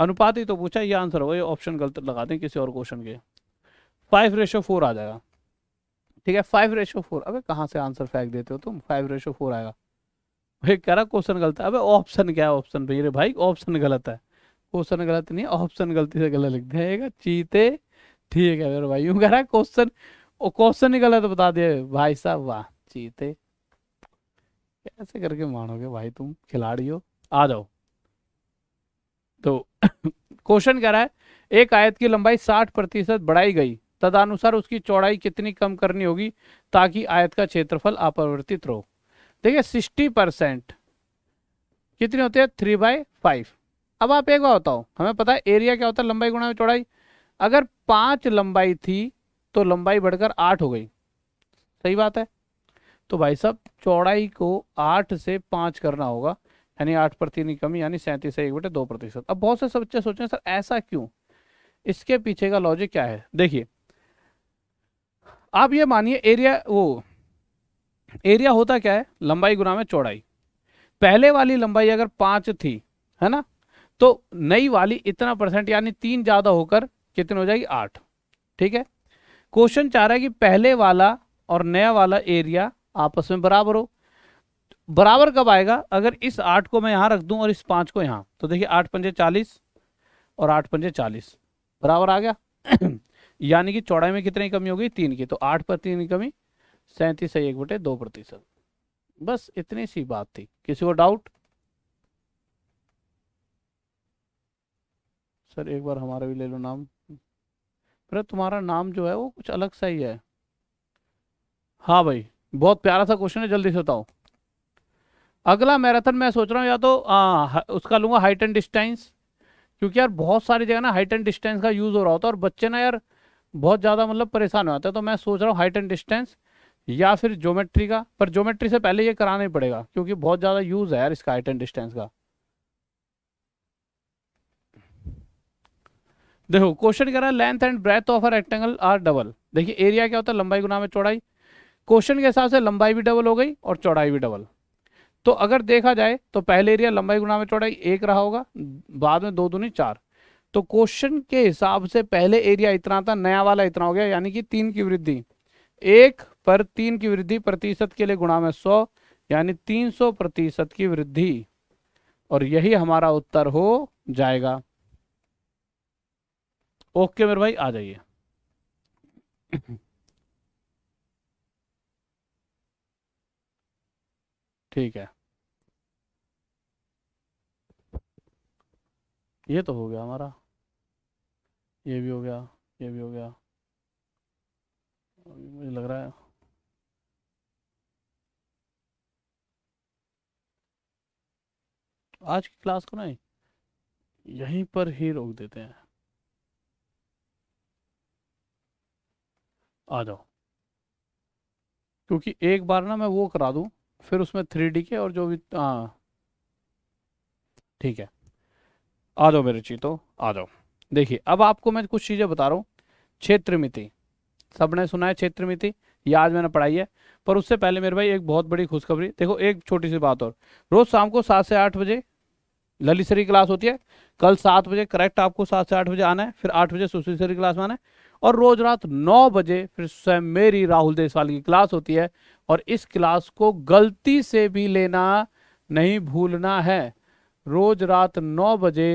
अनुपात ही तो पूछा ये आंसर होगा ये ऑप्शन गलत लगा दें किसी और क्वेश्चन के फाइव रेशो फोर आ जाएगा ठीक है फाइव रेशो फोर अबे कहाँ से आंसर फेंक देते हो तुम फाइव रेशो फोर आएगा भाई कह रहा क्वेश्चन गलत है अबे ऑप्शन क्या है ऑप्शन भैया भाई ऑप्शन गलत है क्वेश्चन गलत नहीं ऑप्शन गलती से गलत लिख दिया चीते ठीक है मेरे भाई यूं कह रहा क्वेश्चन क्वेश्चन ही गलत बता दिया भाई साहब वाह चीते कैसे करके मानोगे भाई तुम खिलाड़ी हो आ जाओ तो क्वेश्चन कह रहा है एक आयत की लंबाई साठ प्रतिशत बढ़ाई गई तदनुसार उसकी चौड़ाई कितनी कम करनी होगी ताकि आयत का क्षेत्रफल अपरिवर्तित रहो देखिए सिक्सटी परसेंट कितनी होती है थ्री बाय फाइव अब आप एक बार बताओ हमें पता है एरिया क्या होता है लंबाई गुणा चौड़ाई अगर पांच लंबाई थी तो लंबाई बढ़कर आठ हो गई सही बात है तो भाई साहब चौड़ाई को आठ से पांच करना होगा यानी आठ प्रतिनी कमी यानी सैंतीस है एक बटे दो प्रतिशत अब बहुत से बच्चे सोच रहे हैं सर ऐसा क्यों इसके पीछे का लॉजिक क्या है देखिए आप ये मानिए एरिया वो एरिया होता क्या है लंबाई गुना में चौड़ाई पहले वाली लंबाई अगर पांच थी है ना तो नई वाली इतना परसेंट यानी तीन ज़्यादा होकर कितनी हो जाएगी आठ ठीक है क्वेश्चन चाह रहा है कि पहले वाला और नया वाला एरिया आपस में बराबर हो बराबर कब आएगा अगर इस आठ को मैं यहां रख दूं और इस पांच को यहां तो देखिए आठ पंजे चालीस और आठ पंजे चालीस बराबर आ गया यानी कि चौड़ाई में कितनी कमी होगी तीन की तो आठ पर तीन की कमी सैंतीस है एक बटे दो प्रतिशत बस इतनी सी बात थी किसी को डाउट सर एक बार हमारा भी ले लो नाम अरे तुम्हारा नाम जो है वो कुछ अलग सा ही है हाँ भाई बहुत प्यारा सा क्वेश्चन है जल्दी से बताओ अगला मैराथन मैं सोच रहा हूँ या तो आ, उसका लूँगा हाइट एंड डिस्टेंस क्योंकि यार बहुत सारी जगह ना हाइट एंड डिस्टेंस का यूज़ हो रहा होता है और बच्चे ना यार बहुत ज़्यादा मतलब परेशान हो जाते हैं तो मैं सोच रहा हूँ हाइट एंड डिस्टेंस या फिर ज्योमेट्री का पर ज्योमेट्री से पहले ये कराना ही पड़ेगा क्योंकि बहुत ज़्यादा यूज़ है यार इसका हाइट एंड डिस्टेंस का देखो क्वेश्चन कह रहा है length and breadth of a rectangle are double देखिए एरिया क्या होता है लंबाई गुना में चौड़ाई क्वेश्चन के हिसाब से लंबाई भी डबल हो गई और चौड़ाई भी डबल तो अगर देखा जाए तो पहले एरिया लंबाई गुना में चौड़ाई एक रहा होगा बाद में दो दूनी चार तो क्वेश्चन के हिसाब से पहले एरिया इतना था नया वाला इतना हो गया यानी कि तीन की वृद्धि एक पर तीन की वृद्धि प्रतिशत के लिए गुणा में सौ यानी तीन सौ प्रतिशत की वृद्धि और यही हमारा उत्तर हो जाएगा ओके मेरे भाई आ जाइए ठीक है ये तो हो गया हमारा ये भी हो गया ये भी हो गया मुझे लग रहा है आज की क्लास को नहीं यहीं पर ही रोक देते हैं आ जाओ क्योंकि एक बार ना मैं वो करा दूं फिर उसमें थ्री के और जो भी हाँ ठीक है आ जाओ मेरे चीतो आ जाओ देखिए अब आपको मैं कुछ चीज़ें बता रहा हूँ क्षेत्र मिति सब ने सुना है क्षेत्र मिति ये आज मैंने पढ़ाई है पर उससे पहले मेरे भाई एक बहुत बड़ी खुशखबरी देखो एक छोटी सी बात और रोज शाम को सात से आठ बजे ललित क्लास होती है कल सात बजे करेक्ट आपको सात से आठ बजे आना है फिर आठ बजे सुशील क्लास में आना है और रोज रात नौ बजे फिर स्वयं मेरी राहुल देसवाल की क्लास होती है और इस क्लास को गलती से भी लेना नहीं भूलना है रोज रात नौ बजे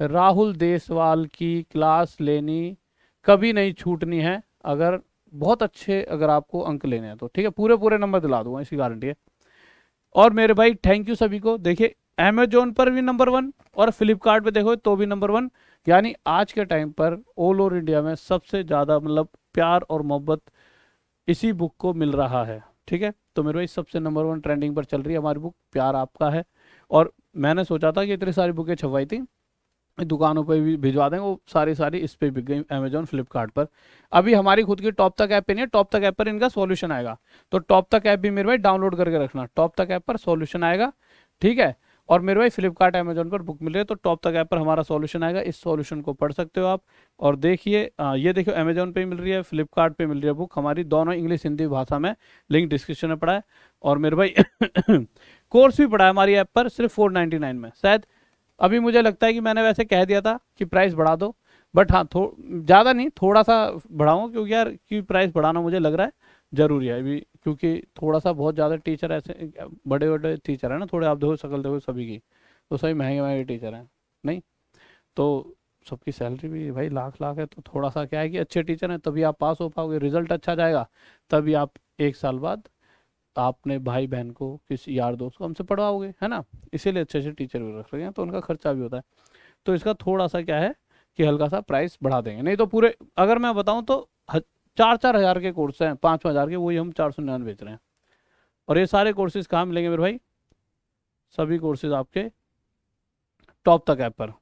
राहुल देसवाल की क्लास लेनी कभी नहीं छूटनी है अगर बहुत अच्छे अगर आपको अंक लेने हैं तो ठीक है पूरे पूरे नंबर दिला दूंगा इसकी गारंटी है और मेरे भाई थैंक यू सभी को देखिए अमेजोन पर भी नंबर वन और फ्लिपकार्ट देखो तो भी नंबर वन यानी आज के टाइम पर ऑल ओवर इंडिया में सबसे ज़्यादा मतलब प्यार और मोहब्बत इसी बुक को मिल रहा है ठीक है तो मेरे भाई सबसे नंबर वन ट्रेंडिंग पर चल रही है हमारी बुक प्यार आपका है और मैंने सोचा था कि इतनी सारी बुकें छपवाई थी दुकानों पर भी भिजवा देंगे वो सारी सारी इस पर बिक गई अमेजोन फ्लिपकार्ट पर अभी हमारी खुद की टॉप तक ऐप पे नहीं है टॉप तक ऐप पर इनका सॉल्यूशन आएगा तो टॉप तक ऐप भी मेरे भाई डाउनलोड करके रखना टॉप तक ऐप पर सॉल्यूशन आएगा ठीक है और मेरे भाई फ्लिपकार्ट अमेजोन पर बुक मिल रही है तो टॉप तक ऐप पर हमारा सॉल्यूशन आएगा इस सॉल्यूशन को पढ़ सकते हो आप और देखिए ये देखिए अमेजोन पे मिल रही है फ्लिपकार्ट पे मिल रही है बुक हमारी दोनों इंग्लिश हिंदी भाषा में लिंक डिस्क्रिप्शन में पड़ा है और मेरे भाई कोर्स भी पड़ा है हमारी ऐप पर सिर्फ फोर में शायद अभी मुझे लगता है कि मैंने वैसे कह दिया था कि प्राइस बढ़ा दो बट हाँ थो ज़्यादा नहीं थोड़ा सा बढ़ाऊँ क्योंकि यार की प्राइस बढ़ाना मुझे लग रहा है जरूरी है अभी क्योंकि थोड़ा सा बहुत ज़्यादा टीचर ऐसे बड़े बड़े टीचर हैं ना थोड़े आप देखो शक्ल देखो सभी की तो सभी महंगे महंगे टीचर हैं नहीं तो सबकी सैलरी भी भाई लाख लाख है तो थोड़ा सा क्या है कि अच्छे टीचर हैं तभी आप पास हो पाओगे रिजल्ट अच्छा जाएगा तभी आप एक साल बाद आपने भाई बहन को किसी यार दोस्त को हमसे पढ़वाओगे है ना इसीलिए अच्छे अच्छे टीचर भी रख रहे हैं तो उनका खर्चा भी होता है तो इसका थोड़ा सा क्या है कि हल्का सा प्राइस बढ़ा देंगे नहीं तो पूरे अगर मैं बताऊँ तो चार चार हज़ार के कोर्स हैं पाँच हज़ार के वही हम चार सौ निन्यानवे बेच रहे हैं और ये सारे कोर्सेज कहाँ मिलेंगे मेरे भाई सभी कोर्सेज आपके टॉप तक ऐप पर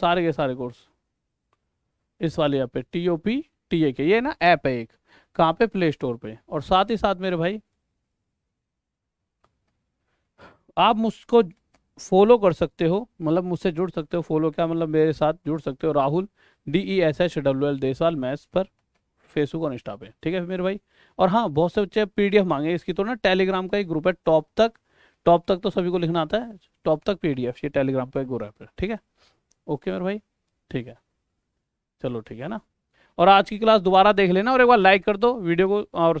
सारे के सारे कोर्स इस वाले ऐप पे T O P T A के ये ना ऐप है एक कहाँ पे प्ले स्टोर पे और साथ ही साथ मेरे भाई आप मुझको फॉलो कर सकते हो मतलब मुझसे जुड़ सकते हो फॉलो क्या मतलब मेरे साथ जुड़ सकते हो Rahul D E S H W L Deswal maths पर फेसबुक और इंस्टा पे ठीक है मेरे भाई और हाँ बहुत से बच्चे पीडीएफ मांगे इसकी तो ना टेलीग्राम का एक ग्रुप है टॉप तक टॉप तक तो सभी को लिखना आता है टॉप तक पीडीएफ ये टेलीग्राम का एक ग्रुप है ठीक है ओके मेरे भाई ठीक है चलो ठीक है ना और आज की क्लास दोबारा देख लेना और एक बार लाइक कर दो वीडियो को और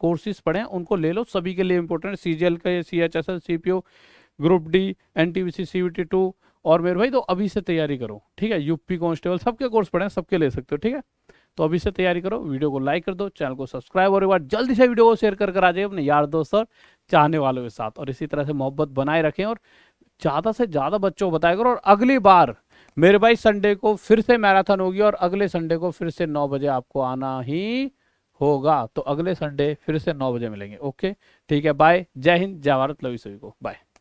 कोर्सेज पढ़ें उनको ले लो सभी के लिए इंपॉर्टेंट सी जी एल का C H S L C P O group D N T B C C V T two और मेरे भाई तो अभी से तैयारी करो ठीक है यूपी कॉन्स्टेबल सबके कोर्स पढ़े सबके ले सकते हो ठीक है तो अभी से तैयारी करो वीडियो को लाइक कर दो चैनल को सब्सक्राइब और एक बार जल्दी से वीडियो को शेयर कर कर आ जाए अपने यार दोस्त और चाहने वालों के साथ और इसी तरह से मोहब्बत बनाए रखें और ज़्यादा से ज़्यादा बच्चों को बताया करो और अगली बार मेरे भाई संडे को फिर से मैराथन होगी और अगले संडे को फिर से नौ बजे आपको आना ही होगा तो अगले संडे फिर से नौ बजे मिलेंगे ओके ठीक है बाय जय हिंद जय भारत लवी सभी को बाय